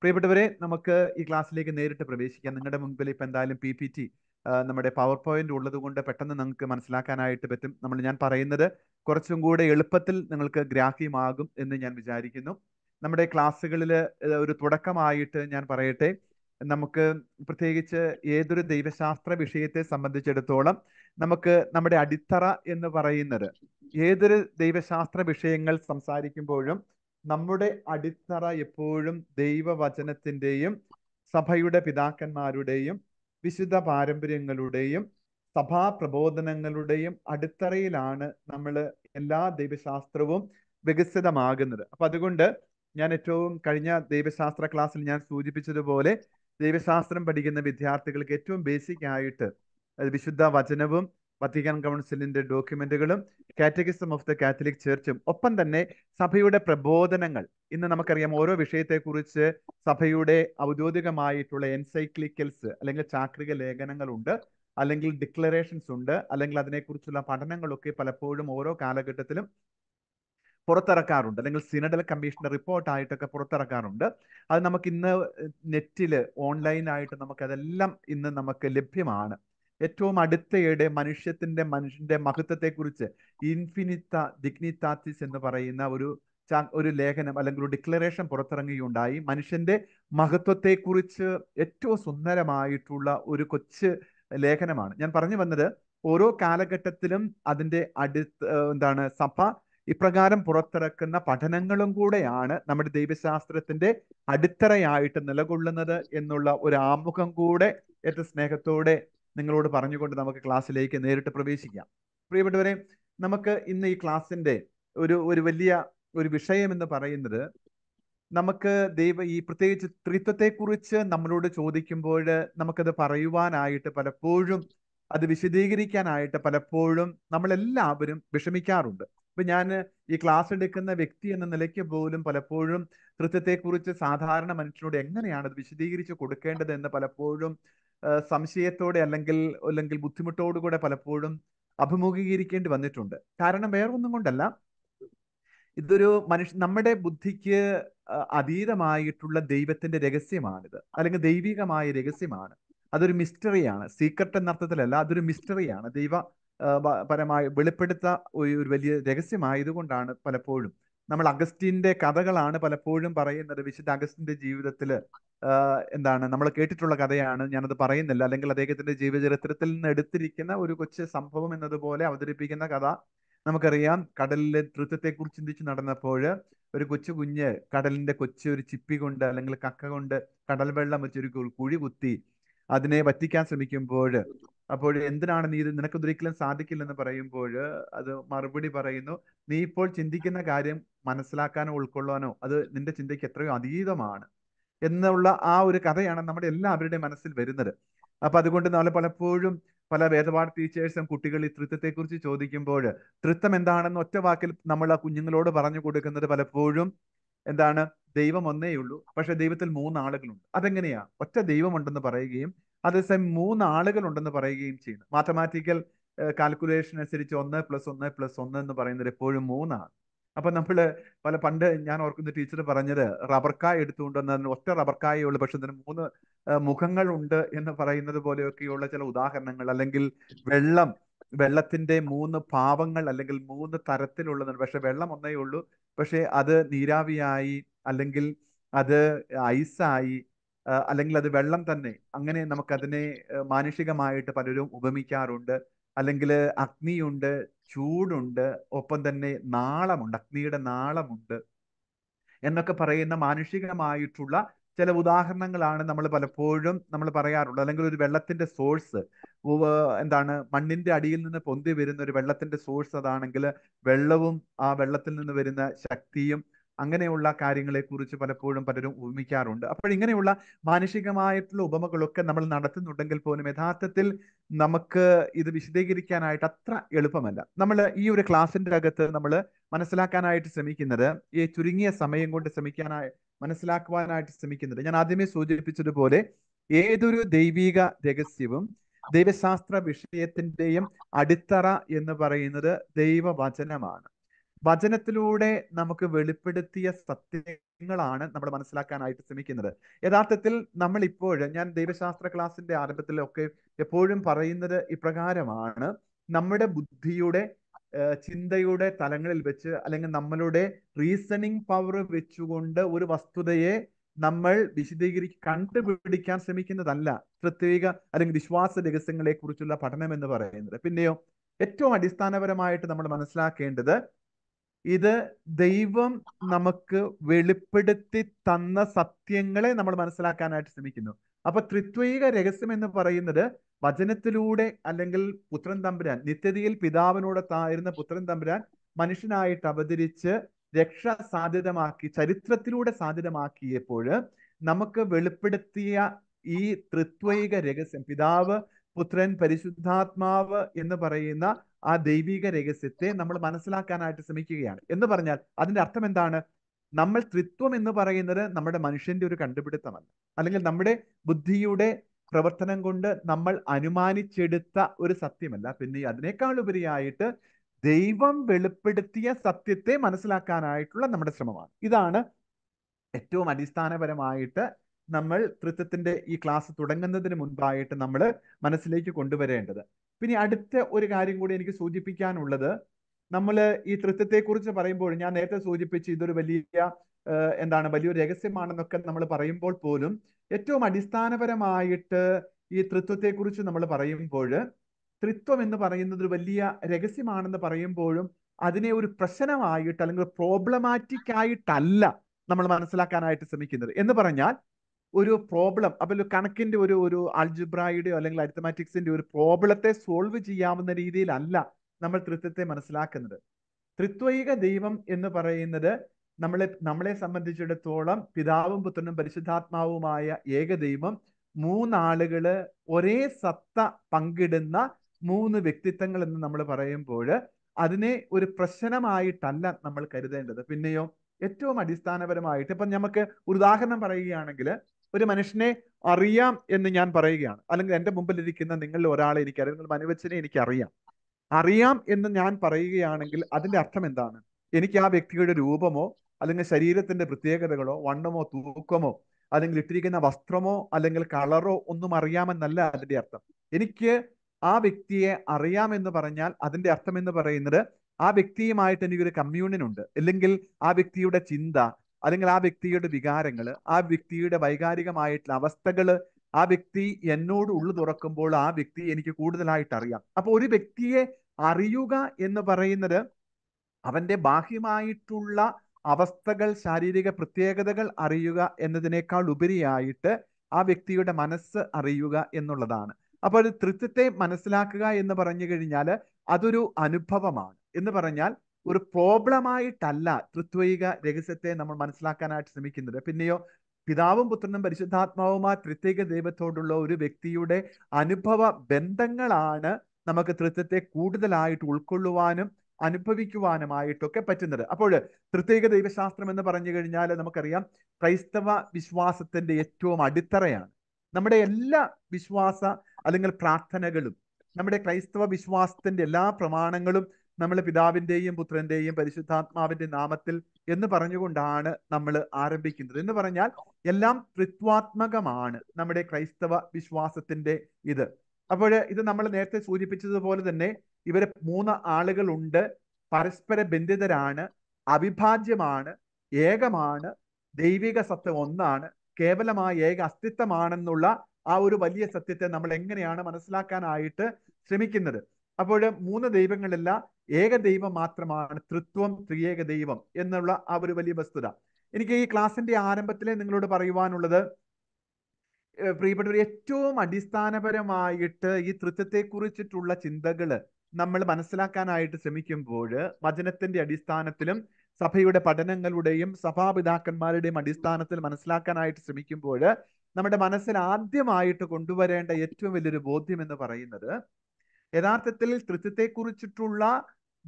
പ്രിയപ്പെട്ടവരെ നമുക്ക് ഈ ക്ലാസ്സിലേക്ക് നേരിട്ട് പ്രവേശിക്കാം നിങ്ങളുടെ മുൻപിൽ ഇപ്പം എന്തായാലും പി പി ടി നമ്മുടെ പവർ പോയിന്റ് ഉള്ളത് കൊണ്ട് പെട്ടെന്ന് നിങ്ങൾക്ക് മനസ്സിലാക്കാനായിട്ട് പറ്റും നമ്മൾ ഞാൻ പറയുന്നത് കുറച്ചും കൂടെ എളുപ്പത്തിൽ നിങ്ങൾക്ക് ഗ്രാഹ്യമാകും എന്ന് ഞാൻ വിചാരിക്കുന്നു നമ്മുടെ ക്ലാസ്സുകളിൽ ഒരു തുടക്കമായിട്ട് ഞാൻ പറയട്ടെ നമുക്ക് പ്രത്യേകിച്ച് ഏതൊരു ദൈവശാസ്ത്ര വിഷയത്തെ സംബന്ധിച്ചിടത്തോളം നമുക്ക് നമ്മുടെ അടിത്തറ എന്ന് പറയുന്നത് ഏതൊരു ദൈവശാസ്ത്ര വിഷയങ്ങൾ സംസാരിക്കുമ്പോഴും നമ്മുടെ അടിത്തറ എപ്പോഴും ദൈവവചനത്തിൻ്റെയും സഭയുടെ പിതാക്കന്മാരുടെയും വിശുദ്ധ പാരമ്പര്യങ്ങളുടെയും സഭാ പ്രബോധനങ്ങളുടെയും അടിത്തറയിലാണ് നമ്മൾ എല്ലാ ദൈവശാസ്ത്രവും വികസിതമാകുന്നത് അപ്പൊ അതുകൊണ്ട് ഞാൻ ഏറ്റവും കഴിഞ്ഞ ദൈവശാസ്ത്ര ക്ലാസ്സിൽ ഞാൻ സൂചിപ്പിച്ചതുപോലെ ദൈവശാസ്ത്രം പഠിക്കുന്ന വിദ്യാർത്ഥികൾക്ക് ഏറ്റവും ബേസിക് ആയിട്ട് വിശുദ്ധ വചനവും വത്തിക്കാൻ കൗൺസിലിന്റെ ഡോക്യുമെന്റുകളും കാറ്റഗിസം ഓഫ് ദ കാത്തലിക് ചേർച്ചും ഒപ്പം തന്നെ സഭയുടെ പ്രബോധനങ്ങൾ ഇന്ന് നമുക്കറിയാം ഓരോ വിഷയത്തെക്കുറിച്ച് സഭയുടെ ഔദ്യോഗികമായിട്ടുള്ള എൻസൈക്ലിക്കൽസ് അല്ലെങ്കിൽ ചാക്രിക ലേഖനങ്ങളുണ്ട് അല്ലെങ്കിൽ ഡിക്ലറേഷൻസ് ഉണ്ട് അല്ലെങ്കിൽ അതിനെക്കുറിച്ചുള്ള പഠനങ്ങളൊക്കെ പലപ്പോഴും ഓരോ കാലഘട്ടത്തിലും പുറത്തിറക്കാറുണ്ട് അല്ലെങ്കിൽ സിനഡൽ കമ്മീഷന്റെ റിപ്പോർട്ടായിട്ടൊക്കെ പുറത്തിറക്കാറുണ്ട് അത് നമുക്ക് ഇന്ന് നെറ്റിൽ ഓൺലൈനായിട്ട് നമുക്കതെല്ലാം ഇന്ന് നമുക്ക് ലഭ്യമാണ് ഏറ്റവും അടുത്തയിടെ മനുഷ്യത്തിന്റെ മനുഷ്യന്റെ മഹത്വത്തെക്കുറിച്ച് ഇൻഫിനിത്ത ദിഗ്നിത്താത്തിസ് എന്ന് പറയുന്ന ഒരു ഒരു ലേഖനം അല്ലെങ്കിൽ ഒരു ഡിക്ലറേഷൻ പുറത്തിറങ്ങുകയുണ്ടായി മനുഷ്യന്റെ മഹത്വത്തെക്കുറിച്ച് ഏറ്റവും സുന്ദരമായിട്ടുള്ള ഒരു കൊച്ച് ലേഖനമാണ് ഞാൻ പറഞ്ഞു വന്നത് ഓരോ കാലഘട്ടത്തിലും അതിൻ്റെ അടുത്ത് എന്താണ് സഭ ഇപ്രകാരം പുറത്തിറക്കുന്ന പഠനങ്ങളും കൂടെയാണ് നമ്മുടെ ദൈവശാസ്ത്രത്തിന്റെ അടിത്തറയായിട്ട് നിലകൊള്ളുന്നത് എന്നുള്ള ഒരു ആമുഖം കൂടെ ഏറ്റവും സ്നേഹത്തോടെ നിങ്ങളോട് പറഞ്ഞുകൊണ്ട് നമുക്ക് ക്ലാസ്സിലേക്ക് നേരിട്ട് പ്രവേശിക്കാം പ്രിയപ്പെട്ടവരെ നമുക്ക് ഇന്ന് ഈ ക്ലാസ്സിന്റെ ഒരു ഒരു വലിയ ഒരു വിഷയം എന്ന് പറയുന്നത് നമുക്ക് ദൈവ ഈ പ്രത്യേകിച്ച് ത്രിത്വത്തെക്കുറിച്ച് നമ്മളോട് ചോദിക്കുമ്പോൾ നമുക്കത് പറയുവാനായിട്ട് പലപ്പോഴും അത് വിശദീകരിക്കാനായിട്ട് പലപ്പോഴും നമ്മളെല്ലാവരും വിഷമിക്കാറുണ്ട് ഇപ്പൊ ഞാൻ ഈ ക്ലാസ് എടുക്കുന്ന വ്യക്തി എന്ന നിലയ്ക്ക് പോലും പലപ്പോഴും തൃത്വത്തെക്കുറിച്ച് സാധാരണ മനുഷ്യനോട് എങ്ങനെയാണ് അത് വിശദീകരിച്ച് കൊടുക്കേണ്ടത് എന്ന് പലപ്പോഴും സംശയത്തോടെ അല്ലെങ്കിൽ അല്ലെങ്കിൽ ബുദ്ധിമുട്ടോടുകൂടെ പലപ്പോഴും അഭിമുഖീകരിക്കേണ്ടി വന്നിട്ടുണ്ട് കാരണം വേറൊന്നും കൊണ്ടല്ല ഇതൊരു മനുഷ്യ നമ്മുടെ ബുദ്ധിക്ക് അതീതമായിട്ടുള്ള ദൈവത്തിന്റെ രഹസ്യമാണിത് അല്ലെങ്കിൽ ദൈവികമായ രഹസ്യമാണ് അതൊരു മിസ്റ്ററിയാണ് സീക്രട്ട് എന്ന അർത്ഥത്തിലല്ല അതൊരു മിസ്റ്ററിയാണ് ദൈവ പരമായി വെളിപ്പെടുത്ത ഒരു വലിയ രഹസ്യമായതുകൊണ്ടാണ് പലപ്പോഴും നമ്മൾ അഗസ്റ്റിന്റെ കഥകളാണ് പലപ്പോഴും പറയുന്നത് വിശുദ്ധ അഗസ്റ്റിന്റെ ജീവിതത്തിൽ എന്താണ് നമ്മൾ കേട്ടിട്ടുള്ള കഥയാണ് ഞാനത് പറയുന്നില്ല അല്ലെങ്കിൽ അദ്ദേഹത്തിന്റെ ജീവചരിത്രത്തിൽ നിന്ന് എടുത്തിരിക്കുന്ന ഒരു കൊച്ചു സംഭവം എന്നതുപോലെ അവതരിപ്പിക്കുന്ന കഥ നമുക്കറിയാം കടലിലെ തൃത്വത്തെക്കുറിച്ച് ചിന്തിച്ച് നടന്നപ്പോൾ ഒരു കൊച്ചു കുഞ്ഞ് കടലിന്റെ കൊച്ചു ഒരു ചിപ്പി കൊണ്ട് അല്ലെങ്കിൽ കക്ക കൊണ്ട് കടൽ വെള്ളം വെച്ച് ഒരു കുഴി കുത്തി അതിനെ വറ്റിക്കാൻ ശ്രമിക്കുമ്പോൾ അപ്പോൾ എന്തിനാണ് നീ ഇത് നിനക്കൊരിക്കലും സാധിക്കില്ലെന്ന് പറയുമ്പോൾ അത് മറുപടി പറയുന്നു നീ ഇപ്പോൾ ചിന്തിക്കുന്ന കാര്യം മനസ്സിലാക്കാനോ ഉൾക്കൊള്ളാനോ അത് നിന്റെ ചിന്തയ്ക്ക് എത്രയോ അതീതമാണ് എന്നുള്ള ആ ഒരു കഥയാണ് നമ്മുടെ എല്ലാവരുടെയും മനസ്സിൽ വരുന്നത് അപ്പൊ അതുകൊണ്ട് നമ്മൾ പലപ്പോഴും പല വേദപാഠ ടീച്ചേഴ്സും കുട്ടികൾ ഈ തൃത്വത്തെക്കുറിച്ച് ചോദിക്കുമ്പോൾ തൃത്വം എന്താണെന്ന് ഒറ്റ വാക്കിൽ നമ്മൾ ആ കുഞ്ഞുങ്ങളോട് പറഞ്ഞു കൊടുക്കുന്നത് പലപ്പോഴും എന്താണ് ദൈവം ഒന്നേ ഉള്ളൂ പക്ഷെ ദൈവത്തിൽ മൂന്നാളുകളുണ്ട് അതെങ്ങനെയാ ഒറ്റ ദൈവമുണ്ടെന്ന് പറയുകയും അതേസമയം ഉണ്ടെന്ന് പറയുകയും ചെയ്യുന്നു മാത്തമാറ്റിക്കൽ കാൽക്കുലേഷൻ അനുസരിച്ച് ഒന്ന് പ്ലസ് ഒന്ന് പ്ലസ് ഒന്ന് എന്ന് പറയുന്നത് എപ്പോഴും മൂന്നാണ് അപ്പൊ നമ്മൾ പല പണ്ട് ഞാൻ ഓർക്കുന്ന ടീച്ചർ പറഞ്ഞത് റബർക്കായ വന്ന ഒറ്റ റബർക്കായേ ഉള്ളൂ പക്ഷെ അതിന് മൂന്ന് മുഖങ്ങൾ ഉണ്ട് എന്ന് പറയുന്നത് പോലെയൊക്കെയുള്ള ചില ഉദാഹരണങ്ങൾ അല്ലെങ്കിൽ വെള്ളം വെള്ളത്തിന്റെ മൂന്ന് ഭാവങ്ങൾ അല്ലെങ്കിൽ മൂന്ന് തരത്തിലുള്ളതാണ് പക്ഷെ വെള്ളം ഒന്നേ ഉള്ളൂ പക്ഷെ അത് നീരാവിയായി അല്ലെങ്കിൽ അത് ഐസായി അല്ലെങ്കിൽ അത് വെള്ളം തന്നെ അങ്ങനെ നമുക്കതിനെ മാനുഷികമായിട്ട് പലരും ഉപമിക്കാറുണ്ട് അല്ലെങ്കിൽ അഗ്നിയുണ്ട് ചൂടുണ്ട് ഒപ്പം തന്നെ നാളമുണ്ട് അഗ്നിയുടെ നാളമുണ്ട് എന്നൊക്കെ പറയുന്ന മാനുഷികമായിട്ടുള്ള ചില ഉദാഹരണങ്ങളാണ് നമ്മൾ പലപ്പോഴും നമ്മൾ പറയാറുള്ളത് അല്ലെങ്കിൽ ഒരു വെള്ളത്തിന്റെ സോഴ്സ് എന്താണ് മണ്ണിന്റെ അടിയിൽ നിന്ന് പൊന്തി വരുന്ന ഒരു വെള്ളത്തിന്റെ സോഴ്സ് അതാണെങ്കിൽ വെള്ളവും ആ വെള്ളത്തിൽ നിന്ന് വരുന്ന ശക്തിയും അങ്ങനെയുള്ള കാര്യങ്ങളെക്കുറിച്ച് പലപ്പോഴും പലരും ഉപമിക്കാറുണ്ട് അപ്പോൾ ഇങ്ങനെയുള്ള മാനുഷികമായിട്ടുള്ള ഉപമകളൊക്കെ നമ്മൾ നടത്തുന്നുണ്ടെങ്കിൽ പോലും യഥാർത്ഥത്തിൽ നമുക്ക് ഇത് വിശദീകരിക്കാനായിട്ട് അത്ര എളുപ്പമല്ല നമ്മൾ ഈ ഒരു ക്ലാസ്സിൻ്റെ അകത്ത് നമ്മൾ മനസ്സിലാക്കാനായിട്ട് ശ്രമിക്കുന്നത് ഈ ചുരുങ്ങിയ സമയം കൊണ്ട് ശ്രമിക്കാനായി മനസ്സിലാക്കുവാനായിട്ട് ശ്രമിക്കുന്നത് ഞാൻ ആദ്യമേ സൂചിപ്പിച്ചതുപോലെ ഏതൊരു ദൈവിക രഹസ്യവും ദൈവശാസ്ത്ര വിഷയത്തിന്റെയും അടിത്തറ എന്ന് പറയുന്നത് ദൈവവചനമാണ് വചനത്തിലൂടെ നമുക്ക് വെളിപ്പെടുത്തിയ സത്യങ്ങളാണ് നമ്മൾ മനസ്സിലാക്കാനായിട്ട് ശ്രമിക്കുന്നത് യഥാർത്ഥത്തിൽ നമ്മൾ ഇപ്പോഴും ഞാൻ ദൈവശാസ്ത്ര ക്ലാസിന്റെ ആരംഭത്തിലൊക്കെ എപ്പോഴും പറയുന്നത് ഇപ്രകാരമാണ് നമ്മുടെ ബുദ്ധിയുടെ ചിന്തയുടെ തലങ്ങളിൽ വെച്ച് അല്ലെങ്കിൽ നമ്മളുടെ റീസണിങ് പവർ വെച്ചുകൊണ്ട് ഒരു വസ്തുതയെ നമ്മൾ വിശദീകരി കണ്ടുപിടിക്കാൻ ശ്രമിക്കുന്നതല്ല പ്രത്യേക അല്ലെങ്കിൽ വിശ്വാസ രഹസ്യങ്ങളെ കുറിച്ചുള്ള പഠനം എന്ന് പറയുന്നത് പിന്നെയോ ഏറ്റവും അടിസ്ഥാനപരമായിട്ട് നമ്മൾ മനസ്സിലാക്കേണ്ടത് ഇത് ദൈവം നമുക്ക് വെളിപ്പെടുത്തി തന്ന സത്യങ്ങളെ നമ്മൾ മനസ്സിലാക്കാനായിട്ട് ശ്രമിക്കുന്നു അപ്പൊ ത്രിത്വീക രഹസ്യം എന്ന് പറയുന്നത് വചനത്തിലൂടെ അല്ലെങ്കിൽ പുത്രൻ തമ്പുരാൻ നിത്യതയിൽ പിതാവിനോട് തായിരുന്ന പുത്രൻ തമ്പുരാൻ മനുഷ്യനായിട്ട് അവതരിച്ച് രക്ഷ സാധ്യതമാക്കി ചരിത്രത്തിലൂടെ സാധ്യതമാക്കിയപ്പോൾ നമുക്ക് വെളിപ്പെടുത്തിയ ഈ ത്രിത്വൈക രഹസ്യം പിതാവ് പുത്രൻ പരിശുദ്ധാത്മാവ് എന്ന് പറയുന്ന ആ ദൈവിക രഹസ്യത്തെ നമ്മൾ മനസ്സിലാക്കാനായിട്ട് ശ്രമിക്കുകയാണ് എന്ന് പറഞ്ഞാൽ അതിന്റെ അർത്ഥം എന്താണ് നമ്മൾ ത്രിത്വം എന്ന് പറയുന്നത് നമ്മുടെ മനുഷ്യന്റെ ഒരു കണ്ടുപിടുത്തമല്ല അല്ലെങ്കിൽ നമ്മുടെ ബുദ്ധിയുടെ പ്രവർത്തനം കൊണ്ട് നമ്മൾ അനുമാനിച്ചെടുത്ത ഒരു സത്യമല്ല പിന്നെ അതിനേക്കാൾ ഉപരിയായിട്ട് ദൈവം വെളിപ്പെടുത്തിയ സത്യത്തെ മനസ്സിലാക്കാനായിട്ടുള്ള നമ്മുടെ ശ്രമമാണ് ഇതാണ് ഏറ്റവും അടിസ്ഥാനപരമായിട്ട് നമ്മൾ തൃത്വത്തിന്റെ ഈ ക്ലാസ് തുടങ്ങുന്നതിന് മുൻപായിട്ട് നമ്മൾ മനസ്സിലേക്ക് കൊണ്ടുവരേണ്ടത് പിന്നെ അടുത്ത ഒരു കാര്യം കൂടി എനിക്ക് സൂചിപ്പിക്കാനുള്ളത് നമ്മൾ ഈ തൃത്വത്തെക്കുറിച്ച് പറയുമ്പോൾ ഞാൻ നേരത്തെ സൂചിപ്പിച്ച് ഇതൊരു വലിയ എന്താണ് വലിയൊരു രഹസ്യമാണെന്നൊക്കെ നമ്മൾ പറയുമ്പോൾ പോലും ഏറ്റവും അടിസ്ഥാനപരമായിട്ട് ഈ തൃത്വത്തെക്കുറിച്ച് നമ്മൾ പറയുമ്പോൾ തൃത്വം എന്ന് പറയുന്നത് ഒരു വലിയ രഹസ്യമാണെന്ന് പറയുമ്പോഴും അതിനെ ഒരു പ്രശ്നമായിട്ട് അല്ലെങ്കിൽ പ്രോബ്ലമാറ്റിക് ആയിട്ടല്ല നമ്മൾ മനസ്സിലാക്കാനായിട്ട് ശ്രമിക്കുന്നത് എന്ന് പറഞ്ഞാൽ ഒരു പ്രോബ്ലം അപ്പോൾ കണക്കിന്റെ ഒരു ഒരു അൾജിബ്രായുടെയോ അല്ലെങ്കിൽ അരിത്തമാറ്റിക്സിന്റെ ഒരു പ്രോബ്ലത്തെ സോൾവ് ചെയ്യാവുന്ന രീതിയിലല്ല നമ്മൾ തൃത്വത്തെ മനസ്സിലാക്കുന്നത് തൃത്വൈക ദൈവം എന്ന് പറയുന്നത് നമ്മളെ നമ്മളെ സംബന്ധിച്ചിടത്തോളം പിതാവും പുത്രനും പരിശുദ്ധാത്മാവുമായ ഏക ദൈവം മൂന്നാളുകള് ഒരേ സത്ത പങ്കിടുന്ന മൂന്ന് വ്യക്തിത്വങ്ങൾ എന്ന് നമ്മൾ പറയുമ്പോൾ അതിനെ ഒരു പ്രശ്നമായിട്ടല്ല നമ്മൾ കരുതേണ്ടത് പിന്നെയോ ഏറ്റവും അടിസ്ഥാനപരമായിട്ട് ഇപ്പം നമുക്ക് ഒരു ഉദാഹരണം പറയുകയാണെങ്കിൽ ഒരു മനുഷ്യനെ അറിയാം എന്ന് ഞാൻ പറയുകയാണ് അല്ലെങ്കിൽ എൻ്റെ ഇരിക്കുന്ന നിങ്ങളിൽ ഒരാളെ എനിക്കറിയാം നിങ്ങൾ മനുവച്ചനെ എനിക്കറിയാം അറിയാം എന്ന് ഞാൻ പറയുകയാണെങ്കിൽ അതിന്റെ അർത്ഥം എന്താണ് എനിക്ക് ആ വ്യക്തിയുടെ രൂപമോ അല്ലെങ്കിൽ ശരീരത്തിന്റെ പ്രത്യേകതകളോ വണ്ണമോ തൂക്കമോ അല്ലെങ്കിൽ ഇട്ടിരിക്കുന്ന വസ്ത്രമോ അല്ലെങ്കിൽ കളറോ ഒന്നും അറിയാമെന്നല്ല അതിന്റെ അർത്ഥം എനിക്ക് ആ വ്യക്തിയെ അറിയാമെന്ന് പറഞ്ഞാൽ അതിന്റെ അർത്ഥം എന്ന് പറയുന്നത് ആ വ്യക്തിയുമായിട്ട് എനിക്കൊരു കമ്മ്യൂണിയൻ ഉണ്ട് അല്ലെങ്കിൽ ആ വ്യക്തിയുടെ ചിന്ത അല്ലെങ്കിൽ ആ വ്യക്തിയുടെ വികാരങ്ങൾ ആ വ്യക്തിയുടെ വൈകാരികമായിട്ടുള്ള അവസ്ഥകൾ ആ വ്യക്തി എന്നോട് ഉള്ളു തുറക്കുമ്പോൾ ആ വ്യക്തി എനിക്ക് കൂടുതലായിട്ട് അറിയാം അപ്പോൾ ഒരു വ്യക്തിയെ അറിയുക എന്ന് പറയുന്നത് അവന്റെ ബാഹ്യമായിട്ടുള്ള അവസ്ഥകൾ ശാരീരിക പ്രത്യേകതകൾ അറിയുക എന്നതിനേക്കാൾ ഉപരിയായിട്ട് ആ വ്യക്തിയുടെ മനസ്സ് അറിയുക എന്നുള്ളതാണ് അപ്പോൾ ഒരു തൃത്വത്തെ മനസ്സിലാക്കുക എന്ന് പറഞ്ഞു കഴിഞ്ഞാൽ അതൊരു അനുഭവമാണ് എന്ന് പറഞ്ഞാൽ ഒരു പ്രോബ്ലമായിട്ടല്ല തൃത്വിക രഹസ്യത്തെ നമ്മൾ മനസ്സിലാക്കാനായിട്ട് ശ്രമിക്കുന്നത് പിന്നെയോ പിതാവും പുത്രനും പരിശുദ്ധാത്മാവുമായ തൃത്വിക ദൈവത്തോടുള്ള ഒരു വ്യക്തിയുടെ അനുഭവ ബന്ധങ്ങളാണ് നമുക്ക് തൃത്വത്തെ കൂടുതലായിട്ട് ഉൾക്കൊള്ളുവാനും അനുഭവിക്കുവാനുമായിട്ടൊക്കെ പറ്റുന്നത് അപ്പോൾ തൃത്വിക ദൈവശാസ്ത്രം എന്ന് പറഞ്ഞു കഴിഞ്ഞാൽ നമുക്കറിയാം ക്രൈസ്തവ വിശ്വാസത്തിന്റെ ഏറ്റവും അടിത്തറയാണ് നമ്മുടെ എല്ലാ വിശ്വാസ അല്ലെങ്കിൽ പ്രാർത്ഥനകളും നമ്മുടെ ക്രൈസ്തവ വിശ്വാസത്തിന്റെ എല്ലാ പ്രമാണങ്ങളും നമ്മൾ പിതാവിന്റെയും പുത്രന്റെയും പരിശുദ്ധാത്മാവിന്റെ നാമത്തിൽ എന്ന് പറഞ്ഞുകൊണ്ടാണ് നമ്മൾ ആരംഭിക്കുന്നത് എന്ന് പറഞ്ഞാൽ എല്ലാം ത്രിത്വാത്മകമാണ് നമ്മുടെ ക്രൈസ്തവ വിശ്വാസത്തിന്റെ ഇത് അപ്പോൾ ഇത് നമ്മൾ നേരത്തെ സൂചിപ്പിച്ചതുപോലെ തന്നെ ഇവരെ മൂന്ന് ആളുകളുണ്ട് പരസ്പര ബന്ധിതരാണ് അവിഭാജ്യമാണ് ഏകമാണ് ദൈവിക സത്വം ഒന്നാണ് കേവലമായ ഏക അസ്തിത്വമാണെന്നുള്ള ആ ഒരു വലിയ സത്യത്തെ നമ്മൾ എങ്ങനെയാണ് മനസ്സിലാക്കാനായിട്ട് ശ്രമിക്കുന്നത് അപ്പോൾ മൂന്ന് ദൈവങ്ങളല്ല ഏക ദൈവം മാത്രമാണ് തൃത്വം ത്രിയേക ദൈവം എന്നുള്ള ആ ഒരു വലിയ വസ്തുത എനിക്ക് ഈ ക്ലാസിന്റെ ആരംഭത്തിലെ നിങ്ങളോട് പറയുവാനുള്ളത് പ്രിയപ്പെട്ടവർ ഏറ്റവും അടിസ്ഥാനപരമായിട്ട് ഈ തൃത്വത്തെ കുറിച്ചിട്ടുള്ള ചിന്തകൾ നമ്മൾ മനസ്സിലാക്കാനായിട്ട് ശ്രമിക്കുമ്പോൾ വചനത്തിന്റെ അടിസ്ഥാനത്തിലും സഭയുടെ പഠനങ്ങളുടെയും സഭാപിതാക്കന്മാരുടെയും അടിസ്ഥാനത്തിൽ മനസ്സിലാക്കാനായിട്ട് ശ്രമിക്കുമ്പോൾ നമ്മുടെ മനസ്സിൽ ആദ്യമായിട്ട് കൊണ്ടുവരേണ്ട ഏറ്റവും വലിയൊരു ബോധ്യം എന്ന് പറയുന്നത് യഥാർത്ഥത്തിൽ കുറിച്ചിട്ടുള്ള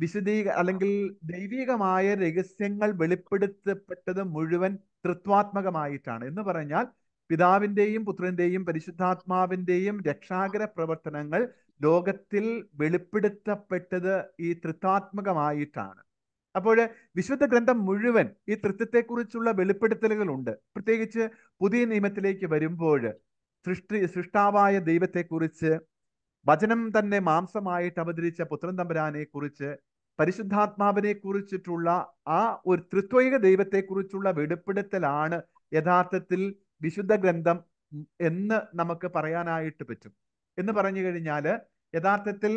വിശദീക അല്ലെങ്കിൽ ദൈവികമായ രഹസ്യങ്ങൾ വെളിപ്പെടുത്തപ്പെട്ടത് മുഴുവൻ തൃത്വാത്മകമായിട്ടാണ് എന്ന് പറഞ്ഞാൽ പിതാവിന്റെയും പുത്രന്റെയും പരിശുദ്ധാത്മാവിന്റെയും രക്ഷാകര പ്രവർത്തനങ്ങൾ ലോകത്തിൽ വെളിപ്പെടുത്തപ്പെട്ടത് ഈ തൃത്വാത്മകമായിട്ടാണ് അപ്പോൾ വിശുദ്ധ ഗ്രന്ഥം മുഴുവൻ ഈ തൃത്വത്തെക്കുറിച്ചുള്ള വെളിപ്പെടുത്തലുകളുണ്ട് പ്രത്യേകിച്ച് പുതിയ നിയമത്തിലേക്ക് വരുമ്പോൾ സൃഷ്ടി സൃഷ്ടാവായ ദൈവത്തെക്കുറിച്ച് വചനം തന്നെ മാംസമായിട്ട് അവതരിച്ച പുത്രൻ തമ്പുരാനെ കുറിച്ച് പരിശുദ്ധാത്മാവിനെ കുറിച്ചിട്ടുള്ള ആ ഒരു ദൈവത്തെ ദൈവത്തെക്കുറിച്ചുള്ള വെളിപ്പെടുത്തലാണ് യഥാർത്ഥത്തിൽ വിശുദ്ധ ഗ്രന്ഥം എന്ന് നമുക്ക് പറയാനായിട്ട് പറ്റും എന്ന് പറഞ്ഞു കഴിഞ്ഞാൽ യഥാർത്ഥത്തിൽ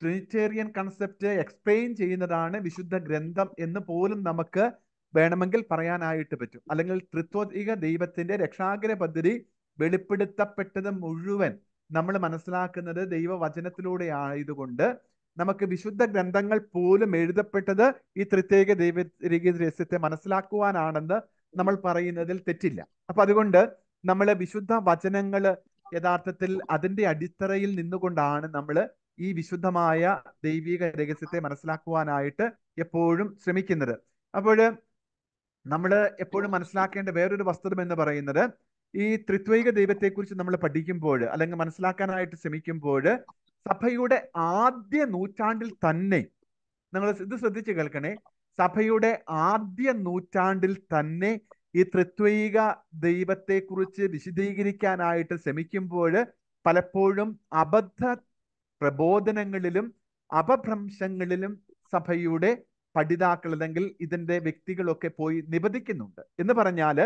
ട്രിനിറ്റേറിയൻ കൺസെപ്റ്റ് എക്സ്പ്ലെയിൻ ചെയ്യുന്നതാണ് വിശുദ്ധ ഗ്രന്ഥം എന്ന് പോലും നമുക്ക് വേണമെങ്കിൽ പറയാനായിട്ട് പറ്റും അല്ലെങ്കിൽ തൃത്വിക ദൈവത്തിന്റെ രക്ഷാകര പദ്ധതി വെളിപ്പെടുത്തപ്പെട്ടത് മുഴുവൻ നമ്മൾ മനസ്സിലാക്കുന്നത് ദൈവവചനത്തിലൂടെയായതുകൊണ്ട് നമുക്ക് വിശുദ്ധ ഗ്രന്ഥങ്ങൾ പോലും എഴുതപ്പെട്ടത് ഈ തൃത്യേക ദൈവ രഹസ്യത്തെ മനസ്സിലാക്കുവാനാണെന്ന് നമ്മൾ പറയുന്നതിൽ തെറ്റില്ല അപ്പൊ അതുകൊണ്ട് നമ്മൾ വിശുദ്ധ വചനങ്ങൾ യഥാർത്ഥത്തിൽ അതിന്റെ അടിത്തറയിൽ നിന്നുകൊണ്ടാണ് നമ്മൾ ഈ വിശുദ്ധമായ ദൈവിക രഹസ്യത്തെ മനസ്സിലാക്കുവാനായിട്ട് എപ്പോഴും ശ്രമിക്കുന്നത് അപ്പോൾ നമ്മൾ എപ്പോഴും മനസ്സിലാക്കേണ്ട വേറൊരു വസ്തുതം എന്ന് പറയുന്നത് ഈ ത്രിത്വൈക ദൈവത്തെക്കുറിച്ച് നമ്മൾ പഠിക്കുമ്പോൾ അല്ലെങ്കിൽ മനസ്സിലാക്കാനായിട്ട് ശ്രമിക്കുമ്പോൾ സഭയുടെ ആദ്യ നൂറ്റാണ്ടിൽ തന്നെ നിങ്ങൾ ഇത് ശ്രദ്ധിച്ച് കേൾക്കണേ സഭയുടെ ആദ്യ നൂറ്റാണ്ടിൽ തന്നെ ഈ ത്രിത്വൈക ദൈവത്തെക്കുറിച്ച് വിശദീകരിക്കാനായിട്ട് ശ്രമിക്കുമ്പോൾ പലപ്പോഴും അബദ്ധ പ്രബോധനങ്ങളിലും അപഭ്രംശങ്ങളിലും സഭയുടെ പഠിതാക്കൾ അല്ലെങ്കിൽ ഇതിന്റെ വ്യക്തികളൊക്കെ പോയി നിബദിക്കുന്നുണ്ട് എന്ന് പറഞ്ഞാല്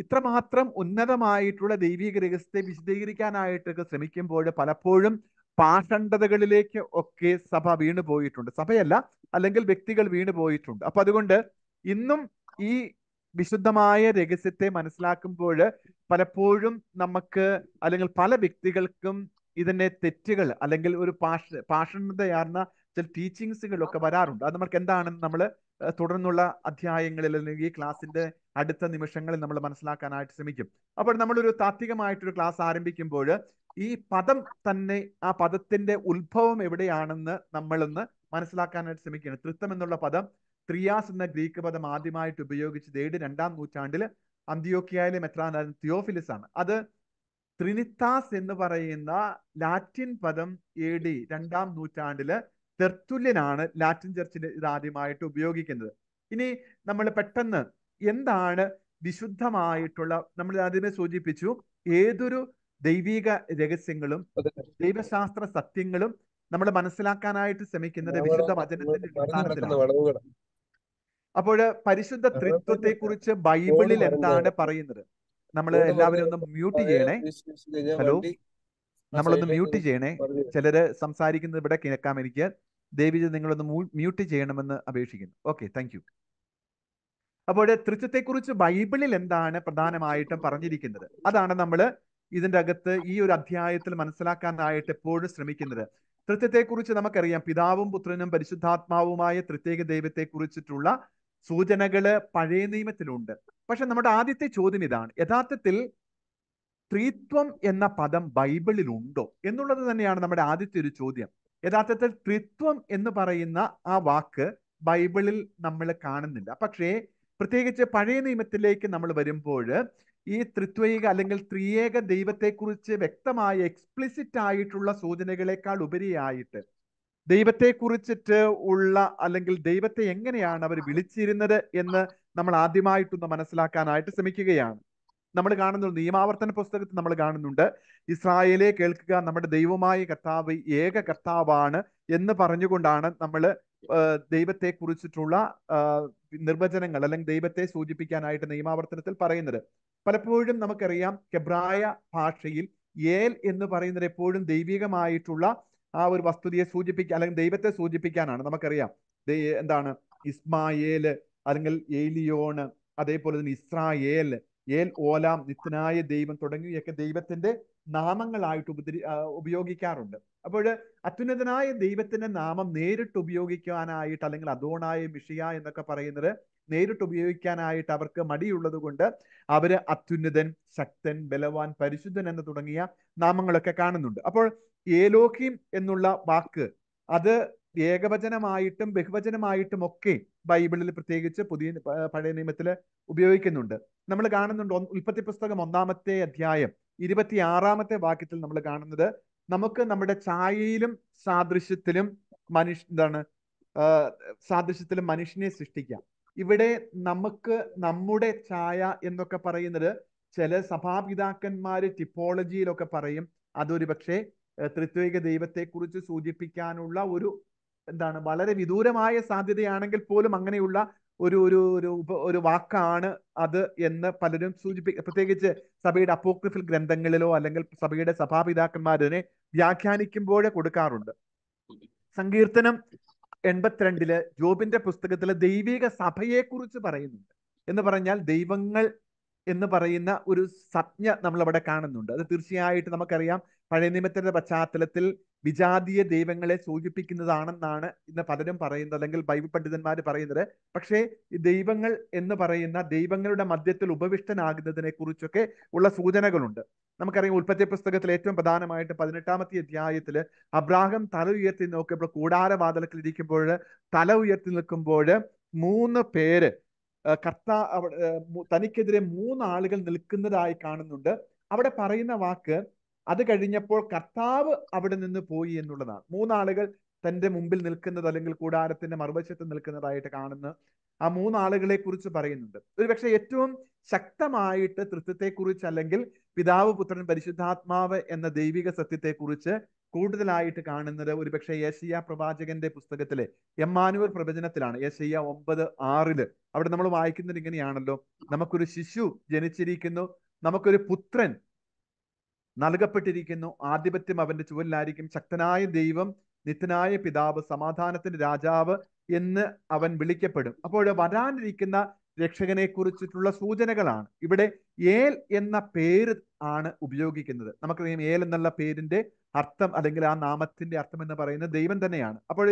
ഇത്രമാത്രം ഉന്നതമായിട്ടുള്ള ദൈവിക രഹസ്യത്തെ വിശദീകരിക്കാനായിട്ടൊക്കെ ശ്രമിക്കുമ്പോൾ പലപ്പോഴും പാഷണ്ഡതകളിലേക്ക് ഒക്കെ സഭ വീണു പോയിട്ടുണ്ട് സഭയല്ല അല്ലെങ്കിൽ വ്യക്തികൾ വീണു പോയിട്ടുണ്ട് അപ്പൊ അതുകൊണ്ട് ഇന്നും ഈ വിശുദ്ധമായ രഹസ്യത്തെ മനസ്സിലാക്കുമ്പോൾ പലപ്പോഴും നമുക്ക് അല്ലെങ്കിൽ പല വ്യക്തികൾക്കും ഇതിന്റെ തെറ്റുകൾ അല്ലെങ്കിൽ ഒരു പാഷ പാഷണ്ഡതയാർന്ന ചില ടീച്ചിങ്സുകളൊക്കെ വരാറുണ്ട് അത് നമുക്ക് എന്താണെന്ന് നമ്മൾ തുടർന്നുള്ള അധ്യായങ്ങളിൽ അല്ലെങ്കിൽ ഈ ക്ലാസ്സിന്റെ അടുത്ത നിമിഷങ്ങളിൽ നമ്മൾ മനസ്സിലാക്കാനായിട്ട് ശ്രമിക്കും അപ്പോൾ നമ്മളൊരു താത്വികമായിട്ടൊരു ക്ലാസ് ആരംഭിക്കുമ്പോൾ ഈ പദം തന്നെ ആ പദത്തിന്റെ ഉത്ഭവം എവിടെയാണെന്ന് നമ്മളൊന്ന് മനസ്സിലാക്കാനായിട്ട് ശ്രമിക്കുകയാണ് തൃത്തം എന്നുള്ള പദം ത്രിയാസ് എന്ന ഗ്രീക്ക് പദം ആദ്യമായിട്ട് ഉപയോഗിച്ച് ഏഴ് രണ്ടാം നൂറ്റാണ്ടിൽ അന്തിയോക്കിയയിലെ മെത്രാനായാലും തിയോഫിലിസ് ആണ് അത് ത്രിനിത്താസ് എന്ന് പറയുന്ന ലാറ്റിൻ പദം എ ഡി രണ്ടാം നൂറ്റാണ്ടില് തെർത്തുല്യനാണ് ലാറ്റിൻ ചർച്ചിൽ ഇത് ആദ്യമായിട്ട് ഉപയോഗിക്കുന്നത് ഇനി നമ്മൾ പെട്ടെന്ന് എന്താണ് വിശുദ്ധമായിട്ടുള്ള നമ്മൾ ആദ്യമേ സൂചിപ്പിച്ചു ഏതൊരു ദൈവിക രഹസ്യങ്ങളും ദൈവശാസ്ത്ര സത്യങ്ങളും നമ്മൾ മനസ്സിലാക്കാനായിട്ട് ശ്രമിക്കുന്നത് വിശുദ്ധ വചനത്തിന്റെ അടിസ്ഥാനത്തിലാണ് അപ്പോൾ പരിശുദ്ധ ത്രിത്വത്തെ കുറിച്ച് ബൈബിളിൽ എന്താണ് പറയുന്നത് നമ്മൾ എല്ലാവരും ഒന്ന് മ്യൂട്ട് ചെയ്യണേ ഹലോ നമ്മളൊന്ന് മ്യൂട്ട് ചെയ്യണേ ചിലര് സംസാരിക്കുന്നത് ഇവിടെ കേൾക്കാൻ എനിക്ക് ദേവിജി നിങ്ങളൊന്ന് മ്യൂട്ട് ചെയ്യണമെന്ന് അപേക്ഷിക്കുന്നു ഓക്കെ താങ്ക് യു അപ്പോൾ തൃത്വത്തെക്കുറിച്ച് ബൈബിളിൽ എന്താണ് പ്രധാനമായിട്ടും പറഞ്ഞിരിക്കുന്നത് അതാണ് നമ്മൾ ഇതിൻ്റെ അകത്ത് ഈ ഒരു അധ്യായത്തിൽ മനസ്സിലാക്കാനായിട്ട് എപ്പോഴും ശ്രമിക്കുന്നത് തൃത്വത്തെക്കുറിച്ച് നമുക്കറിയാം പിതാവും പുത്രനും പരിശുദ്ധാത്മാവുമായ ദൈവത്തെ കുറിച്ചിട്ടുള്ള സൂചനകള് പഴയ നിയമത്തിലുണ്ട് പക്ഷെ നമ്മുടെ ആദ്യത്തെ ചോദ്യം ഇതാണ് യഥാർത്ഥത്തിൽ സ്ത്രീത്വം എന്ന പദം ബൈബിളിൽ ഉണ്ടോ എന്നുള്ളത് തന്നെയാണ് നമ്മുടെ ആദ്യത്തെ ഒരു ചോദ്യം യഥാർത്ഥത്തിൽ ത്രിത്വം എന്ന് പറയുന്ന ആ വാക്ക് ബൈബിളിൽ നമ്മൾ കാണുന്നില്ല പക്ഷേ പ്രത്യേകിച്ച് പഴയ നിയമത്തിലേക്ക് നമ്മൾ വരുമ്പോൾ ഈ ത്രിത്വൈക അല്ലെങ്കിൽ ത്രിയേക ദൈവത്തെക്കുറിച്ച് വ്യക്തമായ എക്സ്പ്ലിസിറ്റ് ആയിട്ടുള്ള സൂചനകളെക്കാൾ ഉപരിയായിട്ട് ദൈവത്തെക്കുറിച്ചിട്ട് ഉള്ള അല്ലെങ്കിൽ ദൈവത്തെ എങ്ങനെയാണ് അവർ വിളിച്ചിരുന്നത് എന്ന് നമ്മൾ ആദ്യമായിട്ടൊന്ന് മനസ്സിലാക്കാനായിട്ട് ശ്രമിക്കുകയാണ് നമ്മൾ കാണുന്നുണ്ട് നിയമാവർത്തന പുസ്തകത്തിൽ നമ്മൾ കാണുന്നുണ്ട് ഇസ്രായേലെ കേൾക്കുക നമ്മുടെ ദൈവമായ കർത്താവ് ഏക കർത്താവാണ് എന്ന് പറഞ്ഞുകൊണ്ടാണ് നമ്മൾ ദൈവത്തെ കുറിച്ചിട്ടുള്ള നിർവചനങ്ങൾ അല്ലെങ്കിൽ ദൈവത്തെ സൂചിപ്പിക്കാനായിട്ട് നിയമാവർത്തനത്തിൽ പറയുന്നത് പലപ്പോഴും നമുക്കറിയാം കെബ്രായ ഭാഷയിൽ ഏൽ എന്ന് പറയുന്നത് എപ്പോഴും ദൈവികമായിട്ടുള്ള ആ ഒരു വസ്തുതയെ സൂചിപ്പിക്കാൻ അല്ലെങ്കിൽ ദൈവത്തെ സൂചിപ്പിക്കാനാണ് നമുക്കറിയാം എന്താണ് ഇസ്മായേൽ അല്ലെങ്കിൽ ഏലിയോണ് അതേപോലെ തന്നെ ഇസ്രായേൽ ഏൽ ഓലാം നിത്യനായ ദൈവം തുടങ്ങിയൊക്കെ ദൈവത്തിന്റെ നാമങ്ങളായിട്ട് ഉപദ്രി ഉപയോഗിക്കാറുണ്ട് അപ്പോൾ അത്യുന്നതനായ ദൈവത്തിന്റെ നാമം നേരിട്ട് ഉപയോഗിക്കാനായിട്ട് അല്ലെങ്കിൽ അതോണായ മിഷിയ എന്നൊക്കെ പറയുന്നത് നേരിട്ട് ഉപയോഗിക്കാനായിട്ട് അവർക്ക് മടിയുള്ളത് കൊണ്ട് അവര് അത്യുന്നതൻ ശക്തൻ ബലവാൻ പരിശുദ്ധൻ എന്ന് തുടങ്ങിയ നാമങ്ങളൊക്കെ കാണുന്നുണ്ട് അപ്പോൾ ഏലോക്കിം എന്നുള്ള വാക്ക് അത് ഏകവചനമായിട്ടും ബഹുവചനമായിട്ടും ഒക്കെ ബൈബിളിൽ പ്രത്യേകിച്ച് പുതിയ പഴയ നിയമത്തില് ഉപയോഗിക്കുന്നുണ്ട് നമ്മൾ കാണുന്നുണ്ട് ഉൽപ്പത്തി പുസ്തകം ഒന്നാമത്തെ അധ്യായം ഇരുപത്തി ആറാമത്തെ വാക്യത്തിൽ നമ്മൾ കാണുന്നത് നമുക്ക് നമ്മുടെ ഛായയിലും സാദൃശ്യത്തിലും മനുഷ്യ എന്താണ് സാദൃശ്യത്തിലും മനുഷ്യനെ സൃഷ്ടിക്കാം ഇവിടെ നമുക്ക് നമ്മുടെ ഛായ എന്നൊക്കെ പറയുന്നത് ചില സഭാപിതാക്കന്മാര് ടിപ്പോളജിയിലൊക്കെ പറയും അതൊരു പക്ഷേ ത്രിത്വിക ദൈവത്തെക്കുറിച്ച് സൂചിപ്പിക്കാനുള്ള ഒരു എന്താണ് വളരെ വിദൂരമായ സാധ്യതയാണെങ്കിൽ പോലും അങ്ങനെയുള്ള ഒരു ഒരു ഒരു ഒരു വാക്കാണ് അത് എന്ന് പലരും സൂചിപ്പി പ്രത്യേകിച്ച് സഭയുടെ അപ്പോക്രിഫിൽ ഗ്രന്ഥങ്ങളിലോ അല്ലെങ്കിൽ സഭയുടെ സഭാപിതാക്കന്മാരതിനെ വ്യാഖ്യാനിക്കുമ്പോഴേ കൊടുക്കാറുണ്ട് സങ്കീർത്തനം എൺപത്തിരണ്ടില് ജോബിന്റെ പുസ്തകത്തിലെ ദൈവിക സഭയെക്കുറിച്ച് പറയുന്നുണ്ട് എന്ന് പറഞ്ഞാൽ ദൈവങ്ങൾ എന്ന് പറയുന്ന ഒരു സജ്ഞ നമ്മൾ അവിടെ കാണുന്നുണ്ട് അത് തീർച്ചയായിട്ട് നമുക്കറിയാം പഴയ നിയമത്തിന്റെ പശ്ചാത്തലത്തിൽ വിജാതീയ ദൈവങ്ങളെ സൂചിപ്പിക്കുന്നതാണെന്നാണ് ഇന്ന് പലരും പറയുന്നത് അല്ലെങ്കിൽ ബൈബിൾ പണ്ഡിതന്മാർ പറയുന്നത് പക്ഷേ ദൈവങ്ങൾ എന്ന് പറയുന്ന ദൈവങ്ങളുടെ മധ്യത്തിൽ ഉപവിഷ്ടനാകുന്നതിനെ കുറിച്ചൊക്കെ ഉള്ള സൂചനകളുണ്ട് നമുക്കറിയാം ഉൽപ്പത്തി പുസ്തകത്തിൽ ഏറ്റവും പ്രധാനമായിട്ട് പതിനെട്ടാമത്തെ അധ്യായത്തിൽ അബ്രാഹം തല ഉയർത്തി നോക്കിയപ്പോൾ കൂടാരവാതലത്തിൽ ഇരിക്കുമ്പോൾ തല ഉയർത്തി നിൽക്കുമ്പോൾ മൂന്ന് പേര് കർത്ത തനിക്കെതിരെ മൂന്ന് ആളുകൾ നിൽക്കുന്നതായി കാണുന്നുണ്ട് അവിടെ പറയുന്ന വാക്ക് അത് കഴിഞ്ഞപ്പോൾ കർത്താവ് അവിടെ നിന്ന് പോയി എന്നുള്ളതാണ് മൂന്നാളുകൾ തന്റെ മുമ്പിൽ നിൽക്കുന്നത് അല്ലെങ്കിൽ കൂടാരത്തിന്റെ മറുവശത്ത് നിൽക്കുന്നതായിട്ട് കാണുന്ന ആ മൂന്നാളുകളെ കുറിച്ച് പറയുന്നുണ്ട് പക്ഷെ ഏറ്റവും ശക്തമായിട്ട് കുറിച്ച് അല്ലെങ്കിൽ പിതാവ് പുത്രൻ പരിശുദ്ധാത്മാവ് എന്ന ദൈവിക സത്യത്തെക്കുറിച്ച് കൂടുതലായിട്ട് കാണുന്നത് ഒരുപക്ഷെ ഏഷ്യ പ്രവാചകന്റെ പുസ്തകത്തിലെ എമ്മാനുവൽ പ്രവചനത്തിലാണ് ഏഷ്യ ഒമ്പത് ആറില് അവിടെ നമ്മൾ വായിക്കുന്നത് ഇങ്ങനെയാണല്ലോ നമുക്കൊരു ശിശു ജനിച്ചിരിക്കുന്നു നമുക്കൊരു പുത്രൻ നൽകപ്പെട്ടിരിക്കുന്നു ആധിപത്യം അവന്റെ ചുവലിലായിരിക്കും ശക്തനായ ദൈവം നിത്യനായ പിതാവ് സമാധാനത്തിന്റെ രാജാവ് എന്ന് അവൻ വിളിക്കപ്പെടും അപ്പോൾ വരാനിരിക്കുന്ന രക്ഷകനെ കുറിച്ചിട്ടുള്ള സൂചനകളാണ് ഇവിടെ ഏൽ എന്ന പേര് ആണ് ഉപയോഗിക്കുന്നത് നമുക്കറിയാം ഏൽ എന്നുള്ള പേരിന്റെ അർത്ഥം അല്ലെങ്കിൽ ആ നാമത്തിന്റെ അർത്ഥം എന്ന് പറയുന്നത് ദൈവം തന്നെയാണ് അപ്പോൾ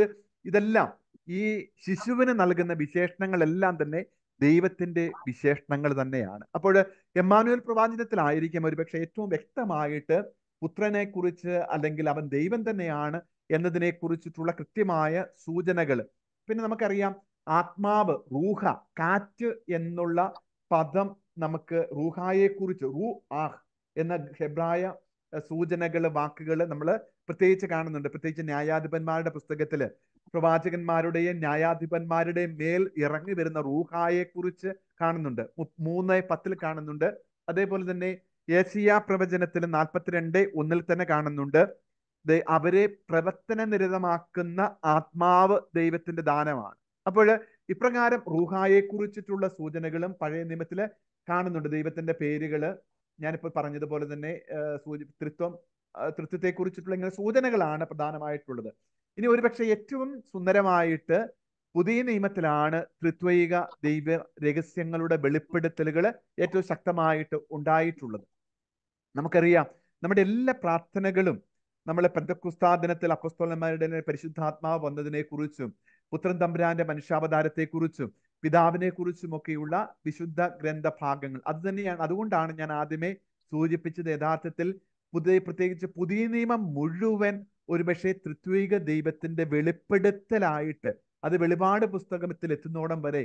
ഇതെല്ലാം ഈ ശിശുവിന് നൽകുന്ന വിശേഷണങ്ങളെല്ലാം തന്നെ ദൈവത്തിന്റെ വിശേഷണങ്ങൾ തന്നെയാണ് അപ്പോൾ എമ്മാനുവൽ പ്രവാചനത്തിലായിരിക്കും ഒരുപക്ഷെ ഏറ്റവും വ്യക്തമായിട്ട് പുത്രനെ കുറിച്ച് അല്ലെങ്കിൽ അവൻ ദൈവം തന്നെയാണ് എന്നതിനെ കുറിച്ചിട്ടുള്ള കൃത്യമായ സൂചനകൾ പിന്നെ നമുക്കറിയാം ആത്മാവ് റൂഹ കാറ്റ് എന്നുള്ള പദം നമുക്ക് റൂഹായെ കുറിച്ച് റൂ ആഹ് എന്ന ഹെബ്രായ സൂചനകൾ വാക്കുകൾ നമ്മൾ പ്രത്യേകിച്ച് കാണുന്നുണ്ട് പ്രത്യേകിച്ച് ന്യായാധിപന്മാരുടെ പുസ്തകത്തിൽ പ്രവാചകന്മാരുടെയും ന്യായാധിപന്മാരുടെയും മേൽ ഇറങ്ങി വരുന്ന റൂഹായെ കുറിച്ച് കാണുന്നുണ്ട് മൂന്ന് പത്തിൽ കാണുന്നുണ്ട് അതേപോലെ തന്നെ ഏഷ്യ പ്രവചനത്തിൽ നാൽപ്പത്തിരണ്ട് ഒന്നിൽ തന്നെ കാണുന്നുണ്ട് അവരെ പ്രവർത്തന നിരതമാക്കുന്ന ആത്മാവ് ദൈവത്തിന്റെ ദാനമാണ് അപ്പോൾ ഇപ്രകാരം റൂഹായെ കുറിച്ചിട്ടുള്ള സൂചനകളും പഴയ നിയമത്തിൽ കാണുന്നുണ്ട് ദൈവത്തിന്റെ പേരുകൾ ഞാനിപ്പോൾ പറഞ്ഞതുപോലെ തന്നെ തൃത്വം തൃത്വത്തെ കുറിച്ചിട്ടുള്ള ഇങ്ങനെ സൂചനകളാണ് പ്രധാനമായിട്ടുള്ളത് ഇനി ഒരുപക്ഷെ ഏറ്റവും സുന്ദരമായിട്ട് പുതിയ നിയമത്തിലാണ് തൃത്വൈക ദൈവ രഹസ്യങ്ങളുടെ വെളിപ്പെടുത്തലുകൾ ഏറ്റവും ശക്തമായിട്ട് ഉണ്ടായിട്ടുള്ളത് നമുക്കറിയാം നമ്മുടെ എല്ലാ പ്രാർത്ഥനകളും നമ്മളെ പെന്തക്കുസ്താ അപ്പസ്തോലന്മാരുടെ പരിശുദ്ധാത്മാവ് വന്നതിനെ കുറിച്ചും പുത്രൻ തമ്പുരാന്റെ മനുഷ്യാവതാരത്തെക്കുറിച്ചും പിതാവിനെ കുറിച്ചുമൊക്കെയുള്ള വിശുദ്ധ ഭാഗങ്ങൾ അത് തന്നെയാണ് അതുകൊണ്ടാണ് ഞാൻ ആദ്യമേ സൂചിപ്പിച്ചത് യഥാർത്ഥത്തിൽ പുതിയ പ്രത്യേകിച്ച് പുതിയ നിയമം മുഴുവൻ ഒരുപക്ഷെ തൃത്വിക ദൈവത്തിന്റെ വെളിപ്പെടുത്തലായിട്ട് അത് വെളിപാട് പുസ്തകത്തിൽ എത്തുന്നോടം വരെ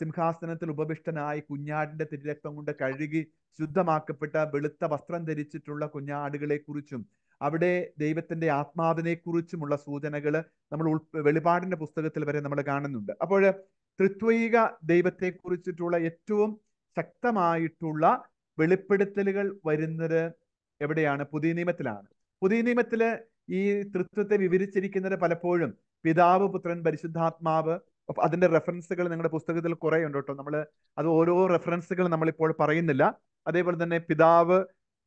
സിംഹാസനത്തിൽ ഉപവിഷ്ടനായി കുഞ്ഞാടിന്റെ തിരിരക്തം കൊണ്ട് കഴുകി ശുദ്ധമാക്കപ്പെട്ട വെളുത്ത വസ്ത്രം ധരിച്ചിട്ടുള്ള കുഞ്ഞാടുകളെ കുറിച്ചും അവിടെ ദൈവത്തിന്റെ ആത്മാവിനെ കുറിച്ചുമുള്ള സൂചനകൾ നമ്മൾ ഉൾ വെളിപാടിന്റെ പുസ്തകത്തിൽ വരെ നമ്മൾ കാണുന്നുണ്ട് അപ്പോൾ ത്രിത്വീക ദൈവത്തെ കുറിച്ചിട്ടുള്ള ഏറ്റവും ശക്തമായിട്ടുള്ള വെളിപ്പെടുത്തലുകൾ വരുന്നത് എവിടെയാണ് പുതിയ നിയമത്തിലാണ് പുതിയ നിയമത്തില് ഈ തൃത്വത്തെ വിവരിച്ചിരിക്കുന്നത് പലപ്പോഴും പിതാവ് പുത്രൻ പരിശുദ്ധാത്മാവ് അതിന്റെ റെഫറൻസുകൾ നിങ്ങളുടെ പുസ്തകത്തിൽ കുറെ ഉണ്ട് കേട്ടോ നമ്മൾ അത് ഓരോ റെഫറൻസുകൾ നമ്മളിപ്പോൾ പറയുന്നില്ല അതേപോലെ തന്നെ പിതാവ്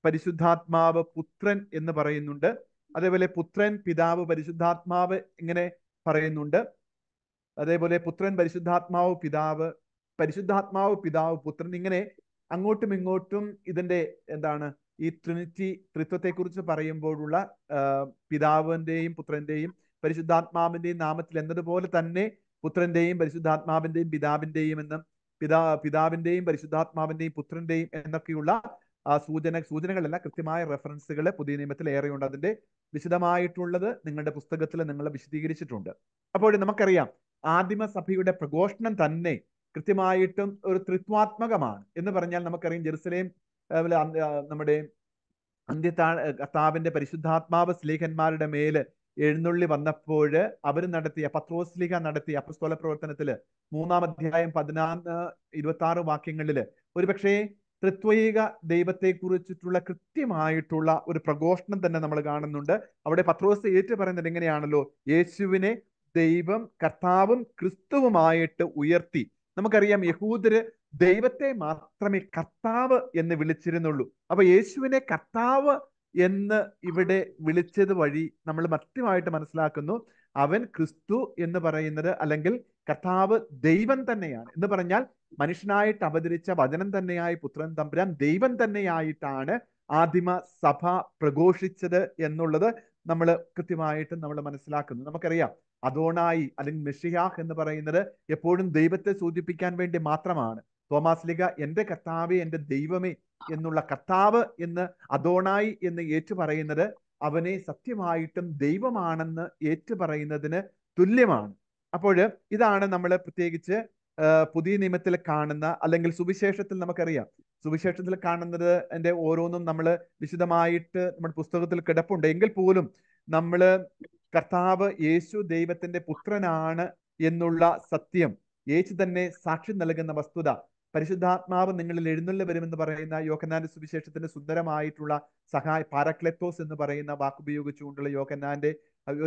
പരിശുദ്ധാത്മാവ് പുത്രൻ എന്ന് പറയുന്നുണ്ട് അതേപോലെ പുത്രൻ പിതാവ് പരിശുദ്ധാത്മാവ് ഇങ്ങനെ പറയുന്നുണ്ട് അതേപോലെ പുത്രൻ പരിശുദ്ധാത്മാവ് പിതാവ് പരിശുദ്ധാത്മാവ് പിതാവ് പുത്രൻ ഇങ്ങനെ അങ്ങോട്ടും ഇങ്ങോട്ടും ഇതിന്റെ എന്താണ് ഈ ട്രിനിറ്റി ത്രിത്വത്തെക്കുറിച്ച് പറയുമ്പോഴുള്ള പിതാവിന്റെയും പുത്രന്റെയും പരിശുദ്ധാത്മാവിന്റെയും നാമത്തിൽ എന്നതുപോലെ തന്നെ പുത്രന്റെയും പരിശുദ്ധാത്മാവിന്റെയും പിതാവിന്റെയും എന്നും പിതാ പിതാവിന്റെയും പരിശുദ്ധാത്മാവിന്റെയും പുത്രന്റെയും എന്നൊക്കെയുള്ള ആ സൂചന സൂചനകളല്ല കൃത്യമായ റെഫറൻസുകൾ പുതിയ നിയമത്തിൽ ഏറെയുണ്ട് അതിന്റെ വിശദമായിട്ടുള്ളത് നിങ്ങളുടെ പുസ്തകത്തിൽ നിങ്ങൾ വിശദീകരിച്ചിട്ടുണ്ട് അപ്പോൾ നമുക്കറിയാം ആദിമസഭയുടെ പ്രഘോഷണം തന്നെ കൃത്യമായിട്ടും ഒരു ത്രിത്വാത്മകമാണ് എന്ന് പറഞ്ഞാൽ നമുക്കറിയാം ജെറുസലേം നമ്മുടെ അന്ത്യത്താ കർത്താവിന്റെ പരിശുദ്ധാത്മാവ് സ്ലീഹന്മാരുടെ മേല് എഴുന്നള്ളി വന്നപ്പോൾ അവർ നടത്തിയ പത്രോസ്ലിഹ നടത്തിയ അപ്രസ്തോല പ്രവർത്തനത്തില് മൂന്നാം അധ്യായം പതിനാല് ഇരുപത്തി ആറ് വാക്യങ്ങളിൽ ഒരുപക്ഷെ ത്രിത്വൈക ദൈവത്തെക്കുറിച്ചിട്ടുള്ള കൃത്യമായിട്ടുള്ള ഒരു പ്രഘോഷണം തന്നെ നമ്മൾ കാണുന്നുണ്ട് അവിടെ പത്രോസ് ഏറ്റു പറയുന്നത് എങ്ങനെയാണല്ലോ യേശുവിനെ ദൈവം കർത്താവും ക്രിസ്തുവുമായിട്ട് ഉയർത്തി നമുക്കറിയാം യഹൂദര് ദൈവത്തെ മാത്രമേ കർത്താവ് എന്ന് വിളിച്ചിരുന്നുള്ളൂ അപ്പൊ യേശുവിനെ കർത്താവ് എന്ന് ഇവിടെ വിളിച്ചത് വഴി നമ്മൾ മറ്റുമായിട്ട് മനസ്സിലാക്കുന്നു അവൻ ക്രിസ്തു എന്ന് പറയുന്നത് അല്ലെങ്കിൽ കർത്താവ് ദൈവം തന്നെയാണ് എന്ന് പറഞ്ഞാൽ മനുഷ്യനായിട്ട് അവതരിച്ച വചനം തന്നെയായി പുത്രൻ തമ്പുരാൻ ദൈവം തന്നെയായിട്ടാണ് ആദിമ സഭ പ്രഘോഷിച്ചത് എന്നുള്ളത് നമ്മൾ കൃത്യമായിട്ട് നമ്മൾ മനസ്സിലാക്കുന്നു നമുക്കറിയാം അതോണായി അല്ലെങ്കിൽ മെഷിയാഹ് എന്ന് പറയുന്നത് എപ്പോഴും ദൈവത്തെ സൂചിപ്പിക്കാൻ വേണ്ടി മാത്രമാണ് തോമാസ് ലിഗ എൻ്റെ കർത്താവ് എൻ്റെ ദൈവമേ എന്നുള്ള കർത്താവ് എന്ന് അതോണായി എന്ന് ഏറ്റു പറയുന്നത് അവനെ സത്യമായിട്ടും ദൈവമാണെന്ന് ഏറ്റു പറയുന്നതിന് തുല്യമാണ് അപ്പോൾ ഇതാണ് നമ്മൾ പ്രത്യേകിച്ച് പുതിയ നിയമത്തിൽ കാണുന്ന അല്ലെങ്കിൽ സുവിശേഷത്തിൽ നമുക്കറിയാം സുവിശേഷത്തിൽ കാണുന്നത് എൻ്റെ ഓരോന്നും നമ്മൾ വിശദമായിട്ട് നമ്മുടെ പുസ്തകത്തിൽ കിടപ്പുണ്ട് എങ്കിൽ പോലും നമ്മൾ കർത്താവ് യേശു ദൈവത്തിന്റെ പുത്രനാണ് എന്നുള്ള സത്യം യേശു തന്നെ സാക്ഷി നൽകുന്ന വസ്തുത പരിശുദ്ധാത്മാവ് നിങ്ങളിൽ എഴുന്നള്ളി വരുമെന്ന് പറയുന്ന യോഹന്നാന്റെ സുവിശേഷത്തിന്റെ സുന്ദരമായിട്ടുള്ള സഹായ പാരക്ലെത്തോസ് എന്ന് പറയുന്ന വാക്കുപയോഗിച്ചുകൊണ്ടുള്ള യോഹന്നാന്റെ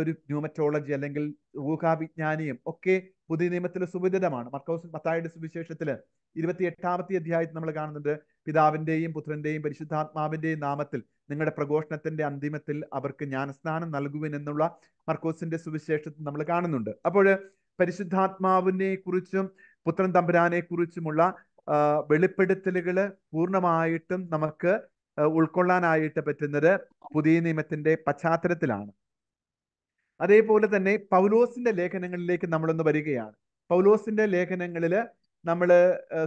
ഒരു ന്യൂമറ്റോളജി അല്ലെങ്കിൽ ഊഹാവിജ്ഞാനിയും ഒക്കെ പുതിയ നിയമത്തിൽ സുവിദിതമാണ് മർക്കോസ് മത്തായുടെ സുവിശേഷത്തില് ഇരുപത്തി എട്ടാമത്തെ അധ്യായത്തിൽ നമ്മൾ കാണുന്നത് പിതാവിന്റെയും പുത്രന്റെയും പരിശുദ്ധാത്മാവിന്റെയും നാമത്തിൽ നിങ്ങളുടെ പ്രഘോഷണത്തിന്റെ അന്തിമത്തിൽ അവർക്ക് ജ്ഞാനസ്നാനം നൽകുവിൻ എന്നുള്ള മർക്കോസിന്റെ സുവിശേഷത്തിൽ നമ്മൾ കാണുന്നുണ്ട് അപ്പോൾ പരിശുദ്ധാത്മാവിനെ കുറിച്ചും പുത്രൻ തമ്പുരാനെ കുറിച്ചുമുള്ള വെളിപ്പെടുത്തലുകൾ പൂർണ്ണമായിട്ടും നമുക്ക് ഉൾക്കൊള്ളാനായിട്ട് പറ്റുന്നത് പുതിയ നിയമത്തിന്റെ പശ്ചാത്തലത്തിലാണ് അതേപോലെ തന്നെ പൗലോസിന്റെ ലേഖനങ്ങളിലേക്ക് നമ്മളൊന്ന് വരികയാണ് പൗലോസിന്റെ ലേഖനങ്ങളിൽ നമ്മൾ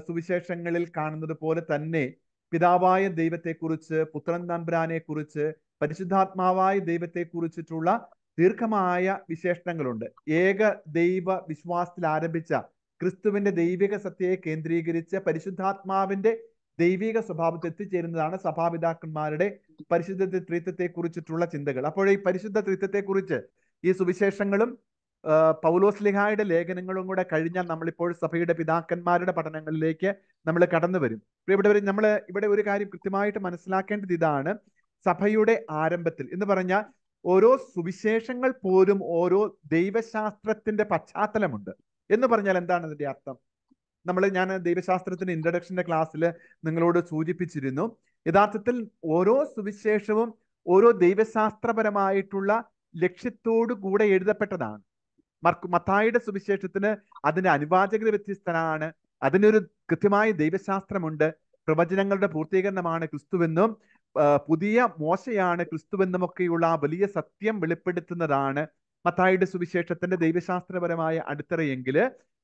സുവിശേഷങ്ങളിൽ കാണുന്നത് പോലെ തന്നെ പിതാവായ ദൈവത്തെക്കുറിച്ച് പുത്രൻ തമ്പുരാനെ കുറിച്ച് പരിശുദ്ധാത്മാവായ കുറിച്ചിട്ടുള്ള ദീർഘമായ വിശേഷണങ്ങളുണ്ട് ഏക ദൈവ വിശ്വാസത്തിൽ ആരംഭിച്ച ക്രിസ്തുവിന്റെ ദൈവിക സത്യയെ കേന്ദ്രീകരിച്ച് പരിശുദ്ധാത്മാവിന്റെ ദൈവിക സ്വഭാവത്തിൽ എത്തിച്ചേരുന്നതാണ് സഭാപിതാക്കന്മാരുടെ പരിശുദ്ധ ത്രിത്വത്തെ കുറിച്ചിട്ടുള്ള ചിന്തകൾ അപ്പോൾ ഈ പരിശുദ്ധ ത്രിത്വത്തെ കുറിച്ച് ഈ സുവിശേഷങ്ങളും പൗലോസ്ലിഹായുടെ ലേഖനങ്ങളും കൂടെ കഴിഞ്ഞാൽ നമ്മളിപ്പോൾ സഭയുടെ പിതാക്കന്മാരുടെ പഠനങ്ങളിലേക്ക് നമ്മൾ കടന്നു വരും വരും നമ്മൾ ഇവിടെ ഒരു കാര്യം കൃത്യമായിട്ട് മനസ്സിലാക്കേണ്ടത് ഇതാണ് സഭയുടെ ആരംഭത്തിൽ എന്ന് പറഞ്ഞാൽ ഓരോ സുവിശേഷങ്ങൾ പോലും ഓരോ ദൈവശാസ്ത്രത്തിന്റെ പശ്ചാത്തലമുണ്ട് എന്ന് പറഞ്ഞാൽ എന്താണ് അതിന്റെ അർത്ഥം നമ്മൾ ഞാൻ ദൈവശാസ്ത്രത്തിന്റെ ഇൻട്രഡക്ഷന്റെ ക്ലാസ്സിൽ നിങ്ങളോട് സൂചിപ്പിച്ചിരുന്നു യഥാർത്ഥത്തിൽ ഓരോ സുവിശേഷവും ഓരോ ദൈവശാസ്ത്രപരമായിട്ടുള്ള ലക്ഷ്യത്തോടു കൂടെ എഴുതപ്പെട്ടതാണ് മർക്കു മത്തായിയുടെ സുവിശേഷത്തിന് അതിന്റെ അനുവാചകത വ്യത്യസ്തനാണ് അതിനൊരു കൃത്യമായ ദൈവശാസ്ത്രമുണ്ട് പ്രവചനങ്ങളുടെ പൂർത്തീകരണമാണ് ക്രിസ്തുവെന്നും പുതിയ മോശയാണ് ക്രിസ്തുവെന്നുമൊക്കെയുള്ള ആ വലിയ സത്യം വെളിപ്പെടുത്തുന്നതാണ് മത്തായിയുടെ സുവിശേഷത്തിന്റെ ദൈവശാസ്ത്രപരമായ അടിത്തറയെങ്കിൽ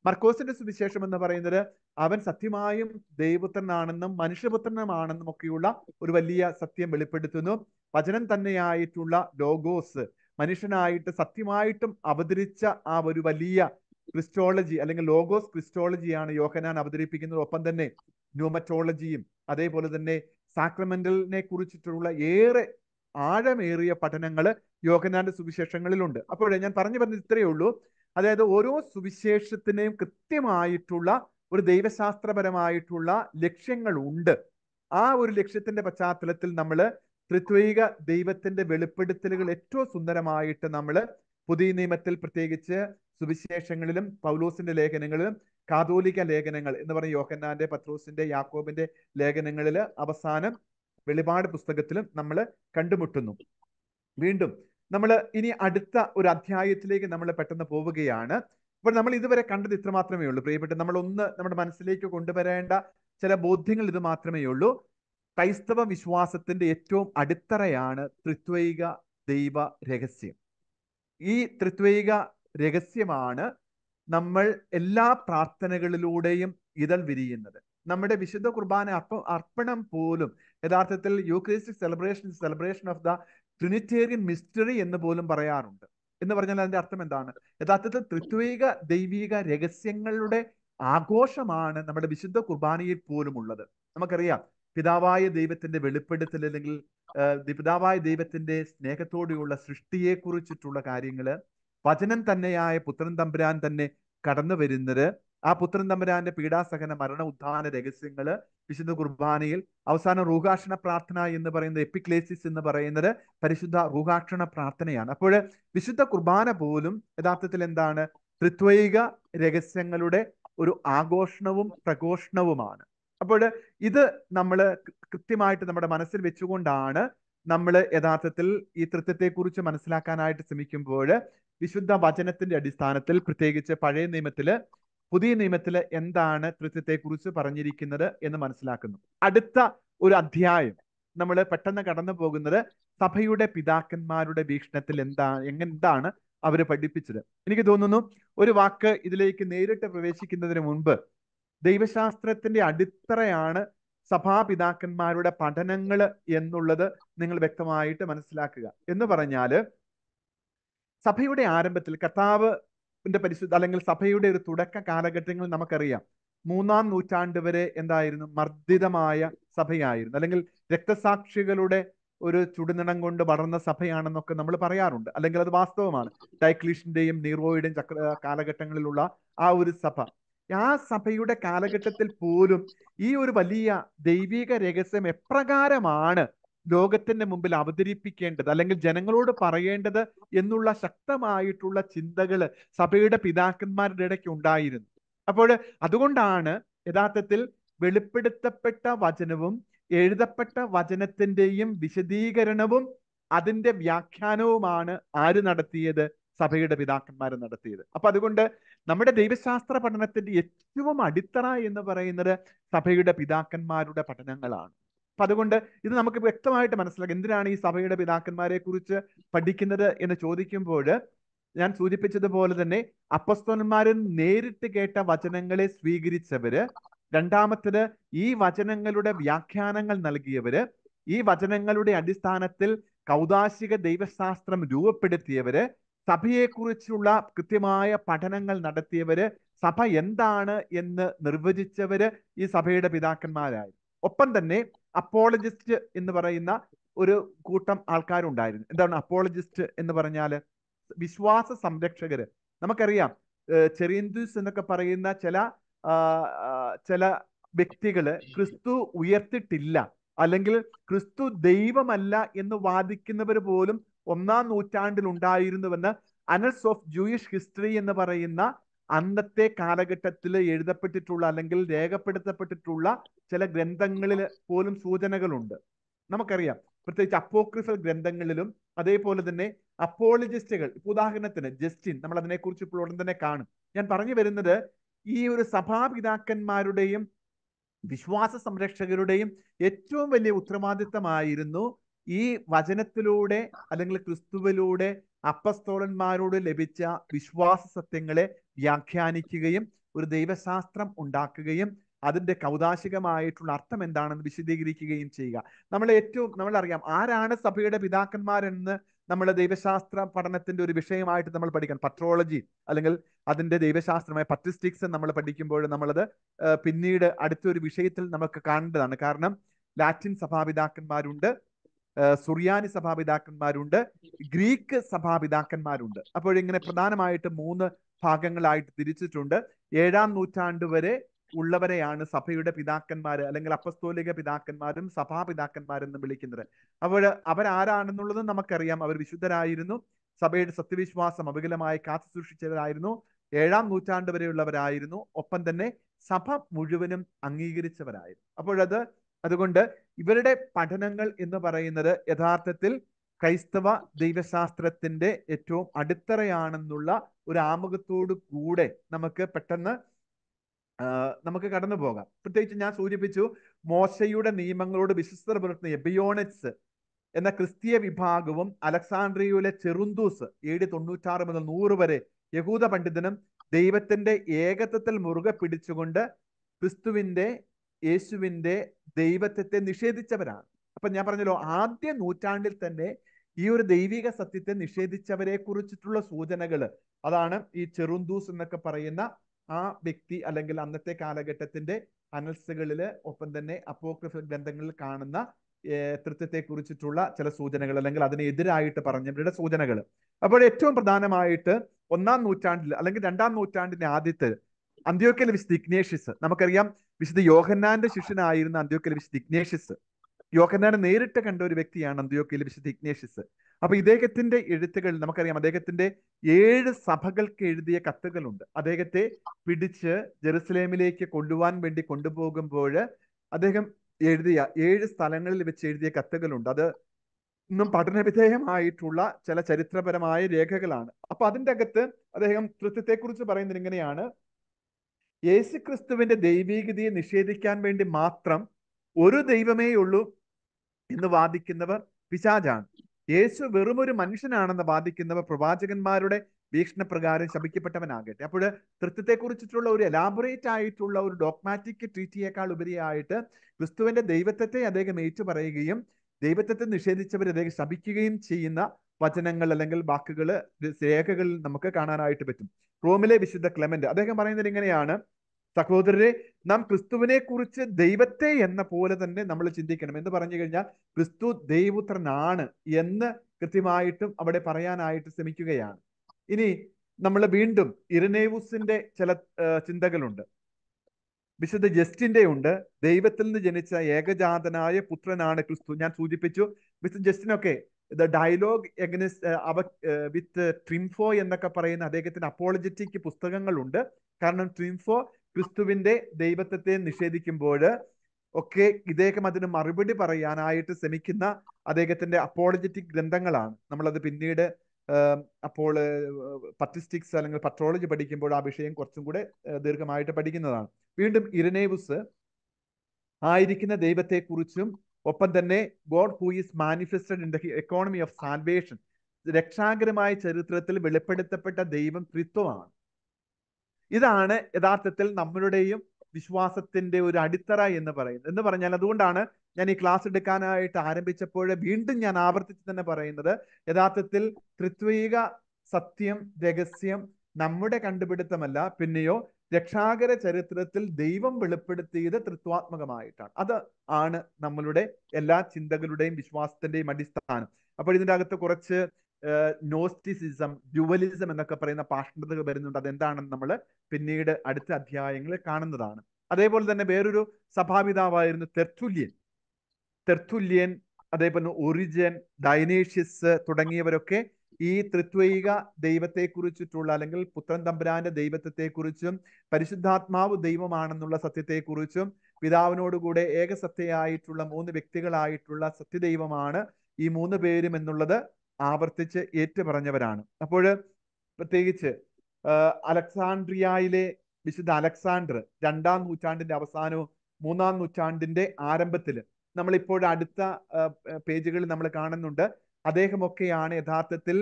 മർക്കോസിന്റെ സുവിശേഷം എന്ന് പറയുന്നത് അവൻ സത്യമായും ദൈവപുത്രനാണെന്നും മനുഷ്യപുത്രനുമാണെന്നും ഒക്കെയുള്ള ഒരു വലിയ സത്യം വെളിപ്പെടുത്തുന്നു വചനം തന്നെയായിട്ടുള്ള ലോഗോസ് മനുഷ്യനായിട്ട് സത്യമായിട്ടും അവതരിച്ച ആ ഒരു വലിയ ക്രിസ്റ്റോളജി അല്ലെങ്കിൽ ലോഗോസ് ക്രിസ്റ്റോളജിയാണ് യോഹനാൻ അവതരിപ്പിക്കുന്നത് ഒപ്പം തന്നെ ന്യൂമറ്റോളജിയും അതേപോലെ തന്നെ സാക്രമെന്റലിനെ കുറിച്ചിട്ടുള്ള ഏറെ ആഴമേറിയ പഠനങ്ങൾ യോഹനാന്റെ സുവിശേഷങ്ങളിലുണ്ട് അപ്പോഴേ ഞാൻ പറഞ്ഞു പറഞ്ഞത് ഇത്രയേ ഉള്ളൂ അതായത് ഓരോ സുവിശേഷത്തിനെയും കൃത്യമായിട്ടുള്ള ഒരു ദൈവശാസ്ത്രപരമായിട്ടുള്ള ലക്ഷ്യങ്ങൾ ഉണ്ട് ആ ഒരു ലക്ഷ്യത്തിന്റെ പശ്ചാത്തലത്തിൽ നമ്മൾ ത്രിത്വൈക ദൈവത്തിന്റെ വെളിപ്പെടുത്തലുകൾ ഏറ്റവും സുന്ദരമായിട്ട് നമ്മൾ പുതിയ നിയമത്തിൽ പ്രത്യേകിച്ച് സുവിശേഷങ്ങളിലും പൗലോസിന്റെ ലേഖനങ്ങളിലും കാതോലിക ലേഖനങ്ങൾ എന്ന് പറഞ്ഞ യോഹന്നാന്റെ പത്രോസിന്റെ യാക്കോബിന്റെ ലേഖനങ്ങളിൽ അവസാനം വെളിപാട് പുസ്തകത്തിലും നമ്മൾ കണ്ടുമുട്ടുന്നു വീണ്ടും നമ്മൾ ഇനി അടുത്ത ഒരു അധ്യായത്തിലേക്ക് നമ്മൾ പെട്ടെന്ന് പോവുകയാണ് അപ്പോൾ നമ്മൾ ഇതുവരെ കണ്ടത് ഇത്ര മാത്രമേ ഉള്ളൂ പ്രിയപ്പെട്ട് നമ്മൾ ഒന്ന് നമ്മുടെ മനസ്സിലേക്ക് കൊണ്ടുവരേണ്ട ചില ബോധ്യങ്ങൾ ഇത് മാത്രമേ ഉള്ളൂ ക്രൈസ്തവ വിശ്വാസത്തിന്റെ ഏറ്റവും അടിത്തറയാണ് ത്രിത്വൈക ദൈവ രഹസ്യം ഈ ത്രിത്വൈക രഹസ്യമാണ് നമ്മൾ എല്ലാ പ്രാർത്ഥനകളിലൂടെയും ഇതൾ വിരിയുന്നത് നമ്മുടെ വിശുദ്ധ കുർബാന അർപ്പ അർപ്പണം പോലും യഥാർത്ഥത്തിൽ Eucharistic celebration celebration of the Trinitarian mystery എന്ന് പോലും പറയാറുണ്ട് എന്ന് പറഞ്ഞാൽ അതിന്റെ അർത്ഥം എന്താണ് യഥാർത്ഥത്തിൽ ത്രിത്വൈക ദൈവിക രഹസ്യങ്ങളുടെ ആഘോഷമാണ് നമ്മുടെ വിശുദ്ധ കുർബാനയിൽ പോലും ഉള്ളത് നമുക്കറിയാം പിതാവായ ദൈവത്തിന്റെ വെളിപ്പെടുത്തൽ അല്ലെങ്കിൽ പിതാവായ ദൈവത്തിന്റെ സ്നേഹത്തോടെയുള്ള സൃഷ്ടിയെ കുറിച്ചിട്ടുള്ള കാര്യങ്ങള് വചനം തന്നെയായ പുത്രൻ തമ്പുരാൻ തന്നെ കടന്നു വരുന്നത് ആ പുത്രൻ തമ്പുരാന്റെ പീഡാസഹന മരണ ഉദ്ധാന രഹസ്യങ്ങള് വിശുദ്ധ കുർബാനയിൽ അവസാന റൂഹാക്ഷണ പ്രാർത്ഥന എന്ന് പറയുന്ന എപ്പിക്ലേസിസ് എന്ന് പറയുന്നത് പരിശുദ്ധ റൂഹാക്ഷണ പ്രാർത്ഥനയാണ് അപ്പോൾ വിശുദ്ധ കുർബാന പോലും യഥാർത്ഥത്തിൽ എന്താണ് ത്രിത്വൈക രഹസ്യങ്ങളുടെ ഒരു ആഘോഷണവും പ്രഘോഷണവുമാണ് അപ്പോൾ ഇത് നമ്മൾ കൃത്യമായിട്ട് നമ്മുടെ മനസ്സിൽ വെച്ചുകൊണ്ടാണ് നമ്മൾ യഥാർത്ഥത്തിൽ ഈ തൃത്വത്തെക്കുറിച്ച് മനസ്സിലാക്കാനായിട്ട് ശ്രമിക്കുമ്പോൾ വിശുദ്ധ വചനത്തിന്റെ അടിസ്ഥാനത്തിൽ പ്രത്യേകിച്ച് പഴയ നിയമത്തില് പുതിയ നിയമത്തില് എന്താണ് തൃത്വത്തെക്കുറിച്ച് പറഞ്ഞിരിക്കുന്നത് എന്ന് മനസ്സിലാക്കുന്നു അടുത്ത ഒരു അധ്യായം നമ്മൾ പെട്ടെന്ന് കടന്നു പോകുന്നത് സഭയുടെ പിതാക്കന്മാരുടെ വീക്ഷണത്തിൽ എന്താണ് എങ്ങെന്താണ് അവർ പഠിപ്പിച്ചത് എനിക്ക് തോന്നുന്നു ഒരു വാക്ക് ഇതിലേക്ക് നേരിട്ട് പ്രവേശിക്കുന്നതിന് മുൻപ് ദൈവശാസ്ത്രത്തിന്റെ അടിത്തറയാണ് സഭാപിതാക്കന്മാരുടെ പഠനങ്ങൾ എന്നുള്ളത് നിങ്ങൾ വ്യക്തമായിട്ട് മനസ്സിലാക്കുക എന്ന് പറഞ്ഞാൽ സഭയുടെ ആരംഭത്തിൽ കർത്താവ് പരിശുദ്ധ അല്ലെങ്കിൽ സഭയുടെ ഒരു തുടക്ക കാലഘട്ടങ്ങൾ നമുക്കറിയാം മൂന്നാം നൂറ്റാണ്ട് വരെ എന്തായിരുന്നു മർദ്ദിതമായ സഭയായിരുന്നു അല്ലെങ്കിൽ രക്തസാക്ഷികളുടെ ഒരു ചുടുനിണം കൊണ്ട് വളർന്ന സഭയാണെന്നൊക്കെ നമ്മൾ പറയാറുണ്ട് അല്ലെങ്കിൽ അത് വാസ്തവമാണ് ഡൈക്ലീഷിന്റെയും നീറോയുടെയും ചക്ര കാലഘട്ടങ്ങളിലുള്ള ആ ഒരു സഭ ആ സഭയുടെ കാലഘട്ടത്തിൽ പോലും ഈ ഒരു വലിയ ദൈവിക രഹസ്യം എപ്രകാരമാണ് ലോകത്തിന്റെ മുമ്പിൽ അവതരിപ്പിക്കേണ്ടത് അല്ലെങ്കിൽ ജനങ്ങളോട് പറയേണ്ടത് എന്നുള്ള ശക്തമായിട്ടുള്ള ചിന്തകൾ സഭയുടെ പിതാക്കന്മാരുടെ ഇടയ്ക്ക് ഉണ്ടായിരുന്നു അപ്പോൾ അതുകൊണ്ടാണ് യഥാർത്ഥത്തിൽ വെളിപ്പെടുത്തപ്പെട്ട വചനവും എഴുതപ്പെട്ട വചനത്തിന്റെയും വിശദീകരണവും അതിന്റെ വ്യാഖ്യാനവുമാണ് ആര് നടത്തിയത് സഭയുടെ പിതാക്കന്മാർ നടത്തിയത് അപ്പൊ അതുകൊണ്ട് നമ്മുടെ ദൈവശാസ്ത്ര പഠനത്തിന്റെ ഏറ്റവും അടിത്തറ എന്ന് പറയുന്നത് സഭയുടെ പിതാക്കന്മാരുടെ പഠനങ്ങളാണ് അപ്പൊ അതുകൊണ്ട് ഇത് നമുക്ക് വ്യക്തമായിട്ട് മനസ്സിലാക്കാം എന്തിനാണ് ഈ സഭയുടെ പിതാക്കന്മാരെ കുറിച്ച് പഠിക്കുന്നത് എന്ന് ചോദിക്കുമ്പോൾ ഞാൻ സൂചിപ്പിച്ചതുപോലെ തന്നെ അപ്പസ്തോന്മാരും നേരിട്ട് കേട്ട വചനങ്ങളെ സ്വീകരിച്ചവര് രണ്ടാമത്തത് ഈ വചനങ്ങളുടെ വ്യാഖ്യാനങ്ങൾ നൽകിയവര് ഈ വചനങ്ങളുടെ അടിസ്ഥാനത്തിൽ കൗതാശിക ദൈവശാസ്ത്രം രൂപപ്പെടുത്തിയവര് സഭയെക്കുറിച്ചുള്ള കൃത്യമായ പഠനങ്ങൾ നടത്തിയവര് സഭ എന്താണ് എന്ന് നിർവചിച്ചവര് ഈ സഭയുടെ പിതാക്കന്മാരായിരുന്നു ഒപ്പം തന്നെ അപ്പോളജിസ്റ്റ് എന്ന് പറയുന്ന ഒരു കൂട്ടം ആൾക്കാരുണ്ടായിരുന്നു എന്താണ് അപ്പോളജിസ്റ്റ് എന്ന് പറഞ്ഞാൽ വിശ്വാസ സംരക്ഷകര് നമുക്കറിയാം ചെറിയന്തുസ് എന്നൊക്കെ പറയുന്ന ചില ചില വ്യക്തികള് ക്രിസ്തു ഉയർത്തിട്ടില്ല അല്ലെങ്കിൽ ക്രിസ്തു ദൈവമല്ല എന്ന് വാദിക്കുന്നവർ പോലും ഒന്നാം നൂറ്റാണ്ടിൽ ഉണ്ടായിരുന്നുവെന്ന് അനൽസ് ഓഫ് ജൂയിഷ് ഹിസ്റ്ററി എന്ന് പറയുന്ന അന്നത്തെ കാലഘട്ടത്തിൽ എഴുതപ്പെട്ടിട്ടുള്ള അല്ലെങ്കിൽ രേഖപ്പെടുത്തപ്പെട്ടിട്ടുള്ള ചില ഗ്രന്ഥങ്ങളിൽ പോലും സൂചനകളുണ്ട് നമുക്കറിയാം പ്രത്യേകിച്ച് അപ്പോക്രിഫൽ ഗ്രന്ഥങ്ങളിലും അതേപോലെ തന്നെ അപ്പോളജിസ്റ്റുകൾ ഉദാഹരണത്തിന് ജസ്റ്റിൻ നമ്മൾ അതിനെക്കുറിച്ച് ഇപ്പോൾ ഉടൻ തന്നെ കാണും ഞാൻ പറഞ്ഞു വരുന്നത് ഈ ഒരു സഭാപിതാക്കന്മാരുടെയും വിശ്വാസ സംരക്ഷകരുടെയും ഏറ്റവും വലിയ ഉത്തരവാദിത്തമായിരുന്നു ഈ വചനത്തിലൂടെ അല്ലെങ്കിൽ ക്രിസ്തുവിലൂടെ അപ്പസ്തോലന്മാരോട് ലഭിച്ച വിശ്വാസ സത്യങ്ങളെ വ്യാഖ്യാനിക്കുകയും ഒരു ദൈവശാസ്ത്രം ഉണ്ടാക്കുകയും അതിന്റെ കൗതാശികമായിട്ടുള്ള അർത്ഥം എന്താണെന്ന് വിശദീകരിക്കുകയും ചെയ്യുക നമ്മൾ ഏറ്റവും നമ്മളറിയാം ആരാണ് സഭയുടെ പിതാക്കന്മാരെന്ന് നമ്മൾ ദൈവശാസ്ത്ര പഠനത്തിന്റെ ഒരു വിഷയമായിട്ട് നമ്മൾ പഠിക്കണം പട്രോളജി അല്ലെങ്കിൽ അതിന്റെ ദൈവശാസ്ത്രമായ പറ്റിസ്റ്റിക്സ് നമ്മൾ പഠിക്കുമ്പോൾ നമ്മളത് പിന്നീട് അടുത്തൊരു വിഷയത്തിൽ നമുക്ക് കാണേണ്ടതാണ് കാരണം ലാറ്റിൻ സഭാപിതാക്കന്മാരുണ്ട് സുറിയാനി സഭാപിതാക്കന്മാരുണ്ട് ഗ്രീക്ക് സഭാപിതാക്കന്മാരുണ്ട് അപ്പോൾ ഇങ്ങനെ പ്രധാനമായിട്ട് മൂന്ന് ഭാഗങ്ങളായിട്ട് തിരിച്ചിട്ടുണ്ട് ഏഴാം നൂറ്റാണ്ട് വരെ ഉള്ളവരെയാണ് സഭയുടെ പിതാക്കന്മാര് അല്ലെങ്കിൽ അപ്പസ്തോലിക പിതാക്കന്മാരും സഭാപിതാക്കന്മാരെന്നും വിളിക്കുന്നത് അപ്പോൾ അവരാരാണെന്നുള്ളത് നമുക്കറിയാം അവർ വിശുദ്ധരായിരുന്നു സഭയുടെ സത്യവിശ്വാസം അവകലമായി കാത്തു സൂക്ഷിച്ചവരായിരുന്നു ഏഴാം നൂറ്റാണ്ട് വരെയുള്ളവരായിരുന്നു ഒപ്പം തന്നെ സഭ മുഴുവനും അംഗീകരിച്ചവരായിരുന്നു അപ്പോഴത് അതുകൊണ്ട് ഇവരുടെ പഠനങ്ങൾ എന്ന് പറയുന്നത് യഥാർത്ഥത്തിൽ ക്രൈസ്തവ ദൈവശാസ്ത്രത്തിന്റെ ഏറ്റവും അടിത്തറയാണെന്നുള്ള ഒരു ആമുഖത്തോടു കൂടെ നമുക്ക് പെട്ടെന്ന് നമുക്ക് കടന്നു പോകാം പ്രത്യേകിച്ച് ഞാൻ സൂചിപ്പിച്ചു മോശയുടെ നിയമങ്ങളോട് വിശ്വസ്തത പുലർത്തുന്ന എബിയോണറ്റ്സ് എന്ന ക്രിസ്തീയ വിഭാഗവും അലക്സാണ്ട്രിയയിലെ ചെറുന്തൂസ് ഏഴ് തൊണ്ണൂറ്റാറ് മുതൽ നൂറ് വരെ യഹൂദ പണ്ഡിതനും ദൈവത്തിന്റെ ഏകത്വത്തിൽ മുറുകെ പിടിച്ചുകൊണ്ട് ക്രിസ്തുവിന്റെ യേശുവിൻ്റെ ദൈവത്വത്തെ നിഷേധിച്ചവരാണ് അപ്പൊ ഞാൻ പറഞ്ഞല്ലോ ആദ്യ നൂറ്റാണ്ടിൽ തന്നെ ഈ ഒരു ദൈവിക സത്യത്തെ നിഷേധിച്ചവരെ കുറിച്ചിട്ടുള്ള സൂചനകൾ അതാണ് ഈ ചെറുന്തൂസ് എന്നൊക്കെ പറയുന്ന ആ വ്യക്തി അല്ലെങ്കിൽ അന്നത്തെ കാലഘട്ടത്തിന്റെ അനൽസുകളില് ഒപ്പം തന്നെ അപ്പോക്രിഫ ഗ്രന്ഥങ്ങളിൽ കാണുന്ന തൃത്വത്തെ കുറിച്ചിട്ടുള്ള ചില സൂചനകൾ അല്ലെങ്കിൽ അതിനെതിരായിട്ട് പറഞ്ഞവരുടെ സൂചനകൾ അപ്പോൾ ഏറ്റവും പ്രധാനമായിട്ട് ഒന്നാം നൂറ്റാണ്ടിൽ അല്ലെങ്കിൽ രണ്ടാം നൂറ്റാണ്ടിന്റെ ആദ്യത്തെ അന്ത്യോക്കൽ വിസ് ദിഗ്നേഷ്യസ് നമുക്കറിയാം വിശുദ്ധ യോഹന്നാന്റെ ശിഷ്യനായിരുന്ന അന്ത്യോക്കയിലെ വിശുദ്ധ ഇഗ്നേഷ്യസ് യോഹന്നാനെ നേരിട്ട് കണ്ട ഒരു വ്യക്തിയാണ് അന്ത്യോക്കയിലെ വിശുദ്ധ ഇഗ്നേഷ്യസ് അപ്പൊ ഇദ്ദേഹത്തിന്റെ എഴുത്തുകൾ നമുക്കറിയാം അദ്ദേഹത്തിന്റെ ഏഴ് സഭകൾക്ക് എഴുതിയ കത്തുകളുണ്ട് അദ്ദേഹത്തെ പിടിച്ച് ജെറുസലേമിലേക്ക് കൊണ്ടുപോകാൻ വേണ്ടി കൊണ്ടുപോകുമ്പോൾ അദ്ദേഹം എഴുതിയ ഏഴ് സ്ഥലങ്ങളിൽ വെച്ച് എഴുതിയ കത്തുകളുണ്ട് അത് ഇന്നും പഠനവിധേയമായിട്ടുള്ള ചില ചരിത്രപരമായ രേഖകളാണ് അപ്പൊ അതിൻ്റെ അകത്ത് അദ്ദേഹം തൃത്വത്തെക്കുറിച്ച് പറയുന്നത് ഇങ്ങനെയാണ് യേശുക്രിസ്തുവിന്റെ ദൈവീകതയെ നിഷേധിക്കാൻ വേണ്ടി മാത്രം ഒരു ദൈവമേ ഉള്ളൂ എന്ന് വാദിക്കുന്നവർ പിശാജാണ് യേശു വെറുമൊരു മനുഷ്യനാണെന്ന് വാദിക്കുന്നവർ പ്രവാചകന്മാരുടെ വീക്ഷണപ്രകാരം ശപിക്കപ്പെട്ടവനാകട്ടെ അപ്പോൾ കുറിച്ചിട്ടുള്ള ഒരു എലാബറേറ്റ് ആയിട്ടുള്ള ഒരു ഡോക്മാറ്റിക് ട്രീറ്റിയേക്കാൾ ഉപരിയായിട്ട് ക്രിസ്തുവിന്റെ ദൈവത്വത്തെ അദ്ദേഹം ഏറ്റു പറയുകയും ദൈവത്വത്തെ നിഷേധിച്ചവർ അദ്ദേഹം ശപിക്കുകയും ചെയ്യുന്ന വചനങ്ങൾ അല്ലെങ്കിൽ വാക്കുകൾ രേഖകളിൽ നമുക്ക് കാണാനായിട്ട് പറ്റും റോമിലെ വിശുദ്ധ ക്ലെമന്റ് അദ്ദേഹം പറയുന്നത് ഇങ്ങനെയാണ് സഹോദരരെ നാം ക്രിസ്തുവിനെ കുറിച്ച് ദൈവത്തെ എന്ന പോലെ തന്നെ നമ്മൾ ചിന്തിക്കണം എന്ന് പറഞ്ഞു കഴിഞ്ഞാൽ ക്രിസ്തു ദൈവപുത്രനാണ് എന്ന് കൃത്യമായിട്ടും അവിടെ പറയാനായിട്ട് ശ്രമിക്കുകയാണ് ഇനി നമ്മൾ വീണ്ടും ഇരനേവുസിന്റെ ചില ചിന്തകളുണ്ട് വിശുദ്ധ ജസ്റ്റിന്റെ ഉണ്ട് ദൈവത്തിൽ നിന്ന് ജനിച്ച ഏകജാതനായ പുത്രനാണ് ക്രിസ്തു ഞാൻ സൂചിപ്പിച്ചു വിശുദ്ധ ജസ്റ്റിനൊക്കെ ദ ഡയലോഗ് എഗനിസ്റ്റ് അവ വിത്ത് uh, ട്രിംഫോ uh, എന്നൊക്കെ പറയുന്ന അദ്ദേഹത്തിന്റെ അപ്പോളജറ്റിക് പുസ്തകങ്ങളുണ്ട് കാരണം ട്രിംഫോ ക്രിസ്തുവിന്റെ ദൈവത്വത്തെ നിഷേധിക്കുമ്പോൾ ഒക്കെ ഇദ്ദേഹം അതിന് മറുപടി പറയാനായിട്ട് ശ്രമിക്കുന്ന അദ്ദേഹത്തിന്റെ അപ്പോളജറ്റിക് ഗ്രന്ഥങ്ങളാണ് നമ്മളത് പിന്നീട് അപ്പോൾ പറ്റിസ്റ്റിക്സ് അല്ലെങ്കിൽ പട്രോളജി പഠിക്കുമ്പോൾ ആ വിഷയം കുറച്ചും കൂടെ ദീർഘമായിട്ട് പഠിക്കുന്നതാണ് വീണ്ടും ഇരനേവുസ് ആയിരിക്കുന്ന ദൈവത്തെക്കുറിച്ചും ഒപ്പം തന്നെ God who is manifested in the economy of salvation രക്ഷാകരമായ ചരിത്രത്തിൽ വെളിപ്പെടുത്തപ്പെട്ട ദൈവം ത്രിത്വമാണ് ഇതാണ് യഥാർത്ഥത്തിൽ നമ്മളുടെയും വിശ്വാസത്തിന്റെ ഒരു അടിത്തറ എന്ന് പറയുന്നത് എന്ന് പറഞ്ഞാൽ അതുകൊണ്ടാണ് ഞാൻ ഈ ക്ലാസ് എടുക്കാനായിട്ട് ആരംഭിച്ചപ്പോൾ വീണ്ടും ഞാൻ ആവർത്തിച്ച് തന്നെ പറയുന്നത് യഥാർത്ഥത്തിൽ ത്രിത്വീക സത്യം രഹസ്യം നമ്മുടെ കണ്ടുപിടുത്തമല്ല പിന്നെയോ രക്ഷാകര ചരിത്രത്തിൽ ദൈവം വെളിപ്പെടുത്തിയത് തൃത്വാത്മകമായിട്ടാണ് അത് ആണ് നമ്മളുടെ എല്ലാ ചിന്തകളുടെയും വിശ്വാസത്തിന്റെയും അടിസ്ഥാനം അപ്പോൾ ഇതിൻ്റെ അകത്ത് കുറച്ച് നോസ്റ്റിസിസം ഡ്യുവലിസം എന്നൊക്കെ പറയുന്ന പാഷണതകൾ വരുന്നുണ്ട് അതെന്താണെന്ന് നമ്മൾ പിന്നീട് അടുത്ത അധ്യായങ്ങളിൽ കാണുന്നതാണ് അതേപോലെ തന്നെ വേറൊരു സഭാപിതാവായിരുന്നു തെർത്തുല്യൻ തെർത്തുല്യൻ അതേപോലെ ഒറിജൻ ഡൈനേഷ്യസ് തുടങ്ങിയവരൊക്കെ ഈ ദൈവത്തെ കുറിച്ചിട്ടുള്ള അല്ലെങ്കിൽ പുത്രൻ തമ്പുരാന്റെ ദൈവത്വത്തെക്കുറിച്ചും പരിശുദ്ധാത്മാവ് ദൈവമാണെന്നുള്ള സത്യത്തെക്കുറിച്ചും പിതാവിനോടുകൂടെ ഏകസത്യയായിട്ടുള്ള മൂന്ന് വ്യക്തികളായിട്ടുള്ള സത്യദൈവമാണ് ഈ മൂന്ന് പേരും എന്നുള്ളത് ആവർത്തിച്ച് ഏറ്റുപറഞ്ഞവരാണ് അപ്പോൾ പ്രത്യേകിച്ച് അലക്സാണ്ട്രിയയിലെ വിശുദ്ധ അലക്സാണ്ടർ രണ്ടാം നൂറ്റാണ്ടിന്റെ അവസാനവും മൂന്നാം നൂറ്റാണ്ടിന്റെ ആരംഭത്തിൽ നമ്മൾ അടുത്ത പേജുകളിൽ നമ്മൾ കാണുന്നുണ്ട് അദ്ദേഹമൊക്കെയാണ് യഥാർത്ഥത്തിൽ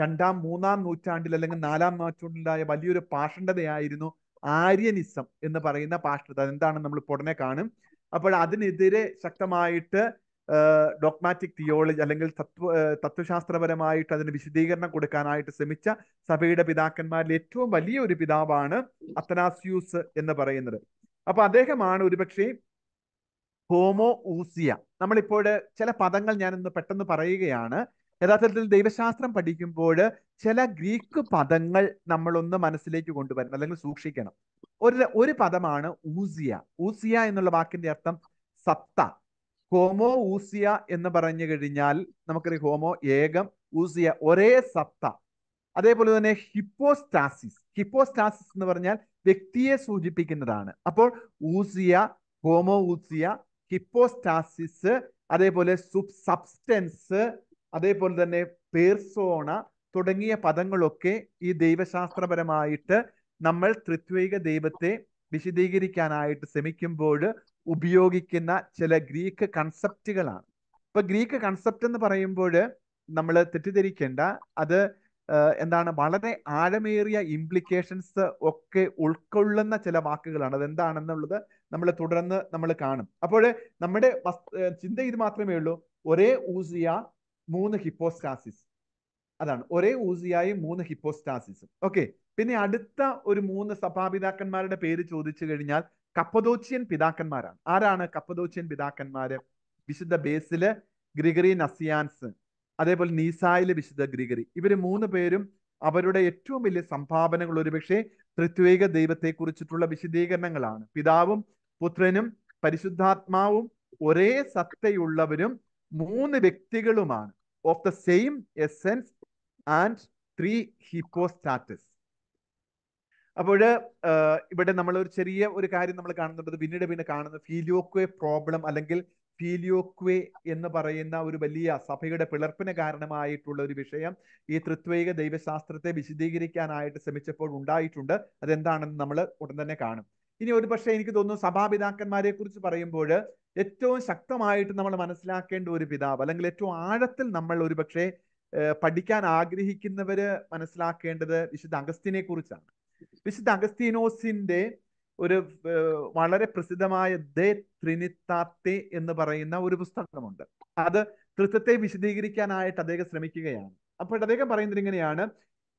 രണ്ടാം മൂന്നാം നൂറ്റാണ്ടിൽ അല്ലെങ്കിൽ നാലാം നൂറ്റാണ്ടിലായ വലിയൊരു പാഷണ്ഡതയായിരുന്നു ആര്യനിസം എന്ന് പറയുന്ന പാഷണ്ഡത അതെന്താണെന്ന് നമ്മൾ ഉടനെ കാണും അപ്പോൾ അതിനെതിരെ ശക്തമായിട്ട് ഡോക്മാറ്റിക് തിയോളജി അല്ലെങ്കിൽ തത്വ തത്വശാസ്ത്രപരമായിട്ട് അതിന് വിശദീകരണം കൊടുക്കാനായിട്ട് ശ്രമിച്ച സഭയുടെ പിതാക്കന്മാരിൽ ഏറ്റവും വലിയ ഒരു പിതാവാണ് അത്തനാസ്യൂസ് എന്ന് പറയുന്നത് അപ്പൊ അദ്ദേഹമാണ് ഒരുപക്ഷെ ഹോമോ ഊസിയ നമ്മളിപ്പോൾ ചില പദങ്ങൾ ഞാനൊന്ന് പെട്ടെന്ന് പറയുകയാണ് യഥാർത്ഥത്തിൽ ദൈവശാസ്ത്രം പഠിക്കുമ്പോൾ ചില ഗ്രീക്ക് പദങ്ങൾ നമ്മളൊന്ന് മനസ്സിലേക്ക് കൊണ്ടുവരണം അല്ലെങ്കിൽ സൂക്ഷിക്കണം ഒരു ഒരു പദമാണ് ഊസിയ ഊസിയ എന്നുള്ള വാക്കിന്റെ അർത്ഥം സത്ത ഹോമോ ഊസിയ എന്ന് പറഞ്ഞു കഴിഞ്ഞാൽ നമുക്കറിയാം ഹോമോ ഏകം ഊസിയ ഒരേ സത്ത അതേപോലെ തന്നെ ഹിപ്പോസ്റ്റാസിസ് ഹിപ്പോസ്റ്റാസിസ് എന്ന് പറഞ്ഞാൽ വ്യക്തിയെ സൂചിപ്പിക്കുന്നതാണ് അപ്പോൾ ഊസിയ ഹോമോ ഊസിയ ഹിപ്പോസ്റ്റാസിസ് അതേപോലെ സുബ് സബ്സ്റ്റൻസ് അതേപോലെ തന്നെ പേർസോണ തുടങ്ങിയ പദങ്ങളൊക്കെ ഈ ദൈവശാസ്ത്രപരമായിട്ട് നമ്മൾ ത്രിത്വൈക ദൈവത്തെ വിശദീകരിക്കാനായിട്ട് ശ്രമിക്കുമ്പോൾ ഉപയോഗിക്കുന്ന ചില ഗ്രീക്ക് കൺസെപ്റ്റുകളാണ് ഇപ്പൊ ഗ്രീക്ക് കൺസെപ്റ്റ് എന്ന് പറയുമ്പോൾ നമ്മൾ തെറ്റിദ്ധരിക്കേണ്ട അത് എന്താണ് വളരെ ആഴമേറിയ ഇംപ്ലിക്കേഷൻസ് ഒക്കെ ഉൾക്കൊള്ളുന്ന ചില വാക്കുകളാണ് അത് എന്താണെന്നുള്ളത് നമ്മൾ തുടർന്ന് നമ്മൾ കാണും അപ്പോൾ നമ്മുടെ ചിന്ത ഇത് മാത്രമേ ഉള്ളൂ ഒരേ ഊസിയ മൂന്ന് ഹിപ്പോസ്റ്റാസിസ് അതാണ് ഒരേ ഊസിയായും മൂന്ന് ഹിപ്പോസ്റ്റാസിസും ഓക്കെ പിന്നെ അടുത്ത ഒരു മൂന്ന് സഭാപിതാക്കന്മാരുടെ പേര് ചോദിച്ചു കഴിഞ്ഞാൽ കപ്പദോച്ചിയൻ പിതാക്കന്മാരാണ് ആരാണ് കപ്പദോച്ചിയൻ പിതാക്കന്മാര് വിശുദ്ധ ബേസില് ഗ്രിഗറി നസിയാൻസ് അതേപോലെ നീസായില് വിശുദ്ധ ഗ്രിഗറി ഇവര് മൂന്ന് പേരും അവരുടെ ഏറ്റവും വലിയ സംഭാവനകൾ ഒരുപക്ഷെ തൃത്വേക ദൈവത്തെ കുറിച്ചിട്ടുള്ള വിശദീകരണങ്ങളാണ് പിതാവും പുത്രനും പരിശുദ്ധാത്മാവും ഒരേ സത്തയുള്ളവരും മൂന്ന് വ്യക്തികളുമാണ് of the same essence and three hypostasis അപ്പോൾ ഇവിടെ നമ്മൾ ഒരു ചെറിയ ഒരു കാര്യം നമ്മൾ കാണുന്നുണ്ട് പിന്നീട് പിന്നെ കാണുന്നത് ഫീലിയോക്വേ പ്രോബ്ലം അല്ലെങ്കിൽ ഫീലിയോക്വേ എന്ന് പറയുന്ന ഒരു വലിയ സഭയുടെ പിളർപ്പിന് കാരണമായിട്ടുള്ള ഒരു വിഷയം ഈ തൃത്വൈക ദൈവശാസ്ത്രത്തെ വിശദീകരിക്കാനായിട്ട് ശ്രമിച്ചപ്പോൾ ഉണ്ടായിട്ടുണ്ട് അതെന്താണെന്ന് നമ്മൾ ഉടൻ തന്നെ കാണും ഇനി ഒരു പക്ഷേ എനിക്ക് തോന്നുന്നു സഭാപിതാക്കന്മാരെ കുറിച്ച് പറയുമ്പോൾ ഏറ്റവും ശക്തമായിട്ട് നമ്മൾ മനസ്സിലാക്കേണ്ട ഒരു പിതാവ് അല്ലെങ്കിൽ ഏറ്റവും ആഴത്തിൽ നമ്മൾ ഒരു പക്ഷേ പഠിക്കാൻ ആഗ്രഹിക്കുന്നവര് മനസ്സിലാക്കേണ്ടത് വിശുദ്ധ അഗസ്തീനെ കുറിച്ചാണ് വിശുദ്ധ അഗസ്തീനോസിന്റെ ഒരു വളരെ പ്രസിദ്ധമായ ദേ ത്രിനിത്താത്തെ എന്ന് പറയുന്ന ഒരു പുസ്തകമുണ്ട് അത് തൃത്വത്തെ വിശദീകരിക്കാനായിട്ട് അദ്ദേഹം ശ്രമിക്കുകയാണ് അപ്പോൾ അദ്ദേഹം പറയുന്നത് ഇങ്ങനെയാണ്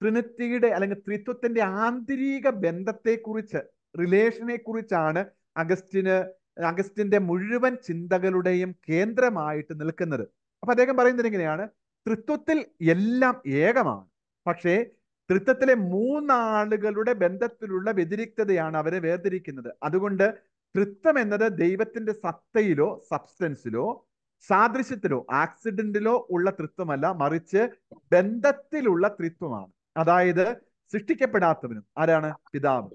ത്രിനിത്തിയുടെ അല്ലെങ്കിൽ ത്രിത്വത്തിന്റെ ആന്തരിക ബന്ധത്തെക്കുറിച്ച് റിലേഷനെ കുറിച്ചാണ് അഗസ്റ്റിന് അഗസ്റ്റിന്റെ മുഴുവൻ ചിന്തകളുടെയും കേന്ദ്രമായിട്ട് നിൽക്കുന്നത് അപ്പൊ അദ്ദേഹം പറയുന്നത് എങ്ങനെയാണ് തൃത്വത്തിൽ എല്ലാം ഏകമാണ് പക്ഷേ തൃത്വത്തിലെ മൂന്നാളുകളുടെ ബന്ധത്തിലുള്ള വ്യതിരിക്തതയാണ് അവരെ വേർതിരിക്കുന്നത് അതുകൊണ്ട് തൃത്വം എന്നത് ദൈവത്തിന്റെ സത്തയിലോ സബ്സ്റ്റൻസിലോ സാദൃശ്യത്തിലോ ആക്സിഡന്റിലോ ഉള്ള തൃത്വമല്ല മറിച്ച് ബന്ധത്തിലുള്ള തൃത്വമാണ് അതായത് സൃഷ്ടിക്കപ്പെടാത്തവനും ആരാണ് പിതാവ്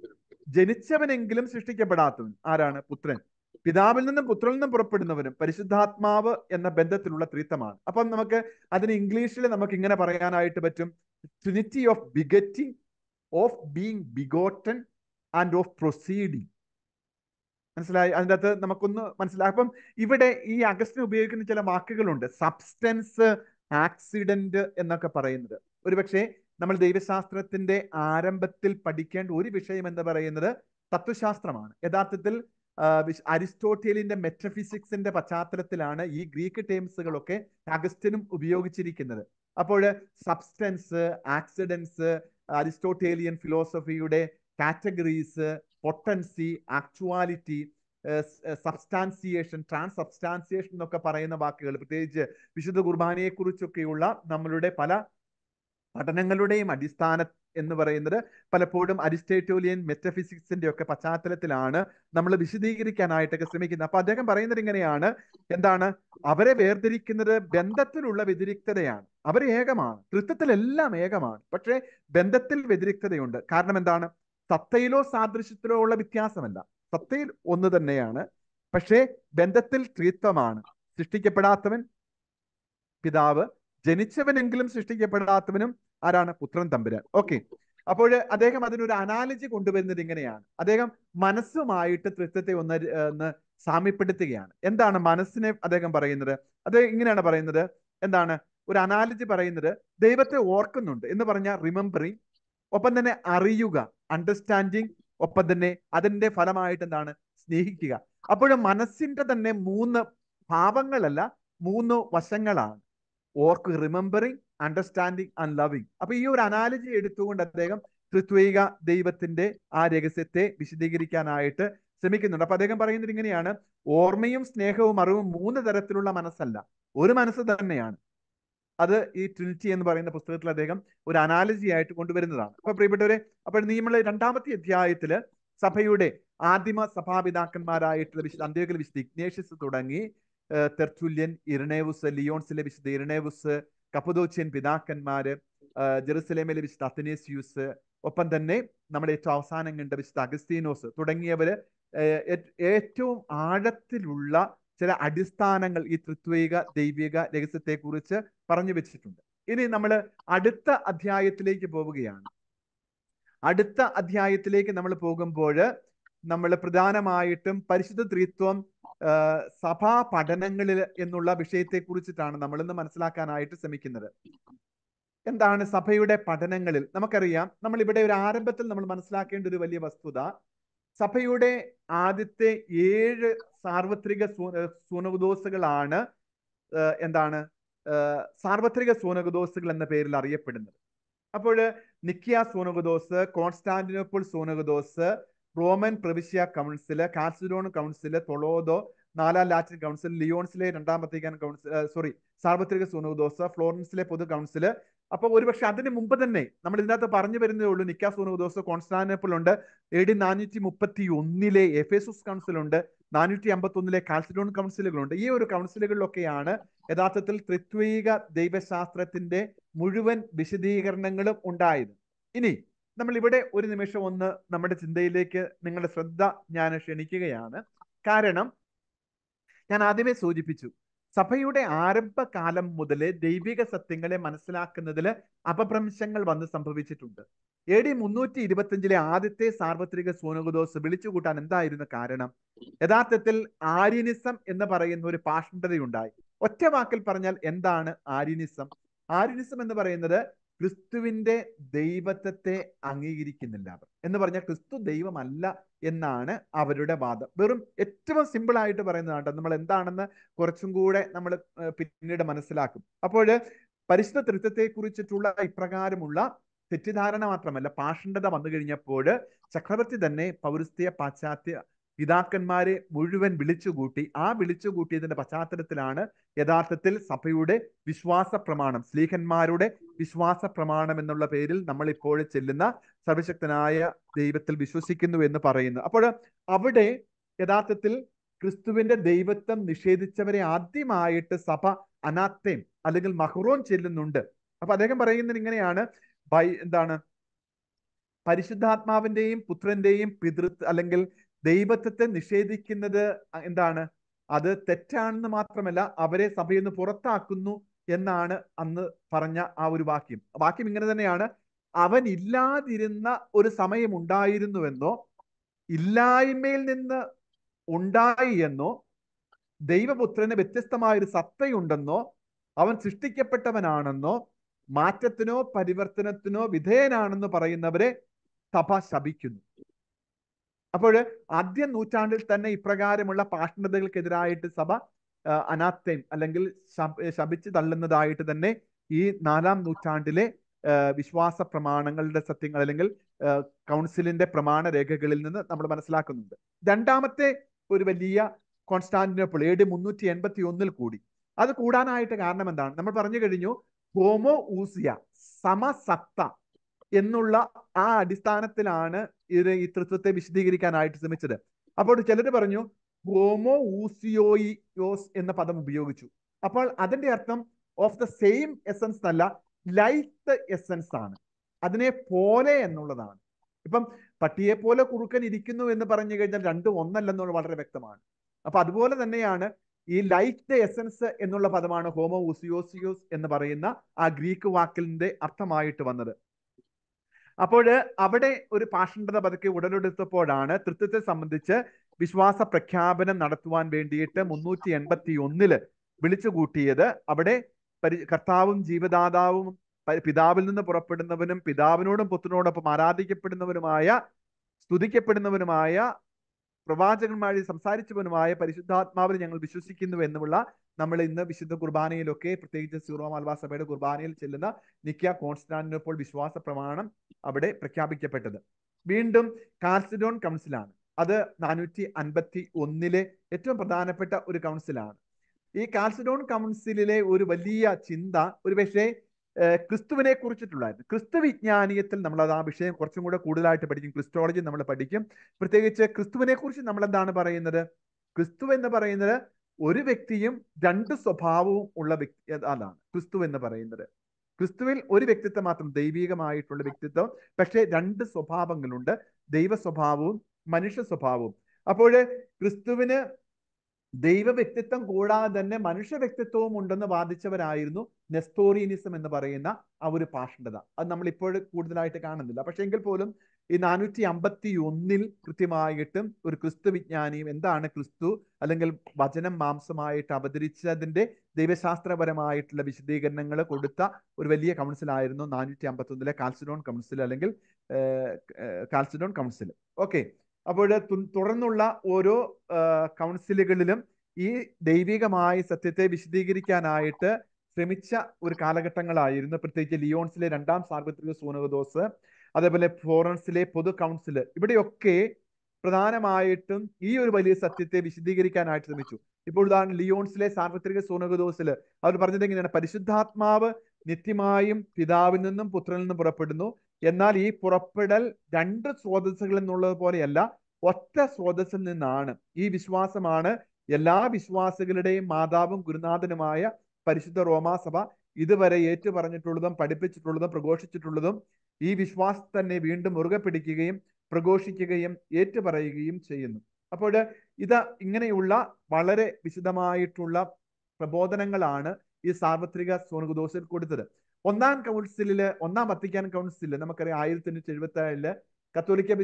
ജനിച്ചവനെങ്കിലും സൃഷ്ടിക്കപ്പെടാത്തവൻ ആരാണ് പുത്രൻ പിതാവിൽ നിന്നും പുത്രനിൽ നിന്നും പുറപ്പെടുന്നവനും പരിശുദ്ധാത്മാവ് എന്ന ബന്ധത്തിലുള്ള ത്രിത്വമാണ് അപ്പം നമുക്ക് അതിന് ഇംഗ്ലീഷിൽ നമുക്ക് ഇങ്ങനെ പറയാനായിട്ട് പറ്റും Trinity of begetting of being begotten and of proceeding മനസ്സിലായി അതിൻ്റെ അകത്ത് നമുക്കൊന്ന് മനസ്സിലായി അപ്പം ഇവിടെ ഈ അഗസ്റ്റിന് ഉപയോഗിക്കുന്ന ചില വാക്കുകളുണ്ട് സബ്സ്റ്റൻസ് ആക്സിഡന്റ് എന്നൊക്കെ പറയുന്നത് ഒരുപക്ഷെ നമ്മൾ ദൈവശാസ്ത്രത്തിന്റെ ആരംഭത്തിൽ പഠിക്കേണ്ട ഒരു വിഷയം എന്ന് പറയുന്നത് തത്വശാസ്ത്രമാണ് യഥാർത്ഥത്തിൽ അരിസ്റ്റോട്ടലിന്റെ മെറ്റഫിസിക്സിന്റെ പശ്ചാത്തലത്തിലാണ് ഈ ഗ്രീക്ക് ടേംസുകളൊക്കെ അഗസ്റ്റിനും ഉപയോഗിച്ചിരിക്കുന്നത് അപ്പോൾ സബ്സ്റ്റൻസ് ആക്സിഡൻസ് അരിസ്റ്റോട്ടേലിയൻ ഫിലോസഫിയുടെ categories potency actuality substantiation transubstantiation എന്നൊക്കെ പറയുന്ന വാക്കുകൾ പ്രത്യേകിച്ച് വിശുദ്ധ കുർബാനയെക്കുറിച്ചൊക്കെയുള്ള നമ്മളുടെ പല പഠനങ്ങളുടെയും അടിസ്ഥാന എന്ന് പറയുന്നത് പലപ്പോഴും അരിസ്റ്റേറ്റോലിയൻ മെറ്റഫിസിക്സിന്റെ ഒക്കെ പശ്ചാത്തലത്തിലാണ് നമ്മൾ വിശദീകരിക്കാനായിട്ടൊക്കെ ശ്രമിക്കുന്നത് അപ്പൊ അദ്ദേഹം പറയുന്നത് ഇങ്ങനെയാണ് എന്താണ് അവരെ വേർതിരിക്കുന്നത് ബന്ധത്തിലുള്ള വ്യതിരിക്തതയാണ് അവർ ഏകമാണ് തൃത്വത്തിലെല്ലാം ഏകമാണ് പക്ഷേ ബന്ധത്തിൽ വ്യതിരിക്തതയുണ്ട് കാരണം എന്താണ് സത്തയിലോ സാദൃശ്യത്തിലോ ഉള്ള വ്യത്യാസമല്ല സത്തയിൽ ഒന്ന് തന്നെയാണ് പക്ഷേ ബന്ധത്തിൽ ത്രിത്വമാണ് സൃഷ്ടിക്കപ്പെടാത്തവൻ പിതാവ് ജനിച്ചവനെങ്കിലും സൃഷ്ടിക്കപ്പെടാത്തവനും ആരാണ് പുത്രൻ തമ്പുരാൻ ഓക്കെ അപ്പോൾ അദ്ദേഹം അതിനൊരു അനാലജി കൊണ്ടുവരുന്നത് ഇങ്ങനെയാണ് അദ്ദേഹം മനസ്സുമായിട്ട് തൃത്വത്തെ ഒന്ന് ഒന്ന് സാമ്യപ്പെടുത്തുകയാണ് എന്താണ് മനസ്സിനെ അദ്ദേഹം പറയുന്നത് അദ്ദേഹം ഇങ്ങനെയാണ് പറയുന്നത് എന്താണ് ഒരു അനാലജി പറയുന്നത് ദൈവത്തെ ഓർക്കുന്നുണ്ട് എന്ന് പറഞ്ഞാൽ റിമെമ്പറിങ് ഒപ്പം തന്നെ അറിയുക അണ്ടർസ്റ്റാൻഡിങ് ഒപ്പം തന്നെ അതിന്റെ ഫലമായിട്ട് എന്താണ് സ്നേഹിക്കുക അപ്പോഴും മനസ്സിന്റെ തന്നെ മൂന്ന് ഭാവങ്ങളല്ല മൂന്ന് വശങ്ങളാണ് ഓർക്ക് റിമെമ്പറിങ് അണ്ടർസ്റ്റാൻഡിങ് ആൻഡ് ലവിങ് അപ്പൊ ഈ ഒരു അനാലജി എടുത്തുകൊണ്ട് അദ്ദേഹം ത്രിത്വൈക ദൈവത്തിന്റെ ആ രഹസ്യത്തെ വിശദീകരിക്കാനായിട്ട് ശ്രമിക്കുന്നുണ്ട് അപ്പൊ അദ്ദേഹം പറയുന്നത് ഇങ്ങനെയാണ് ഓർമ്മയും സ്നേഹവും അറിവും മൂന്ന് തരത്തിലുള്ള മനസ്സല്ല ഒരു മനസ്സ് തന്നെയാണ് അത് ഈ ട്രിനിറ്റി എന്ന് പറയുന്ന പുസ്തകത്തിൽ അദ്ദേഹം ഒരു അനാലജി ആയിട്ട് കൊണ്ടുവരുന്നതാണ് അപ്പൊ പ്രിയപ്പെട്ടവരെ അപ്പോൾ നമ്മൾ രണ്ടാമത്തെ അധ്യായത്തില് സഭയുടെ ആദിമ സഭാപിതാക്കന്മാരായിട്ടുള്ള വിശുദ്ധ അന്ത്യകൾ വിശുദ്ധ ഇഗ്നേഷ്യസ് തുടങ്ങി തെർത്തുല്യൻ ഇരണേവുസ് ലിയോൺസ് ലഭിച്ചത് ഇരണേവുസ് കപ്പദോച്യൻ പിതാക്കന്മാര് ജെറുസലേമിലെ ലഭിച്ചത് അത്തനേസ്യൂസ് ഒപ്പം തന്നെ നമ്മുടെ ഏറ്റവും അവസാനം കണ്ട വിശുദ്ധ അഗസ്തീനോസ് തുടങ്ങിയവര് ഏറ്റവും ആഴത്തിലുള്ള ചില അടിസ്ഥാനങ്ങൾ ഈ തൃത്വിക ദൈവിക രഹസ്യത്തെക്കുറിച്ച് പറഞ്ഞു വെച്ചിട്ടുണ്ട് ഇനി നമ്മൾ അടുത്ത അധ്യായത്തിലേക്ക് പോവുകയാണ് അടുത്ത അധ്യായത്തിലേക്ക് നമ്മൾ പോകുമ്പോൾ നമ്മൾ പ്രധാനമായിട്ടും പരിശുദ്ധ ത്രിത്വം സഭാ പഠനങ്ങളിൽ എന്നുള്ള വിഷയത്തെ കുറിച്ചിട്ടാണ് നമ്മൾ ഇന്ന് മനസ്സിലാക്കാനായിട്ട് ശ്രമിക്കുന്നത് എന്താണ് സഭയുടെ പഠനങ്ങളിൽ നമുക്കറിയാം നമ്മൾ ഇവിടെ ഒരു ആരംഭത്തിൽ നമ്മൾ മനസ്സിലാക്കേണ്ട ഒരു വലിയ വസ്തുത സഭയുടെ ആദ്യത്തെ ഏഴ് സാർവത്രിക സൂനകദോസുകളാണ് എന്താണ് സാർവത്രിക സൂനകദോസുകൾ എന്ന പേരിൽ അറിയപ്പെടുന്നത് അപ്പോൾ നിക്കിയ സൂനകദോസ് കോൺസ്റ്റാന്റിനോപ്പിൾ സൂനകദോസ് റോമൻ പ്രവിശ്യ കൗൺസില് കാസിലോൺ കൗൺസില് തൊളോദോ നാലാം ലാറ്റിൻ കൗൺസിൽ ലിയോൺസിലെ രണ്ടാം വത്തിക്കാൻ കൗൺസിൽ സോറി സാർവത്രിക സൂനോദോസ് ഫ്ലോറൻസിലെ പൊതു കൗൺസില് അപ്പൊ ഒരുപക്ഷെ അതിന് മുമ്പ് തന്നെ നമ്മൾ ഇതിനകത്ത് പറഞ്ഞു വരുന്നേ ഉള്ളൂ നിക്കാ കോൺസ്റ്റാനപ്പിൾ ഉണ്ട് എ ഡി നാനൂറ്റി മുപ്പത്തി ഒന്നിലെ കൗൺസിൽ ഉണ്ട് നാനൂറ്റി അമ്പത്തി ഒന്നിലെ കാൽസിഡോൺ കൗൺസിലുകളുണ്ട് ഈ ഒരു കൗൺസിലുകളിലൊക്കെയാണ് യഥാർത്ഥത്തിൽ ത്രിത്വീക ദൈവശാസ്ത്രത്തിന്റെ മുഴുവൻ വിശദീകരണങ്ങളും ഉണ്ടായത് ഇനി നമ്മൾ ഇവിടെ ഒരു നിമിഷം ഒന്ന് നമ്മുടെ ചിന്തയിലേക്ക് നിങ്ങളുടെ ശ്രദ്ധ ഞാൻ ക്ഷണിക്കുകയാണ് കാരണം ഞാൻ ആദ്യമേ സൂചിപ്പിച്ചു സഭയുടെ ആരംഭകാലം മുതലേ ദൈവിക സത്യങ്ങളെ മനസ്സിലാക്കുന്നതിൽ അപഭ്രംശങ്ങൾ വന്ന് സംഭവിച്ചിട്ടുണ്ട് എ ഡി മുന്നൂറ്റി ഇരുപത്തിയഞ്ചിലെ ആദ്യത്തെ സാർവത്രിക സോനകുദോസ് വിളിച്ചുകൂട്ടാൻ എന്തായിരുന്നു കാരണം യഥാർത്ഥത്തിൽ ആര്യനിസം എന്ന് പറയുന്ന ഒരു പാഷണ്ഡതയുണ്ടായി ഒറ്റ വാക്കിൽ പറഞ്ഞാൽ എന്താണ് ആര്യനിസം ആര്യനിസം എന്ന് പറയുന്നത് ക്രിസ്തുവിന്റെ ദൈവത്വത്തെ അംഗീകരിക്കുന്നില്ല അവർ എന്ന് പറഞ്ഞാൽ ക്രിസ്തു ദൈവമല്ല എന്നാണ് അവരുടെ വാദം വെറും ഏറ്റവും സിമ്പിൾ ആയിട്ട് പറയുന്നതാണ് നമ്മൾ എന്താണെന്ന് കുറച്ചും കൂടെ നമ്മൾ പിന്നീട് മനസ്സിലാക്കും അപ്പോൾ പരിശുദ്ധ കുറിച്ചിട്ടുള്ള ഇപ്രകാരമുള്ള തെറ്റിദ്ധാരണ മാത്രമല്ല പാഷണ്ഡത വന്നു കഴിഞ്ഞപ്പോൾ ചക്രവർത്തി തന്നെ പൗരസ്ത്യ പാശ്ചാത്യ പിതാക്കന്മാരെ മുഴുവൻ വിളിച്ചുകൂട്ടി ആ വിളിച്ചുകൂട്ടിയതിന്റെ പശ്ചാത്തലത്തിലാണ് യഥാർത്ഥത്തിൽ സഭയുടെ വിശ്വാസ പ്രമാണം സ്ലീഹന്മാരുടെ വിശ്വാസ പ്രമാണം എന്നുള്ള പേരിൽ നമ്മൾ ഇപ്പോൾ ചെല്ലുന്ന സർവശക്തനായ ദൈവത്തിൽ വിശ്വസിക്കുന്നു എന്ന് പറയുന്നു അപ്പോൾ അവിടെ യഥാർത്ഥത്തിൽ ക്രിസ്തുവിന്റെ ദൈവത്വം നിഷേധിച്ചവരെ ആദ്യമായിട്ട് സഭ അനാത്തേം അല്ലെങ്കിൽ മഹ്റോൻ ചെല്ലുന്നുണ്ട് അപ്പൊ അദ്ദേഹം പറയുന്നത് ഇങ്ങനെയാണ് എന്താണ് പരിശുദ്ധാത്മാവിന്റെയും പുത്രന്റെയും പിതൃ അല്ലെങ്കിൽ ദൈവത്വത്തെ നിഷേധിക്കുന്നത് എന്താണ് അത് തെറ്റാണെന്ന് മാത്രമല്ല അവരെ സഭയിൽ നിന്ന് പുറത്താക്കുന്നു എന്നാണ് അന്ന് പറഞ്ഞ ആ ഒരു വാക്യം വാക്യം ഇങ്ങനെ തന്നെയാണ് അവൻ ഇല്ലാതിരുന്ന ഒരു സമയം ഉണ്ടായിരുന്നുവെന്നോ ഇല്ലായ്മയിൽ നിന്ന് ഉണ്ടായി എന്നോ ദൈവപുത്രന് വ്യത്യസ്തമായ ഒരു സത്തയുണ്ടെന്നോ അവൻ സൃഷ്ടിക്കപ്പെട്ടവനാണെന്നോ മാറ്റത്തിനോ പരിവർത്തനത്തിനോ വിധേയനാണെന്ന് പറയുന്നവരെ സഭ ശപിക്കുന്നു അപ്പോൾ ആദ്യ നൂറ്റാണ്ടിൽ തന്നെ ഇപ്രകാരമുള്ള പാഷ്ണതകൾക്കെതിരായിട്ട് സഭ അനാത്തയും അല്ലെങ്കിൽ ശപിച്ചു തള്ളുന്നതായിട്ട് തന്നെ ഈ നാലാം നൂറ്റാണ്ടിലെ വിശ്വാസ പ്രമാണങ്ങളുടെ സത്യങ്ങൾ അല്ലെങ്കിൽ കൗൺസിലിന്റെ പ്രമാണ രേഖകളിൽ നിന്ന് നമ്മൾ മനസ്സിലാക്കുന്നുണ്ട് രണ്ടാമത്തെ ഒരു വലിയ കോൺസ്റ്റാന്റിനോപ്പിൾ ഡി മുന്നൂറ്റി എൺപത്തി ഒന്നിൽ കൂടി അത് കൂടാനായിട്ട് കാരണം എന്താണ് നമ്മൾ പറഞ്ഞു കഴിഞ്ഞു ഹോമോ ഊസിയ സമസത്ത എന്നുള്ള ആ അടിസ്ഥാനത്തിലാണ് ഇതിനെ ഈ തൃത്വത്തെ വിശദീകരിക്കാനായിട്ട് ശ്രമിച്ചത് അപ്പോൾ ചിലർ പറഞ്ഞു ഹോമോ ഊസിയോയിയോസ് എന്ന പദം ഉപയോഗിച്ചു അപ്പോൾ അതിന്റെ അർത്ഥം ഓഫ് ദ സെയിം എസൻസ് അല്ല ലൈക്ക് ദ എസൻസ് ആണ് അതിനെ പോലെ എന്നുള്ളതാണ് ഇപ്പം പട്ടിയെ പോലെ കുറുക്കൻ ഇരിക്കുന്നു എന്ന് പറഞ്ഞു കഴിഞ്ഞാൽ രണ്ടും ഒന്നല്ലെന്നുള്ള വളരെ വ്യക്തമാണ് അപ്പൊ അതുപോലെ തന്നെയാണ് ഈ ലൈക്ക് ദ എസൻസ് എന്നുള്ള പദമാണ് ഹോമോ ഊസിയോസിയോസ് എന്ന് പറയുന്ന ആ ഗ്രീക്ക് വാക്കിന്റെ അർത്ഥമായിട്ട് വന്നത് അപ്പോൾ അവിടെ ഒരു പാഷണ്ഡത പതുക്കെ ഉടലെടുത്തപ്പോഴാണ് തൃത്വത്തെ സംബന്ധിച്ച് വിശ്വാസ പ്രഖ്യാപനം നടത്തുവാൻ വേണ്ടിയിട്ട് മുന്നൂറ്റി എൺപത്തി ഒന്നില് വിളിച്ചു കൂട്ടിയത് അവിടെ പരി കർത്താവും ജീവദാതാവും പിതാവിൽ നിന്ന് പുറപ്പെടുന്നവനും പിതാവിനോടും പുത്രനോടൊപ്പം ആരാധിക്കപ്പെടുന്നവനുമായ സ്തുതിക്കപ്പെടുന്നവനുമായ പ്രവാചകന്മാരിൽ സംസാരിച്ചവനുമായ പരിശുദ്ധാത്മാവിൽ ഞങ്ങൾ വിശ്വസിക്കുന്നു എന്നുള്ള നമ്മൾ ഇന്ന് വിശുദ്ധ കുർബാനയിലൊക്കെ പ്രത്യേകിച്ച് സീറോ മാൽവാ സഭയുടെ കുർബാനയിൽ ചെല്ലുന്ന നിക്ക കോൺസ്റ്റാൻറ്റിനോപ്പോൾ വിശ്വാസ പ്രമാണം അവിടെ പ്രഖ്യാപിക്കപ്പെട്ടത് വീണ്ടും കാർസിഡോൺ കൗൺസിലാണ് അത് നാനൂറ്റി അൻപത്തി ഒന്നിലെ ഏറ്റവും പ്രധാനപ്പെട്ട ഒരു കൗൺസിലാണ് ഈ കാൽസിഡോൺ കൗൺസിലിലെ ഒരു വലിയ ചിന്ത ഒരു പക്ഷേ ക്രിസ്തുവിനെ കുറിച്ചിട്ടുള്ളായിരുന്നു ക്രിസ്തു വിജ്ഞാനീയത്തിൽ നമ്മൾ അത് ആ വിഷയം കുറച്ചും കൂടെ കൂടുതലായിട്ട് പഠിക്കും ക്രിസ്റ്റോളജി നമ്മൾ പഠിക്കും പ്രത്യേകിച്ച് ക്രിസ്തുവിനെ കുറിച്ച് നമ്മൾ എന്താണ് പറയുന്നത് ക്രിസ്തു എന്ന് പറയുന്നത് ഒരു വ്യക്തിയും രണ്ട് സ്വഭാവവും ഉള്ള വ്യക്തി അതാണ് ക്രിസ്തു എന്ന് പറയുന്നത് ക്രിസ്തുവിൽ ഒരു വ്യക്തിത്വം മാത്രം ദൈവികമായിട്ടുള്ള വ്യക്തിത്വം പക്ഷേ രണ്ട് സ്വഭാവങ്ങളുണ്ട് ദൈവ സ്വഭാവവും മനുഷ്യ സ്വഭാവവും അപ്പോൾ ക്രിസ്തുവിന് ദൈവ വ്യക്തിത്വം കൂടാതെ തന്നെ മനുഷ്യ വ്യക്തിത്വവും ഉണ്ടെന്ന് വാദിച്ചവരായിരുന്നു നെസ്തോറിയനിസം എന്ന് പറയുന്ന ആ ഒരു പാഷണ്ഡത അത് നമ്മൾ ഇപ്പോൾ കൂടുതലായിട്ട് കാണുന്നില്ല പക്ഷേ എങ്കിൽ പോലും ഈ നാനൂറ്റി അമ്പത്തി ഒന്നിൽ കൃത്യമായിട്ടും ഒരു ക്രിസ്തു വിജ്ഞാനിയും എന്താണ് ക്രിസ്തു അല്ലെങ്കിൽ വചനം മാംസമായിട്ട് അവതരിച്ചതിന്റെ ദൈവശാസ്ത്രപരമായിട്ടുള്ള വിശദീകരണങ്ങൾ കൊടുത്ത ഒരു വലിയ കൗൺസിലായിരുന്നു നാനൂറ്റി അമ്പത്തി ഒന്നിലെ കാൽസിഡോൺ കൗൺസിൽ അല്ലെങ്കിൽ കാൽസിഡോൺ കൗൺസിൽ ഓക്കെ അപ്പോൾ തുടർന്നുള്ള ഓരോ കൗൺസിലുകളിലും ഈ ദൈവികമായ സത്യത്തെ വിശദീകരിക്കാനായിട്ട് ശ്രമിച്ച ഒരു കാലഘട്ടങ്ങളായിരുന്നു പ്രത്യേകിച്ച് ലിയോൺസിലെ രണ്ടാം സാർവത്രിക സൂനകദോസ് അതേപോലെ ഫ്ലോറൻസിലെ പൊതു കൗൺസിൽ ഇവിടെയൊക്കെ പ്രധാനമായിട്ടും ഈ ഒരു വലിയ സത്യത്തെ വിശദീകരിക്കാനായിട്ട് ശ്രമിച്ചു ഇപ്പോൾ ഉദാഹരണം ലിയോൺസിലെ സാർവത്രിക സൂനകദോസിൽ അവർ പറഞ്ഞത് എങ്ങനെയാണ് പരിശുദ്ധാത്മാവ് നിത്യമായും പിതാവിൽ നിന്നും പുത്രനിൽ നിന്നും പുറപ്പെടുന്നു എന്നാൽ ഈ പുറപ്പെടൽ രണ്ട് സ്രോതസ്സുകളിൽ നിന്നുള്ളത് പോലെയല്ല ഒറ്റ സ്രോതസ്സിൽ നിന്നാണ് ഈ വിശ്വാസമാണ് എല്ലാ വിശ്വാസികളുടെയും മാതാവും ഗുരുനാഥനുമായ പരിശുദ്ധ റോമാസഭ ഇതുവരെ ഏറ്റു പറഞ്ഞിട്ടുള്ളതും പഠിപ്പിച്ചിട്ടുള്ളതും പ്രഘോഷിച്ചിട്ടുള്ളതും ഈ വിശ്വാസം തന്നെ വീണ്ടും മുറുകെ പിടിക്കുകയും പ്രഘോഷിക്കുകയും ഏറ്റുപറയുകയും ചെയ്യുന്നു അപ്പോൾ ഇത് ഇങ്ങനെയുള്ള വളരെ വിശദമായിട്ടുള്ള പ്രബോധനങ്ങളാണ് ഈ സാർവത്രിക സോനുഗദോസിൽ കൊടുത്തത് ഒന്നാം കൗൺസിലില് ഒന്നാം വത്തിക്കാൻ കൗൺസിലില് നമുക്കറിയാം ആയിരത്തി അഞ്ഞൂറ്റി എഴുപത്തി ഏഴില് കത്തോലിക്ക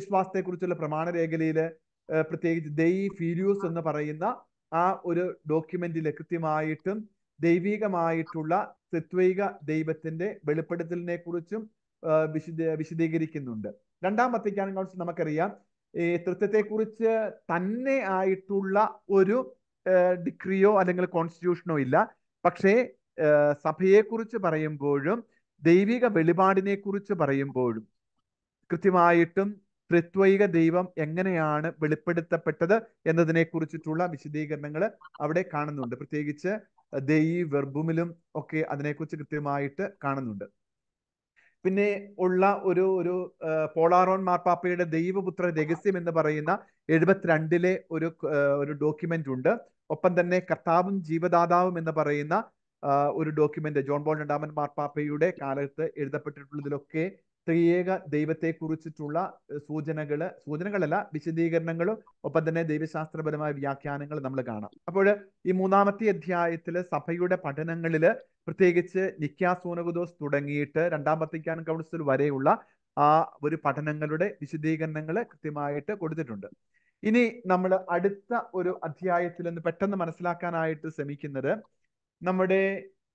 കുറിച്ചുള്ള പ്രമാണ രേഖയില് പ്രത്യേകിച്ച് ദൈ ഫീരിയൂസ് എന്ന് പറയുന്ന ആ ഒരു ഡോക്യുമെന്റിലെ കൃത്യമായിട്ടും ദൈവികമായിട്ടുള്ള തൃത്വിക ദൈവത്തിന്റെ വെളിപ്പെടുത്തലിനെ കുറിച്ചും വിശദ വിശദീകരിക്കുന്നുണ്ട് രണ്ടാം വത്തിക്കാനം കൗൺസിൽ നമുക്കറിയാം ഈ കുറിച്ച് തന്നെ ആയിട്ടുള്ള ഒരു ഡിഗ്രിയോ അല്ലെങ്കിൽ കോൺസ്റ്റിറ്റ്യൂഷനോ ഇല്ല പക്ഷേ കുറിച്ച് പറയുമ്പോഴും ദൈവിക വെളിപാടിനെ കുറിച്ച് പറയുമ്പോഴും കൃത്യമായിട്ടും ത്രിത്വൈക ദൈവം എങ്ങനെയാണ് വെളിപ്പെടുത്തപ്പെട്ടത് എന്നതിനെ കുറിച്ചിട്ടുള്ള വിശദീകരണങ്ങൾ അവിടെ കാണുന്നുണ്ട് പ്രത്യേകിച്ച് ദൈ വെർബുമിലും ഒക്കെ അതിനെക്കുറിച്ച് കൃത്യമായിട്ട് കാണുന്നുണ്ട് പിന്നെ ഉള്ള ഒരു ഒരു പോളാറോൺ മാർപ്പാപ്പയുടെ ദൈവപുത്ര രഹസ്യം എന്ന് പറയുന്ന എഴുപത്തിരണ്ടിലെ ഒരു ഒരു ഡോക്യുമെന്റ് ഉണ്ട് ഒപ്പം തന്നെ കർത്താവും ജീവദാതാവും എന്ന് പറയുന്ന ഒരു ഡോക്യുമെന്റ് ജോൺ ബോൾ രണ്ടാമൻ മാർപ്പാപ്പയുടെ കാലത്ത് എഴുതപ്പെട്ടിട്ടുള്ളതിലൊക്കെ ത്രിയേക കുറിച്ചിട്ടുള്ള സൂചനകള് സൂചനകളല്ല വിശദീകരണങ്ങളും ഒപ്പം തന്നെ ദൈവശാസ്ത്രപരമായ വ്യാഖ്യാനങ്ങൾ നമ്മൾ കാണാം അപ്പോൾ ഈ മൂന്നാമത്തെ അധ്യായത്തില് സഭയുടെ പഠനങ്ങളിൽ പ്രത്യേകിച്ച് സോനകുദോസ് തുടങ്ങിയിട്ട് രണ്ടാം വത്തിക്കാൻ കൗൺസിൽ വരെയുള്ള ആ ഒരു പഠനങ്ങളുടെ വിശദീകരണങ്ങൾ കൃത്യമായിട്ട് കൊടുത്തിട്ടുണ്ട് ഇനി നമ്മൾ അടുത്ത ഒരു അധ്യായത്തിൽ നിന്ന് പെട്ടെന്ന് മനസ്സിലാക്കാനായിട്ട് ശ്രമിക്കുന്നത് നമ്മുടെ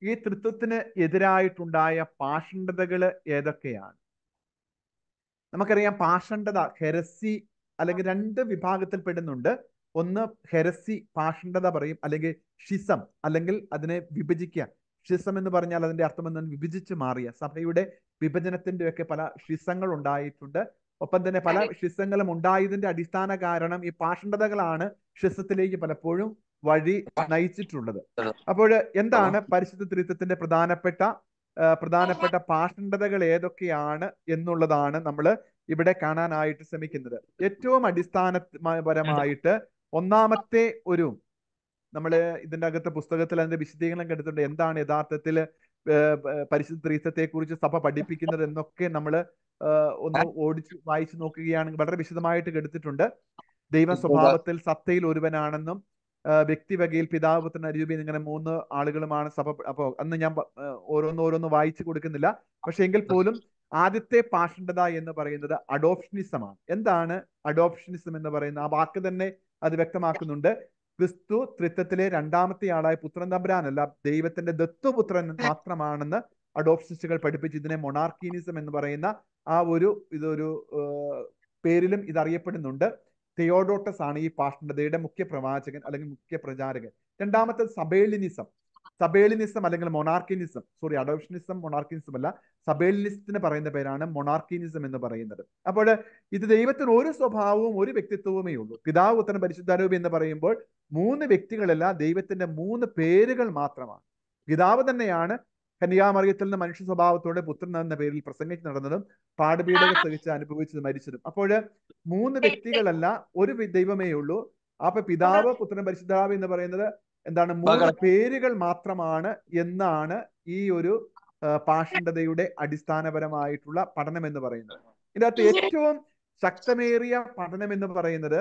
ഈ തൃത്വത്തിന് എതിരായിട്ടുണ്ടായ പാഷണ്ഡതകൾ ഏതൊക്കെയാണ് നമുക്കറിയാം പാഷണ്ഡത ഹെരസി അല്ലെങ്കിൽ രണ്ട് വിഭാഗത്തിൽ പെടുന്നുണ്ട് ഒന്ന് ഹെരസി പാഷണ്ഡത പറയും അല്ലെങ്കിൽ ഷിസം അല്ലെങ്കിൽ അതിനെ വിഭജിക്കുക ഷിസം എന്ന് പറഞ്ഞാൽ അതിന്റെ അർത്ഥം എന്ന് വിഭജിച്ച് മാറിയ സഭയുടെ വിഭജനത്തിന്റെ ഒക്കെ പല ഷിസങ്ങൾ ഉണ്ടായിട്ടുണ്ട് ഒപ്പം തന്നെ പല ഷിസങ്ങളും ഉണ്ടായതിന്റെ അടിസ്ഥാന കാരണം ഈ പാഷണ്ഡതകളാണ് ഷിസത്തിലേക്ക് പലപ്പോഴും വഴി നയിച്ചിട്ടുള്ളത് അപ്പോൾ എന്താണ് പരിശുദ്ധ ത്രിത്വത്തിന്റെ പ്രധാനപ്പെട്ട പ്രധാനപ്പെട്ട പാഷണ്ഡതകൾ ഏതൊക്കെയാണ് എന്നുള്ളതാണ് നമ്മൾ ഇവിടെ കാണാനായിട്ട് ശ്രമിക്കുന്നത് ഏറ്റവും അടിസ്ഥാനപരമായിട്ട് ഒന്നാമത്തെ ഒരു നമ്മൾ ഇതിൻ്റെ അകത്ത് പുസ്തകത്തിൽ അതിന്റെ വിശദീകരണം കണ്ടിട്ടുണ്ട് എന്താണ് യഥാർത്ഥത്തിൽ പരിശുദ്ധ ത്രീസത്തെ കുറിച്ച് സഭ പഠിപ്പിക്കുന്നത് എന്നൊക്കെ നമ്മൾ ഒന്ന് ഓടിച്ച് വായിച്ചു നോക്കുകയാണെങ്കിൽ വളരെ വിശദമായിട്ട് കേട്ടിട്ടുണ്ട് ദൈവ സ്വഭാവത്തിൽ സത്തയിൽ ഒരുവനാണെന്നും വകയിൽ പിതാവ് പുത്രൻ അരൂപിയൻ ഇങ്ങനെ മൂന്ന് ആളുകളുമാണ് സഭ അപ്പോ അന്ന് ഞാൻ ഓരോന്ന് ഓരോന്ന് വായിച്ചു കൊടുക്കുന്നില്ല പക്ഷെ എങ്കിൽ പോലും ആദ്യത്തെ പാഷണ്ഡത എന്ന് പറയുന്നത് അഡോപ്ഷനിസമാണ് എന്താണ് അഡോപ്ഷനിസം എന്ന് പറയുന്നത് ആ വാക്ക് തന്നെ അത് വ്യക്തമാക്കുന്നുണ്ട് ക്രിസ്തു ത്രിത്വത്തിലെ രണ്ടാമത്തെ ആളായ പുത്രൻ തമ്പുരാനല്ല ദൈവത്തിന്റെ ദത്തുപുത്രൻ മാത്രമാണെന്ന് അഡോപ്ഷനിസ്റ്റുകൾ പഠിപ്പിച്ച് ഇതിനെ മൊണാർക്കീനിസം എന്ന് പറയുന്ന ആ ഒരു ഇതൊരു പേരിലും ഇത് അറിയപ്പെടുന്നുണ്ട് തിയോഡോട്ടസ് ആണ് ഈ പാഷ്ടതയുടെ മുഖ്യ പ്രവാചകൻ അല്ലെങ്കിൽ മുഖ്യ പ്രചാരകൻ രണ്ടാമത്തെ സബേലിനിസം സബേലിനിസം അല്ലെങ്കിൽ മൊണാർക്കിനിസം സോറി അഡോപ്ഷനിസം മൊണാർക്കിനിസം അല്ല സബേലിനിസത്തിന് പറയുന്ന പേരാണ് മൊണാർക്കിനിസം എന്ന് പറയുന്നത് അപ്പോൾ ഇത് ദൈവത്തിന് ഒരു സ്വഭാവവും ഒരു വ്യക്തിത്വവുമേ ഉള്ളൂ പിതാവ് ഉത്തരം പരിശുദ്ധാരൂപി എന്ന് പറയുമ്പോൾ മൂന്ന് വ്യക്തികളല്ല ദൈവത്തിന്റെ മൂന്ന് പേരുകൾ മാത്രമാണ് പിതാവ് തന്നെയാണ് കന്യാമറിയത്തിൽ നിന്ന് മനുഷ്യ സ്വഭാവത്തോടെ പുത്രൻ എന്ന പേരിൽ പ്രസംഗിച്ച് നടന്നതും പാഠപീഠക സഹിച്ച് അനുഭവിച്ചത് മരിച്ചതും അപ്പോൾ മൂന്ന് വ്യക്തികളല്ല ഒരു ദൈവമേ ഉള്ളൂ അപ്പൊ പിതാവ് പുത്രൻ പരിശുദ്ധാവ് എന്ന് പറയുന്നത് എന്താണ് മൂന്ന് പേരുകൾ മാത്രമാണ് എന്നാണ് ഈ ഒരു പാഷണ്ഡതയുടെ അടിസ്ഥാനപരമായിട്ടുള്ള പഠനം എന്ന് പറയുന്നത് അകത്ത് ഏറ്റവും ശക്തമേറിയ പഠനം എന്ന് പറയുന്നത്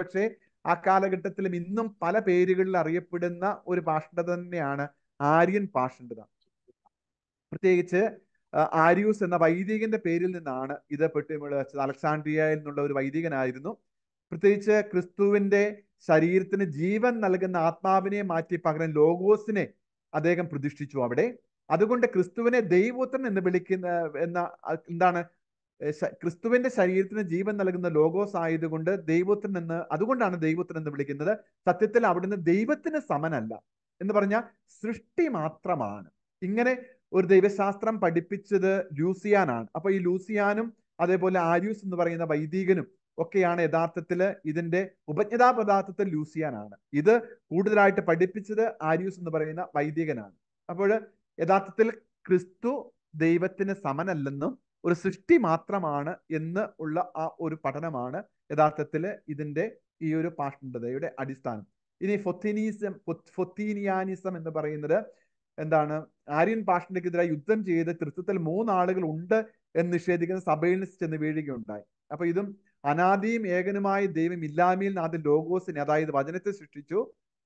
പക്ഷേ ആ കാലഘട്ടത്തിലും ഇന്നും പല പേരുകളിൽ അറിയപ്പെടുന്ന ഒരു പാഷണ്ഡത തന്നെയാണ് ആര്യൻ പാഷണ്ഡത പ്രത്യേകിച്ച് ആര്യൂസ് എന്ന വൈദികന്റെ പേരിൽ നിന്നാണ് ഇത് പെട്ടിമിഴ വെച്ചത് അലക്സാണ്ട്രിയയിൽ നിന്നുള്ള ഒരു വൈദികനായിരുന്നു പ്രത്യേകിച്ച് ക്രിസ്തുവിന്റെ ശരീരത്തിന് ജീവൻ നൽകുന്ന ആത്മാവിനെ മാറ്റി പകരം ലോഗോസിനെ അദ്ദേഹം പ്രതിഷ്ഠിച്ചു അവിടെ അതുകൊണ്ട് ക്രിസ്തുവിനെ ദൈവോത്രൻ എന്ന് വിളിക്കുന്ന എന്ന എന്താണ് ക്രിസ്തുവിന്റെ ശരീരത്തിന് ജീവൻ നൽകുന്ന ലോഗോസ് ആയതുകൊണ്ട് ദൈവോത്രൻ എന്ന് അതുകൊണ്ടാണ് ദൈവോത്രൻ എന്ന് വിളിക്കുന്നത് സത്യത്തിൽ അവിടുന്ന് ദൈവത്തിന് സമനല്ല എന്ന് പറഞ്ഞാൽ സൃഷ്ടി മാത്രമാണ് ഇങ്ങനെ ഒരു ദൈവശാസ്ത്രം പഠിപ്പിച്ചത് ലൂസിയാനാണ് അപ്പൊ ഈ ലൂസിയാനും അതേപോലെ ആര്യൂസ് എന്ന് പറയുന്ന വൈദികനും ഒക്കെയാണ് യഥാർത്ഥത്തിൽ ഇതിന്റെ ഉപജ്ഞതാ പദാർത്ഥത്തിൽ ലൂസിയാനാണ് ഇത് കൂടുതലായിട്ട് പഠിപ്പിച്ചത് ആര്യൂസ് എന്ന് പറയുന്ന വൈദികനാണ് അപ്പോൾ യഥാർത്ഥത്തിൽ ക്രിസ്തു ദൈവത്തിന് സമനല്ലെന്നും ഒരു സൃഷ്ടി മാത്രമാണ് എന്ന് ഉള്ള ആ ഒരു പഠനമാണ് യഥാർത്ഥത്തിൽ ഇതിന്റെ ഈ ഒരു പാഷ്ണ്ഡതയുടെ അടിസ്ഥാനം ഇനി ഫൊത്തിനീസം ഫൊത്തീനിയാനിസം എന്ന് പറയുന്നത് എന്താണ് ആര്യൻ പാഷണയ്ക്കെതിരായി യുദ്ധം ചെയ്ത് കൃത്യത്തിൽ മൂന്നാളുകൾ ഉണ്ട് എന്ന് നിഷേധിക്കുന്ന സഭയിൽ ചെന്ന് വീഴുകയുണ്ടായി അപ്പൊ ഇതും അനാദിയും ഏകനുമായ ദൈവം ഇല്ലാമിയിൽ ആദ്യം ലോഗോസിനെ അതായത് വചനത്തെ സൃഷ്ടിച്ചു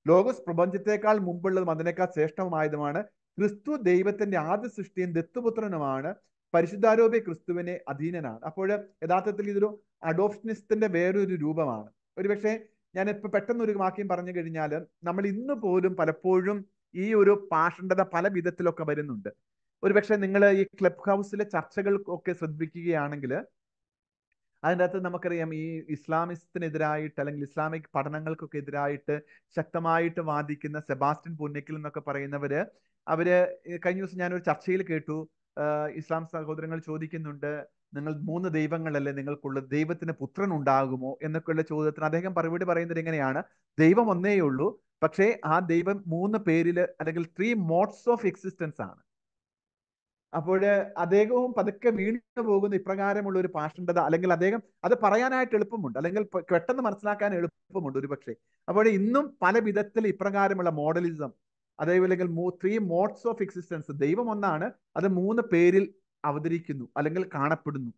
ലോഗോസ് പ്രപഞ്ചത്തെക്കാൾ മുമ്പുള്ളതും അതിനേക്കാൾ ശ്രേഷ്ഠമായതുമാണ് ക്രിസ്തു ദൈവത്തിന്റെ ആദ്യ സൃഷ്ടിയും ദത്തുപുത്രനുമാണ് പരിശുദ്ധാരോപ്യ ക്രിസ്തുവിനെ അധീനനാണ് അപ്പോൾ യഥാർത്ഥത്തിൽ ഇതൊരു അഡോപ്ഷനിസ്റ്റിന്റെ വേറൊരു രൂപമാണ് ഒരുപക്ഷെ ഞാൻ ഇപ്പൊ പെട്ടെന്ന് ഒരു വാക്യം പറഞ്ഞു കഴിഞ്ഞാൽ നമ്മൾ ഇന്ന് പോലും പലപ്പോഴും ഈ ഒരു പാഷണ്ഡത പല വിധത്തിലൊക്കെ വരുന്നുണ്ട് ഒരുപക്ഷെ നിങ്ങൾ ഈ ക്ലബ് ഹൗസിലെ ചർച്ചകൾ ഒക്കെ ശ്രദ്ധിക്കുകയാണെങ്കിൽ അതിൻ്റെ അകത്ത് നമുക്കറിയാം ഈ ഇസ്ലാമിസത്തിനെതിരായിട്ട് അല്ലെങ്കിൽ ഇസ്ലാമിക് പഠനങ്ങൾക്കൊക്കെ എതിരായിട്ട് ശക്തമായിട്ട് വാദിക്കുന്ന സെബാസ്റ്റ്യൻ പുന്നക്കിൽ എന്നൊക്കെ പറയുന്നവര് അവര് കഴിഞ്ഞ ദിവസം ഞാനൊരു ചർച്ചയിൽ കേട്ടു ഇസ്ലാം സഹോദരങ്ങൾ ചോദിക്കുന്നുണ്ട് നിങ്ങൾ മൂന്ന് ദൈവങ്ങളല്ലേ നിങ്ങൾക്കുള്ള ദൈവത്തിന് പുത്രൻ ഉണ്ടാകുമോ എന്നൊക്കെയുള്ള ചോദ്യത്തിന് അദ്ദേഹം മറുപടി പറയുന്നത് എങ്ങനെയാണ് ദൈവം ഒന്നേയുള്ളൂ പക്ഷേ ആ ദൈവം മൂന്ന് പേരിൽ അല്ലെങ്കിൽ ത്രീ മോഡ്സ് ഓഫ് എക്സിസ്റ്റൻസ് ആണ് അപ്പോൾ അദ്ദേഹവും പതുക്കെ വീണു പോകുന്ന ഇപ്രകാരമുള്ള ഒരു പാഷണ്ടത അല്ലെങ്കിൽ അദ്ദേഹം അത് പറയാനായിട്ട് എളുപ്പമുണ്ട് അല്ലെങ്കിൽ പെട്ടെന്ന് മനസ്സിലാക്കാൻ എളുപ്പമുണ്ട് ഒരു പക്ഷേ അപ്പോൾ ഇന്നും പല വിധത്തിൽ ഇപ്രകാരമുള്ള മോഡലിസം അതേപോലെ ത്രീ മോഡ്സ് ഓഫ് എക്സിസ്റ്റൻസ് ദൈവം ഒന്നാണ് അത് മൂന്ന് പേരിൽ അവതരിക്കുന്നു അല്ലെങ്കിൽ കാണപ്പെടുന്നു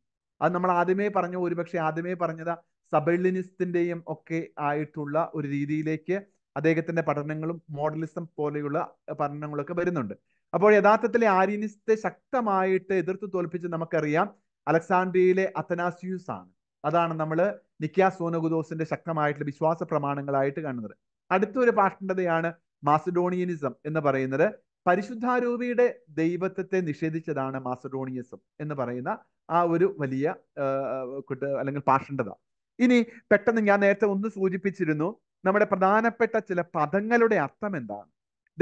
അത് നമ്മൾ ആദ്യമേ പറഞ്ഞു ഒരുപക്ഷെ ആദ്യമേ പറഞ്ഞത് സബലിനിസ്റ്റിന്റെയും ഒക്കെ ആയിട്ടുള്ള ഒരു രീതിയിലേക്ക് അദ്ദേഹത്തിന്റെ പഠനങ്ങളും മോഡലിസം പോലെയുള്ള പഠനങ്ങളൊക്കെ വരുന്നുണ്ട് അപ്പോൾ യഥാർത്ഥത്തിലെ ആര്യനിസത്തെ ശക്തമായിട്ട് എതിർത്ത് തോൽപ്പിച്ച് നമുക്കറിയാം അലക്സാണ്ട്രിയയിലെ അത്തനാസ്യൂസ് ആണ് അതാണ് നമ്മൾ നിക്കിയ സോനഗുദോസിന്റെ ശക്തമായിട്ടുള്ള വിശ്വാസ പ്രമാണങ്ങളായിട്ട് കാണുന്നത് അടുത്തൊരു പാഷ്ണ്ഡതയാണ് മാസഡോണിയനിസം എന്ന് പറയുന്നത് പരിശുദ്ധാരൂപിയുടെ ദൈവത്വത്തെ നിഷേധിച്ചതാണ് മാസഡോണിയസം എന്ന് പറയുന്ന ആ ഒരു വലിയ അല്ലെങ്കിൽ പാഷണ്ഡത ഇനി പെട്ടെന്ന് ഞാൻ നേരത്തെ ഒന്ന് സൂചിപ്പിച്ചിരുന്നു നമ്മുടെ പ്രധാനപ്പെട്ട ചില പദങ്ങളുടെ അർത്ഥം എന്താണ്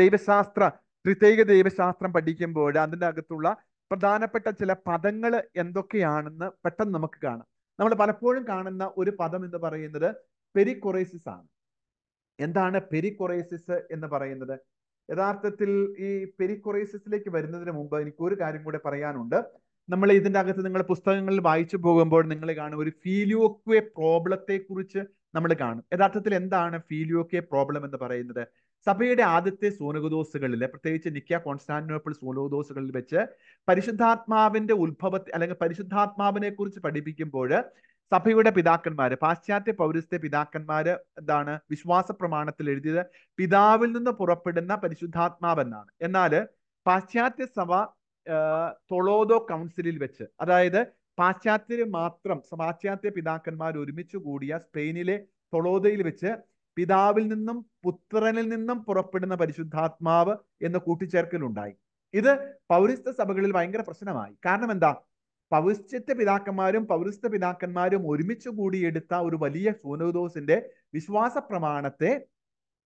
ദൈവശാസ്ത്ര പ്രത്യേക ദൈവശാസ്ത്രം പഠിക്കുമ്പോൾ അതിൻ്റെ അകത്തുള്ള പ്രധാനപ്പെട്ട ചില പദങ്ങൾ എന്തൊക്കെയാണെന്ന് പെട്ടെന്ന് നമുക്ക് കാണാം നമ്മൾ പലപ്പോഴും കാണുന്ന ഒരു പദം എന്ന് പറയുന്നത് പെരിക്കൊറേസിസ് ആണ് എന്താണ് പെരിക്കൊറേസിസ് എന്ന് പറയുന്നത് യഥാർത്ഥത്തിൽ ഈ പെരിക്കൊറേസിസിലേക്ക് വരുന്നതിന് മുമ്പ് എനിക്ക് ഒരു കാര്യം കൂടെ പറയാനുണ്ട് നമ്മൾ ഇതിൻ്റെ അകത്ത് നിങ്ങൾ പുസ്തകങ്ങളിൽ വായിച്ചു പോകുമ്പോൾ നിങ്ങൾ കാണും ഒരു പ്രോബ്ലത്തെ പ്രോബ്ലത്തെക്കുറിച്ച് നമ്മൾ കാണും യഥാർത്ഥത്തിൽ എന്താണ് ഫീലിയോക്കെ പ്രോബ്ലം എന്ന് പറയുന്നത് സഭയുടെ ആദ്യത്തെ സോനകദോസുകളിൽ പ്രത്യേകിച്ച് നിക്ക കോൺസ്റ്റാന്റിനോപ്പിൾ സോനകദോസുകളിൽ വെച്ച് പരിശുദ്ധാത്മാവിന്റെ ഉത്ഭവത്തെ അല്ലെങ്കിൽ പരിശുദ്ധാത്മാവിനെ കുറിച്ച് പഠിപ്പിക്കുമ്പോൾ സഭയുടെ പിതാക്കന്മാര് പാശ്ചാത്യ പൗരസ്ത്യ പിതാക്കന്മാര് എന്താണ് വിശ്വാസ പ്രമാണത്തിൽ എഴുതിയത് പിതാവിൽ നിന്ന് പുറപ്പെടുന്ന പരിശുദ്ധാത്മാവെന്നാണ് എന്നാൽ പാശ്ചാത്യ സഭ തൊളോദോ കൗൺസിലിൽ വെച്ച് അതായത് പാശ്ചാത്യര് മാത്രം പാശ്ചാത്യ പിതാക്കന്മാർ ഒരുമിച്ച് കൂടിയ സ്പെയിനിലെ തൊളോദയിൽ വെച്ച് പിതാവിൽ നിന്നും പുത്രനിൽ നിന്നും പുറപ്പെടുന്ന പരിശുദ്ധാത്മാവ് എന്ന കൂട്ടിച്ചേർക്കലുണ്ടായി ഇത് പൗരസ്ത സഭകളിൽ ഭയങ്കര പ്രശ്നമായി കാരണം എന്താ പൗരസ്ത്യ പിതാക്കന്മാരും പൗരസ്ത പിതാക്കന്മാരും ഒരുമിച്ച് കൂടിയെടുത്ത ഒരു വലിയ സൂനോദോസിന്റെ വിശ്വാസ പ്രമാണത്തെ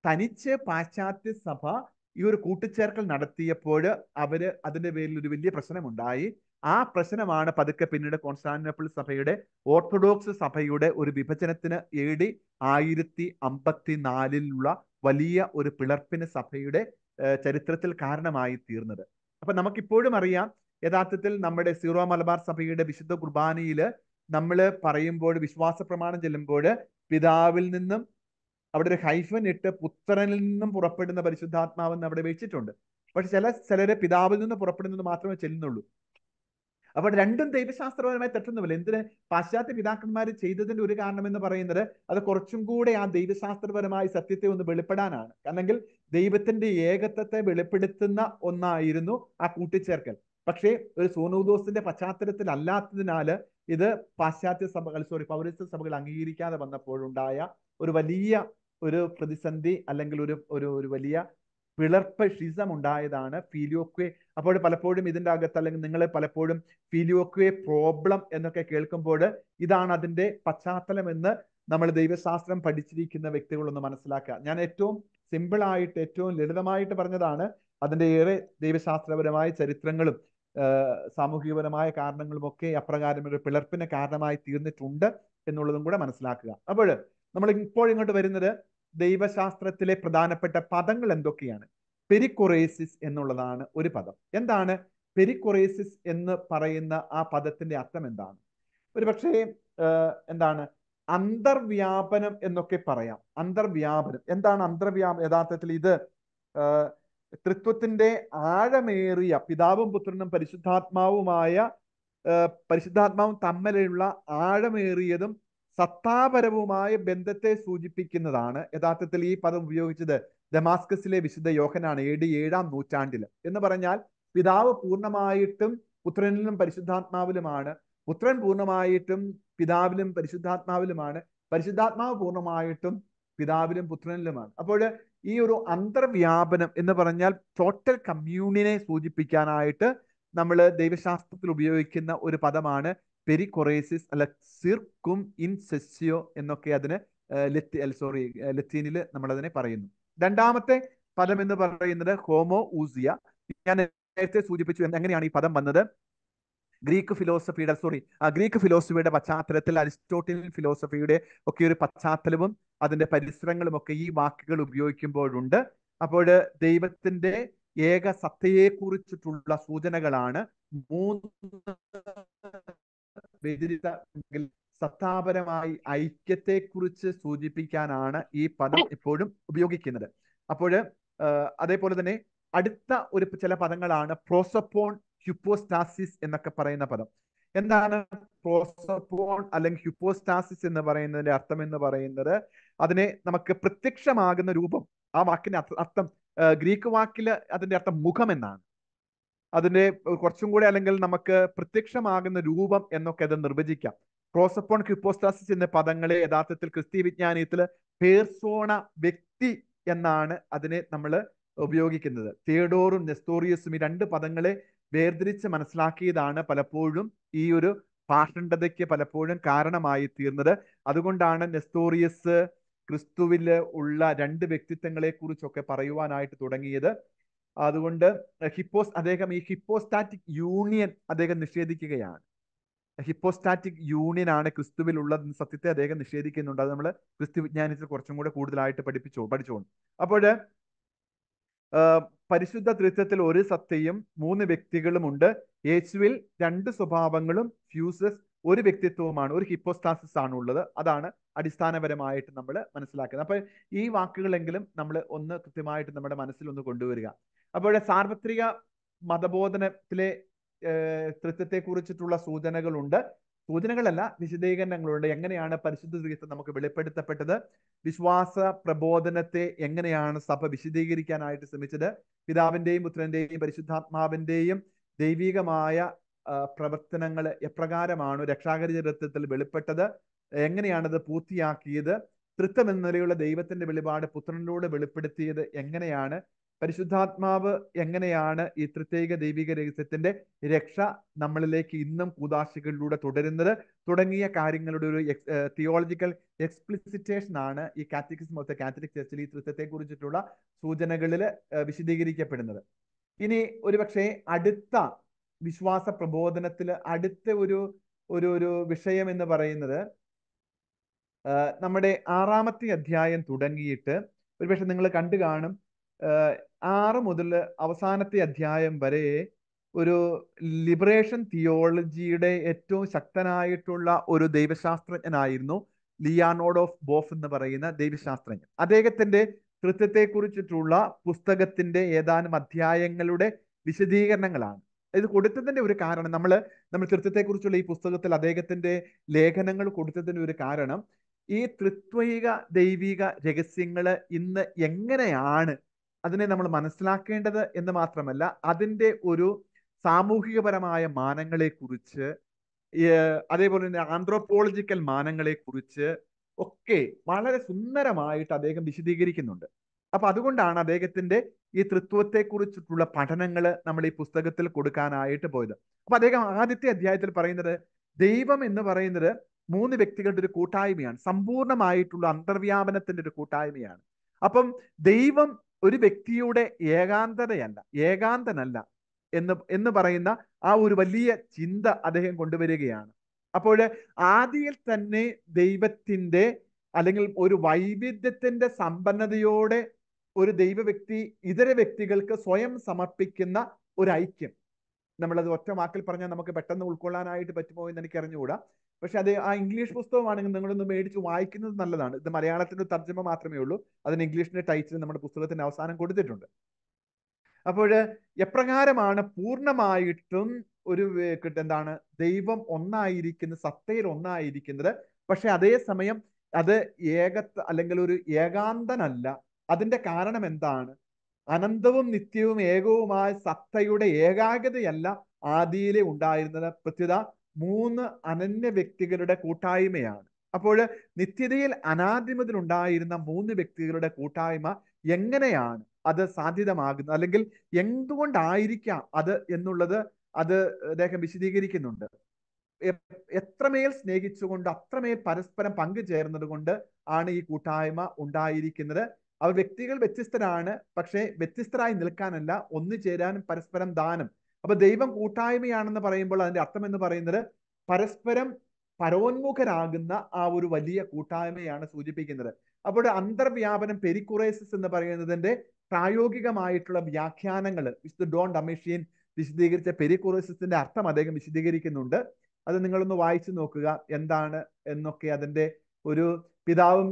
തനിച്ച് പാശ്ചാത്യ സഭ ഈ ഒരു കൂട്ടിച്ചേർക്കൽ നടത്തിയപ്പോൾ അവര് അതിന്റെ പേരിൽ ഒരു വലിയ പ്രശ്നമുണ്ടായി ആ പ്രശ്നമാണ് പതുക്കെ പിന്നീട് കോൺസ്റ്റാന്റിനോപ്പിൾ സഭയുടെ ഓർത്തഡോക്സ് സഭയുടെ ഒരു വിഭജനത്തിന് എ ഡി ആയിരത്തി അമ്പത്തി നാലിലുള്ള വലിയ ഒരു പിളർപ്പിന് സഭയുടെ ചരിത്രത്തിൽ കാരണമായി തീർന്നത് അപ്പൊ നമുക്കിപ്പോഴും അറിയാം യഥാർത്ഥത്തിൽ നമ്മുടെ സീറോ മലബാർ സഭയുടെ വിശുദ്ധ കുർബാനയിൽ നമ്മൾ പറയുമ്പോൾ വിശ്വാസ പ്രമാണം ചെല്ലുമ്പോൾ പിതാവിൽ നിന്നും അവിടെ ഒരു ഹൈഫൻ ഇട്ട് പുത്രനിൽ നിന്നും പുറപ്പെടുന്ന പരിശുദ്ധാത്മാവെന്ന് അവിടെ വെച്ചിട്ടുണ്ട് പക്ഷെ ചില ചിലരെ പിതാവിൽ നിന്ന് പുറപ്പെടുന്നത് മാത്രമേ ചെല്ലുന്നുള്ളൂ അപ്പോൾ രണ്ടും ദൈവശാസ്ത്രപരമായി തെറ്റുന്നുമില്ല എന്തിന് പാശ്ചാത്യ പിതാക്കന്മാർ ചെയ്തതിന്റെ ഒരു കാരണം എന്ന് പറയുന്നത് അത് കുറച്ചും കൂടെ ആ ദൈവശാസ്ത്രപരമായ സത്യത്തെ ഒന്ന് വെളിപ്പെടാനാണ് അല്ലെങ്കിൽ ദൈവത്തിന്റെ ഏകത്വത്തെ വെളിപ്പെടുത്തുന്ന ഒന്നായിരുന്നു ആ കൂട്ടിച്ചേർക്കൽ പക്ഷേ ഒരു സോനോദോസിന്റെ പശ്ചാത്തലത്തിൽ അല്ലാത്തതിനാല് ഇത് പാശ്ചാത്യ സഭകൾ സോറി പൗരസ്ത്യ സഭകൾ അംഗീകരിക്കാതെ വന്നപ്പോഴുണ്ടായ ഒരു വലിയ ഒരു പ്രതിസന്ധി അല്ലെങ്കിൽ ഒരു ഒരു വലിയ വിളർപ്പ് ഷിസം ഉണ്ടായതാണ് ഫീലിയോക്വെ അപ്പോൾ പലപ്പോഴും ഇതിൻ്റെ അകത്ത് അല്ലെങ്കിൽ നിങ്ങൾ പലപ്പോഴും ഫീലിയോക്വെ പ്രോബ്ലം എന്നൊക്കെ കേൾക്കുമ്പോൾ ഇതാണ് അതിൻ്റെ പശ്ചാത്തലം എന്ന് നമ്മൾ ദൈവശാസ്ത്രം പഠിച്ചിരിക്കുന്ന വ്യക്തികളൊന്ന് മനസ്സിലാക്കുക ഞാൻ ഏറ്റവും സിമ്പിളായിട്ട് ഏറ്റവും ലളിതമായിട്ട് പറഞ്ഞതാണ് അതിൻ്റെ ഏറെ ദൈവശാസ്ത്രപരമായ ചരിത്രങ്ങളും സാമൂഹികപരമായ കാരണങ്ങളും ഒക്കെ അപ്രകാരം ഒരു പിളർപ്പിന് കാരണമായി തീർന്നിട്ടുണ്ട് എന്നുള്ളതും കൂടെ മനസ്സിലാക്കുക അപ്പോൾ നമ്മൾ ഇപ്പോൾ ഇങ്ങോട്ട് വരുന്നത് ദൈവശാസ്ത്രത്തിലെ പ്രധാനപ്പെട്ട പദങ്ങൾ എന്തൊക്കെയാണ് പെരിക്കൊറേസിസ് എന്നുള്ളതാണ് ഒരു പദം എന്താണ് പെരിക്കൊറേസിസ് എന്ന് പറയുന്ന ആ പദത്തിന്റെ അർത്ഥം എന്താണ് ഒരുപക്ഷെ എന്താണ് അന്തർവ്യാപനം എന്നൊക്കെ പറയാം അന്തർവ്യാപനം എന്താണ് അന്തർവ്യാപനം യഥാർത്ഥത്തിൽ ഇത് തൃത്വത്തിന്റെ ആഴമേറിയ പിതാവും പുത്രനും പരിശുദ്ധാത്മാവുമായ പരിശുദ്ധാത്മാവും തമ്മിലുള്ള ആഴമേറിയതും സത്താപരവുമായ ബന്ധത്തെ സൂചിപ്പിക്കുന്നതാണ് യഥാർത്ഥത്തിൽ ഈ പദം ഉപയോഗിച്ചത് ദമാസ്കസിലെ വിശുദ്ധ യോഹനാണ് ഏഴ് ഏഴാം നൂറ്റാണ്ടിൽ എന്ന് പറഞ്ഞാൽ പിതാവ് പൂർണ്ണമായിട്ടും പുത്രനിലും പരിശുദ്ധാത്മാവിലുമാണ് പുത്രൻ പൂർണ്ണമായിട്ടും പിതാവിലും പരിശുദ്ധാത്മാവിലുമാണ് പരിശുദ്ധാത്മാവ് പൂർണ്ണമായിട്ടും പിതാവിലും പുത്രനിലുമാണ് അപ്പോൾ ഈ ഒരു അന്തർവ്യാപനം എന്ന് പറഞ്ഞാൽ ടോട്ടൽ കമ്മ്യൂണിനെ സൂചിപ്പിക്കാനായിട്ട് നമ്മൾ ദൈവശാസ്ത്രത്തിൽ ഉപയോഗിക്കുന്ന ഒരു പദമാണ് പെരിക്കൊറേസിസ് അല്ല സിർക്കും ഇൻ സെസ്യോ എന്നൊക്കെ അതിന് സോറി ലത്തീനിൽ നമ്മളതിനെ പറയുന്നു രണ്ടാമത്തെ പദം എന്ന് പറയുന്നത് ഹോമോ ഊസിയ ഞാൻ നേരത്തെ സൂചിപ്പിച്ചു എങ്ങനെയാണ് ഈ പദം വന്നത് ഗ്രീക്ക് ഫിലോസഫിയുടെ സോറി ഗ്രീക്ക് ഫിലോസഫിയുടെ പശ്ചാത്തലത്തിൽ അരിസ്റ്റോട്ടിലിൻ ഫിലോസഫിയുടെ ഒക്കെ ഒരു പശ്ചാത്തലവും അതിന്റെ പരിസരങ്ങളും ഒക്കെ ഈ വാക്കുകൾ ഉപയോഗിക്കുമ്പോഴുണ്ട് അപ്പോൾ ദൈവത്തിന്റെ ഏക സത്തയെ കുറിച്ചിട്ടുള്ള സൂചനകളാണ് മൂന്ന് വ്യതിരിക്ത സത്താപരമായി കുറിച്ച് സൂചിപ്പിക്കാനാണ് ഈ പദം എപ്പോഴും ഉപയോഗിക്കുന്നത് അപ്പോൾ അതേപോലെ തന്നെ അടുത്ത ഒരു ചില പദങ്ങളാണ് പ്രോസോപോൺ ഹ്യൂപ്പോസ്റ്റാസിസ് എന്നൊക്കെ പറയുന്ന പദം എന്താണ് പ്രോസോപോൺ അല്ലെങ്കിൽ ഹ്യൂപ്പോസ്റ്റാസിസ് എന്ന് പറയുന്നതിന്റെ അർത്ഥം എന്ന് പറയുന്നത് അതിനെ നമുക്ക് പ്രത്യക്ഷമാകുന്ന രൂപം ആ വാക്കിന്റെ അർത്ഥം ഗ്രീക്ക് വാക്കില് അതിന്റെ അർത്ഥം മുഖം എന്നാണ് അതിന്റെ കുറച്ചും കൂടെ അല്ലെങ്കിൽ നമുക്ക് പ്രത്യക്ഷമാകുന്ന രൂപം എന്നൊക്കെ അത് നിർവചിക്കാം ക്രോസപ്പോൺ ക്രിപ്പോസ്റ്റാസിസ് എന്ന പദങ്ങളെ യഥാർത്ഥത്തിൽ ക്രിസ്തീയ വിജ്ഞാനത്തിൽ പേർസോണ വ്യക്തി എന്നാണ് അതിനെ നമ്മൾ ഉപയോഗിക്കുന്നത് തിയഡോറും നെസ്തോറിയസും ഈ രണ്ട് പദങ്ങളെ വേർതിരിച്ച് മനസ്സിലാക്കിയതാണ് പലപ്പോഴും ഈ ഒരു പാഷണ്ഡതയ്ക്ക് പലപ്പോഴും കാരണമായി തീർന്നത് അതുകൊണ്ടാണ് നെസ്തോറിയസ് ക്രിസ്തുവിൽ ഉള്ള രണ്ട് വ്യക്തിത്വങ്ങളെ കുറിച്ചൊക്കെ പറയുവാനായിട്ട് തുടങ്ങിയത് അതുകൊണ്ട് ഹിപ്പോസ് അദ്ദേഹം ഈ ഹിപ്പോസ്റ്റാറ്റിക് യൂണിയൻ അദ്ദേഹം നിഷേധിക്കുകയാണ് ഹിപ്പോസ്റ്റാറ്റിക് യൂണിയൻ ആണ് ക്രിസ്തുവിൽ ഉള്ളതെന്ന സത്യത്തെ അദ്ദേഹം നിഷേധിക്കുന്നുണ്ട് അത് നമ്മൾ ക്രിസ്തു വിജ്ഞാനത്തിൽ കുറച്ചും കൂടെ കൂടുതലായിട്ട് പഠിപ്പിച്ചു പഠിച്ചോണ്ട് അപ്പോൾ പരിശുദ്ധ തൃത്വത്തിൽ ഒരു സത്യയും മൂന്ന് വ്യക്തികളും ഉണ്ട് യേശുവിൽ രണ്ട് സ്വഭാവങ്ങളും ഫ്യൂസസ് ഒരു വ്യക്തിത്വവുമാണ് ഒരു ഹിപ്പോസ്റ്റാസിസ് ആണ് ഉള്ളത് അതാണ് അടിസ്ഥാനപരമായിട്ട് നമ്മൾ മനസ്സിലാക്കുന്നത് അപ്പൊ ഈ വാക്കുകളെങ്കിലും നമ്മൾ ഒന്ന് കൃത്യമായിട്ട് നമ്മുടെ മനസ്സിൽ ഒന്ന് കൊണ്ടുവരിക അപ്പോഴെ സാർവത്രിക മതബോധനത്തിലെ തൃത്വത്തെ കുറിച്ചിട്ടുള്ള സൂചനകളുണ്ട് സൂചനകളല്ല വിശദീകരണങ്ങളുണ്ട് എങ്ങനെയാണ് പരിശുദ്ധ തീർത്ഥം നമുക്ക് വെളിപ്പെടുത്തപ്പെട്ടത് വിശ്വാസ പ്രബോധനത്തെ എങ്ങനെയാണ് സഭ വിശദീകരിക്കാനായിട്ട് ശ്രമിച്ചത് പിതാവിന്റെയും പുത്രന്റെയും പരിശുദ്ധാത്മാവിന്റെയും ദൈവികമായ പ്രവർത്തനങ്ങൾ എപ്രകാരമാണ് രക്ഷാകരി ചരിത്രത്തിൽ വെളിപ്പെട്ടത് എങ്ങനെയാണത് പൂർത്തിയാക്കിയത് തൃത്വം എന്ന നിലയുള്ള ദൈവത്തിന്റെ വെളിപാട് പുത്രനോട് വെളിപ്പെടുത്തിയത് എങ്ങനെയാണ് പരിശുദ്ധാത്മാവ് എങ്ങനെയാണ് ഈ പ്രത്യേക ദൈവിക രഹസ്യത്തിന്റെ രക്ഷ നമ്മളിലേക്ക് ഇന്നും കൂതാശികളിലൂടെ തുടരുന്നത് തുടങ്ങിയ കാര്യങ്ങളുടെ ഒരു തിയോളജിക്കൽ എക്സ്പ്ലിസിറ്റേഷൻ ആണ് ഈ കാത്തലിക്സ് മൊത്തം കാത്തലിക് ചർച്ചിൽ ഈ തൃത്വത്തെ കുറിച്ചിട്ടുള്ള സൂചനകളിൽ വിശദീകരിക്കപ്പെടുന്നത് ഇനി ഒരുപക്ഷെ അടുത്ത വിശ്വാസ പ്രബോധനത്തിൽ അടുത്ത ഒരു ഒരു ഒരു വിഷയം എന്ന് പറയുന്നത് നമ്മുടെ ആറാമത്തെ അധ്യായം തുടങ്ങിയിട്ട് ഒരുപക്ഷെ നിങ്ങൾ കണ്ടു കാണും ആറ് മുതൽ അവസാനത്തെ അധ്യായം വരെ ഒരു ലിബറേഷൻ തിയോളജിയുടെ ഏറ്റവും ശക്തനായിട്ടുള്ള ഒരു ദൈവശാസ്ത്രജ്ഞനായിരുന്നു ലിയാനോഡ് ഓഫ് ബോഫ് എന്ന് പറയുന്ന ദൈവശാസ്ത്രജ്ഞൻ അദ്ദേഹത്തിന്റെ കുറിച്ചിട്ടുള്ള പുസ്തകത്തിന്റെ ഏതാനും അധ്യായങ്ങളുടെ വിശദീകരണങ്ങളാണ് ഇത് കൊടുത്തതിന്റെ ഒരു കാരണം നമ്മൾ നമ്മൾ തൃത്വത്തെക്കുറിച്ചുള്ള ഈ പുസ്തകത്തിൽ അദ്ദേഹത്തിന്റെ ലേഖനങ്ങൾ കൊടുത്തതിന്റെ ഒരു കാരണം ഈ തൃത്വിക ദൈവിക രഹസ്യങ്ങള് ഇന്ന് എങ്ങനെയാണ് അതിനെ നമ്മൾ മനസ്സിലാക്കേണ്ടത് എന്ന് മാത്രമല്ല അതിൻ്റെ ഒരു സാമൂഹികപരമായ മാനങ്ങളെക്കുറിച്ച് അതേപോലെ തന്നെ ആന്ത്രോപോളജിക്കൽ മാനങ്ങളെക്കുറിച്ച് ഒക്കെ വളരെ സുന്ദരമായിട്ട് അദ്ദേഹം വിശദീകരിക്കുന്നുണ്ട് അപ്പൊ അതുകൊണ്ടാണ് അദ്ദേഹത്തിന്റെ ഈ കുറിച്ചിട്ടുള്ള പഠനങ്ങൾ നമ്മൾ ഈ പുസ്തകത്തിൽ കൊടുക്കാനായിട്ട് പോയത് അപ്പൊ അദ്ദേഹം ആദ്യത്തെ അധ്യായത്തിൽ പറയുന്നത് ദൈവം എന്ന് പറയുന്നത് മൂന്ന് വ്യക്തികളുടെ ഒരു കൂട്ടായ്മയാണ് സമ്പൂർണമായിട്ടുള്ള അന്തർവ്യാപനത്തിന്റെ ഒരു കൂട്ടായ്മയാണ് അപ്പം ദൈവം ഒരു വ്യക്തിയുടെ ഏകാന്തതയല്ല ഏകാന്തനല്ല എന്ന് എന്ന് പറയുന്ന ആ ഒരു വലിയ ചിന്ത അദ്ദേഹം കൊണ്ടുവരികയാണ് അപ്പോൾ ആദിയിൽ തന്നെ ദൈവത്തിൻ്റെ അല്ലെങ്കിൽ ഒരു വൈവിധ്യത്തിൻ്റെ സമ്പന്നതയോടെ ഒരു ദൈവ വ്യക്തി ഇതര വ്യക്തികൾക്ക് സ്വയം സമർപ്പിക്കുന്ന ഒരു ഐക്യം നമ്മളത് ഒറ്റ വാക്കിൽ പറഞ്ഞാൽ നമുക്ക് പെട്ടെന്ന് ഉൾക്കൊള്ളാനായിട്ട് പറ്റുമോ എന്ന് എനിക്ക് അറിഞ്ഞുകൂടാ പക്ഷെ അത് ആ ഇംഗ്ലീഷ് പുസ്തകമാണെങ്കിൽ നിങ്ങളൊന്ന് മേടിച്ച് വായിക്കുന്നത് നല്ലതാണ് ഇത് മലയാളത്തിന്റെ തർജ്ജമ മാത്രമേ ഉള്ളൂ അതിന് ഇംഗ്ലീഷിന്റെ ടൈറ്റിൽ നമ്മുടെ പുസ്തകത്തിന്റെ അവസാനം കൊടുത്തിട്ടുണ്ട് അപ്പോൾ എപ്രകാരമാണ് പൂർണ്ണമായിട്ടും ഒരു എന്താണ് ദൈവം ഒന്നായിരിക്കുന്ന സത്തയിൽ ഒന്നായിരിക്കുന്നത് പക്ഷെ അതേസമയം അത് ഏകത്വ അല്ലെങ്കിൽ ഒരു ഏകാന്തനല്ല അതിന്റെ കാരണം എന്താണ് അനന്തവും നിത്യവും ഏകവുമായ സത്തയുടെ ഏകാഗ്രതയല്ല ആദിയിലെ ഉണ്ടായിരുന്നത് പ്രത്യുത മൂന്ന് അനന്യ വ്യക്തികളുടെ കൂട്ടായ്മയാണ് അപ്പോൾ നിത്യതയിൽ അനാദിമതിലുണ്ടായിരുന്ന മൂന്ന് വ്യക്തികളുടെ കൂട്ടായ്മ എങ്ങനെയാണ് അത് സാധ്യതമാകുന്നത് അല്ലെങ്കിൽ എന്തുകൊണ്ടായിരിക്കാം അത് എന്നുള്ളത് അത് അദ്ദേഹം വിശദീകരിക്കുന്നുണ്ട് എത്രമേൽ സ്നേഹിച്ചുകൊണ്ട് അത്രമേൽ പരസ്പരം പങ്കുചേർന്നത് കൊണ്ട് ആണ് ഈ കൂട്ടായ്മ ഉണ്ടായിരിക്കുന്നത് അവർ വ്യക്തികൾ വ്യത്യസ്തരാണ് പക്ഷേ വ്യത്യസ്തരായി നിൽക്കാനല്ല ഒന്നു ചേരാനും പരസ്പരം ദാനം അപ്പൊ ദൈവം കൂട്ടായ്മയാണെന്ന് പറയുമ്പോൾ അതിന്റെ അർത്ഥം എന്ന് പറയുന്നത് പരസ്പരം പരോന്മുഖരാകുന്ന ആ ഒരു വലിയ കൂട്ടായ്മയാണ് സൂചിപ്പിക്കുന്നത് അപ്പോൾ അന്തർവ്യാപനം പെരിക്കുറേസിസ് എന്ന് പറയുന്നതിന്റെ പ്രായോഗികമായിട്ടുള്ള വ്യാഖ്യാനങ്ങൾ വിശുദ്ധ ഡോൺ ഡമേഷ്യൻ വിശദീകരിച്ച പെരിക്കുറേസിന്റെ അർത്ഥം അദ്ദേഹം വിശദീകരിക്കുന്നുണ്ട് അത് നിങ്ങളൊന്ന് വായിച്ചു നോക്കുക എന്താണ് എന്നൊക്കെ അതിന്റെ ഒരു പിതാവും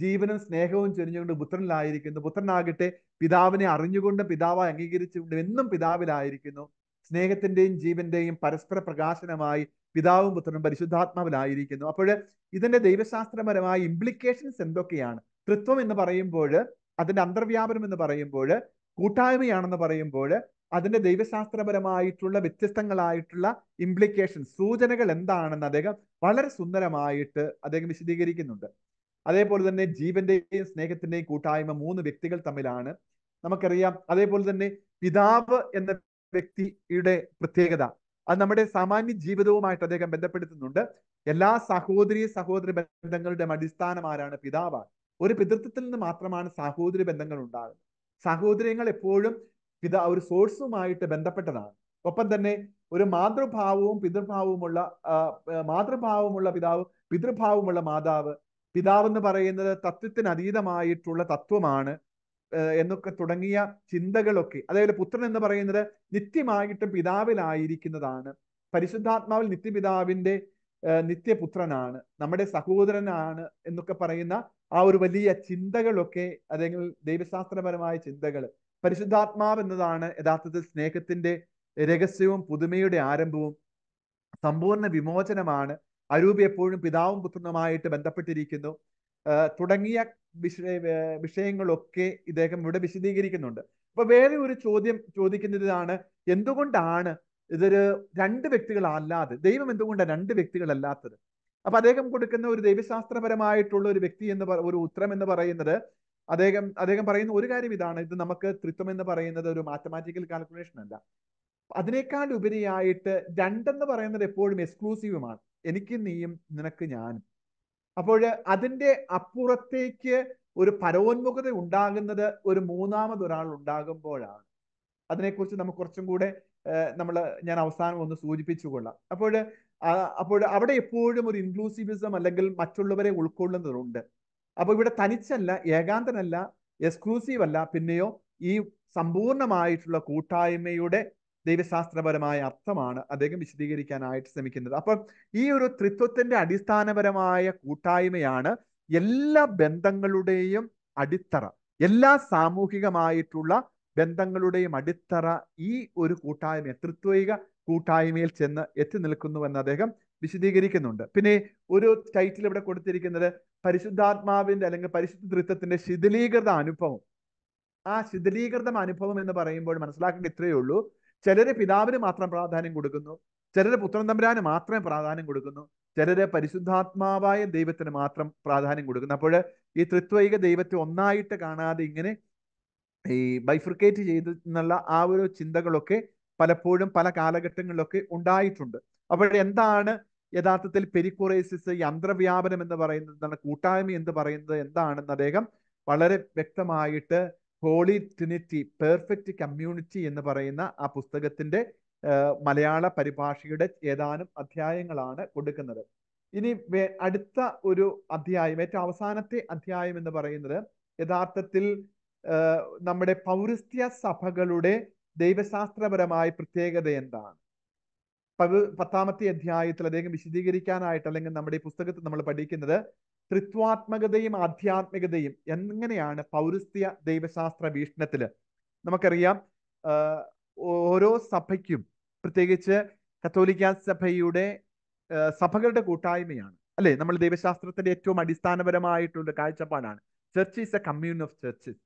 ജീവനും സ്നേഹവും ചൊരിഞ്ഞുകൊണ്ട് പുത്രനിലായിരിക്കുന്നു പുത്രനാകട്ടെ പിതാവിനെ അറിഞ്ഞുകൊണ്ട് പിതാവായി അംഗീകരിച്ചുകൊണ്ട് എന്നും പിതാവിലായിരിക്കുന്നു സ്നേഹത്തിന്റെയും ജീവന്റെയും പരസ്പര പ്രകാശനമായി പിതാവും പുത്രനും പരിശുദ്ധാത്മാവിലായിരിക്കുന്നു അപ്പോൾ ഇതിന്റെ ദൈവശാസ്ത്രപരമായ ഇംപ്ലിക്കേഷൻസ് എന്തൊക്കെയാണ് തൃത്വം എന്ന് പറയുമ്പോൾ അതിന്റെ അന്തർവ്യാപനം എന്ന് പറയുമ്പോൾ കൂട്ടായ്മയാണെന്ന് പറയുമ്പോൾ അതിന്റെ ദൈവശാസ്ത്രപരമായിട്ടുള്ള വ്യത്യസ്തങ്ങളായിട്ടുള്ള ഇംപ്ലിക്കേഷൻ സൂചനകൾ എന്താണെന്ന് അദ്ദേഹം വളരെ സുന്ദരമായിട്ട് അദ്ദേഹം വിശദീകരിക്കുന്നുണ്ട് അതേപോലെ തന്നെ ജീവന്റെയും സ്നേഹത്തിന്റെയും കൂട്ടായ്മ മൂന്ന് വ്യക്തികൾ തമ്മിലാണ് നമുക്കറിയാം അതേപോലെ തന്നെ പിതാവ് എന്ന വ്യക്തിയുടെ പ്രത്യേകത അത് നമ്മുടെ സാമാന്യ ജീവിതവുമായിട്ട് അദ്ദേഹം ബന്ധപ്പെടുത്തുന്നുണ്ട് എല്ലാ സഹോദരി സഹോദര ബന്ധങ്ങളുടെ അടിസ്ഥാനമാരാണ് ആരാണ് പിതാവാണ് ഒരു പിതൃത്വത്തിൽ നിന്ന് മാത്രമാണ് സഹോദരി ബന്ധങ്ങൾ ഉണ്ടാകുന്നത് സഹോദര്യങ്ങൾ എപ്പോഴും പിതാ ഒരു സോഴ്സുമായിട്ട് ബന്ധപ്പെട്ടതാണ് ഒപ്പം തന്നെ ഒരു മാതൃഭാവവും പിതൃഭാവവുമുള്ള മാതൃഭാവമുള്ള പിതാവ് പിതൃഭാവമുള്ള മാതാവ് പിതാവ് എന്ന് പറയുന്നത് തത്വത്തിന് അതീതമായിട്ടുള്ള തത്വമാണ് എന്നൊക്കെ തുടങ്ങിയ ചിന്തകളൊക്കെ അതായത് പുത്രൻ എന്ന് പറയുന്നത് നിത്യമായിട്ട് പിതാവിലായിരിക്കുന്നതാണ് പരിശുദ്ധാത്മാവിൽ നിത്യപിതാവിന്റെ നിത്യപുത്രനാണ് നമ്മുടെ സഹോദരനാണ് എന്നൊക്കെ പറയുന്ന ആ ഒരു വലിയ ചിന്തകളൊക്കെ അല്ലെങ്കിൽ ദൈവശാസ്ത്രപരമായ ചിന്തകൾ പരിശുദ്ധാത്മാവ് എന്നതാണ് യഥാർത്ഥത്തിൽ സ്നേഹത്തിന്റെ രഹസ്യവും പുതുമയുടെ ആരംഭവും സമ്പൂർണ്ണ വിമോചനമാണ് അരൂപ് എപ്പോഴും പിതാവും പുത്രനുമായിട്ട് ബന്ധപ്പെട്ടിരിക്കുന്നു തുടങ്ങിയ വിഷയങ്ങളൊക്കെ ഇദ്ദേഹം ഇവിടെ വിശദീകരിക്കുന്നുണ്ട് അപ്പൊ വേറെ ഒരു ചോദ്യം ചോദിക്കുന്നതാണ് എന്തുകൊണ്ടാണ് ഇതൊരു രണ്ട് വ്യക്തികളല്ലാതെ ദൈവം എന്തുകൊണ്ടാണ് രണ്ട് വ്യക്തികളല്ലാത്തത് അപ്പൊ അദ്ദേഹം കൊടുക്കുന്ന ഒരു ദൈവശാസ്ത്രപരമായിട്ടുള്ള ഒരു വ്യക്തി എന്ന് ഒരു ഉത്തരം എന്ന് പറയുന്നത് അദ്ദേഹം അദ്ദേഹം പറയുന്ന ഒരു കാര്യം ഇതാണ് ഇത് നമുക്ക് തൃത്വം എന്ന് പറയുന്നത് ഒരു മാത്തമാറ്റിക്കൽ കാൽക്കുലേഷൻ അല്ല അതിനേക്കാൾ ഉപരിയായിട്ട് രണ്ടെന്ന് പറയുന്നത് എപ്പോഴും എക്സ്ക്ലൂസീവുമാണ് എനിക്ക് നീയും നിനക്ക് ഞാനും അപ്പോൾ അതിൻ്റെ അപ്പുറത്തേക്ക് ഒരു പരോന്മുഖത ഉണ്ടാകുന്നത് ഒരു മൂന്നാമതൊരാൾ ഉണ്ടാകുമ്പോഴാണ് അതിനെക്കുറിച്ച് നമുക്ക് കുറച്ചും കൂടെ നമ്മൾ ഞാൻ അവസാനം ഒന്ന് സൂചിപ്പിച്ചു കൊള്ളാം അപ്പോൾ അപ്പോൾ അവിടെ എപ്പോഴും ഒരു ഇൻക്ലൂസീവിസം അല്ലെങ്കിൽ മറ്റുള്ളവരെ ഉൾക്കൊള്ളുന്നതുണ്ട് അപ്പോൾ ഇവിടെ തനിച്ചല്ല ഏകാന്തനല്ല എക്സ്ക്ലൂസീവ് അല്ല പിന്നെയോ ഈ സമ്പൂർണമായിട്ടുള്ള കൂട്ടായ്മയുടെ ദൈവശാസ്ത്രപരമായ അർത്ഥമാണ് അദ്ദേഹം വിശദീകരിക്കാനായിട്ട് ശ്രമിക്കുന്നത് അപ്പം ഈ ഒരു ത്രിത്വത്തിന്റെ അടിസ്ഥാനപരമായ കൂട്ടായ്മയാണ് എല്ലാ ബന്ധങ്ങളുടെയും അടിത്തറ എല്ലാ സാമൂഹികമായിട്ടുള്ള ബന്ധങ്ങളുടെയും അടിത്തറ ഈ ഒരു കൂട്ടായ്മ തൃത്വിക കൂട്ടായ്മയിൽ ചെന്ന് എത്തി നിൽക്കുന്നുവെന്ന് അദ്ദേഹം വിശദീകരിക്കുന്നുണ്ട് പിന്നെ ഒരു ടൈറ്റിൽ ഇവിടെ കൊടുത്തിരിക്കുന്നത് പരിശുദ്ധാത്മാവിന്റെ അല്ലെങ്കിൽ പരിശുദ്ധ തൃത്വത്തിന്റെ ശിഥിലീകൃത അനുഭവം ആ ശിഥിലീകൃതം അനുഭവം എന്ന് പറയുമ്പോൾ മനസ്സിലാക്കേണ്ട ഇത്രയേ ഉള്ളൂ ചിലർ പിതാവിന് മാത്രം പ്രാധാന്യം കൊടുക്കുന്നു ചിലർ പുത്രൻ തമ്പുരാന് മാത്രമേ പ്രാധാന്യം കൊടുക്കുന്നു ചിലര് പരിശുദ്ധാത്മാവായ ദൈവത്തിന് മാത്രം പ്രാധാന്യം കൊടുക്കുന്നു അപ്പോൾ ഈ തൃത്വൈക ദൈവത്തെ ഒന്നായിട്ട് കാണാതെ ഇങ്ങനെ ഈ ബൈഫ്രിക്കേറ്റ് ചെയ്ത് എന്നുള്ള ആ ഒരു ചിന്തകളൊക്കെ പലപ്പോഴും പല കാലഘട്ടങ്ങളിലൊക്കെ ഉണ്ടായിട്ടുണ്ട് അപ്പോൾ എന്താണ് യഥാർത്ഥത്തിൽ പെരിക്കുറേസിസ് യന്ത്രവ്യാപനം എന്ന് പറയുന്നത് എന്താണ് കൂട്ടായ്മ എന്ന് പറയുന്നത് എന്താണെന്ന് അദ്ദേഹം വളരെ വ്യക്തമായിട്ട് ഹോളി ട്രിനിറ്റി പെർഫെക്റ്റ് കമ്മ്യൂണിറ്റി എന്ന് പറയുന്ന ആ പുസ്തകത്തിന്റെ മലയാള പരിഭാഷയുടെ ഏതാനും അധ്യായങ്ങളാണ് കൊടുക്കുന്നത് ഇനി അടുത്ത ഒരു അധ്യായം ഏറ്റവും അവസാനത്തെ അധ്യായം എന്ന് പറയുന്നത് യഥാർത്ഥത്തിൽ നമ്മുടെ പൗരസ്ത്യ സഭകളുടെ ദൈവശാസ്ത്രപരമായ പ്രത്യേകത എന്താണ് പത്താമത്തെ അധ്യായത്തിൽ അദ്ദേഹം വിശദീകരിക്കാനായിട്ട് അല്ലെങ്കിൽ നമ്മുടെ ഈ പുസ്തകത്തിൽ നമ്മൾ പഠിക്കുന്നത് ത്രിത്വാത്മകതയും ആധ്യാത്മികതയും എങ്ങനെയാണ് പൗരസ്ത്യ ദൈവശാസ്ത്ര വീക്ഷണത്തിൽ നമുക്കറിയാം ഓരോ സഭയ്ക്കും പ്രത്യേകിച്ച് കത്തോലിക്ക സഭയുടെ സഭകളുടെ കൂട്ടായ്മയാണ് അല്ലെ നമ്മൾ ദൈവശാസ്ത്രത്തിന്റെ ഏറ്റവും അടിസ്ഥാനപരമായിട്ടുള്ള കാഴ്ചപ്പാടാണ് church is a commune of churches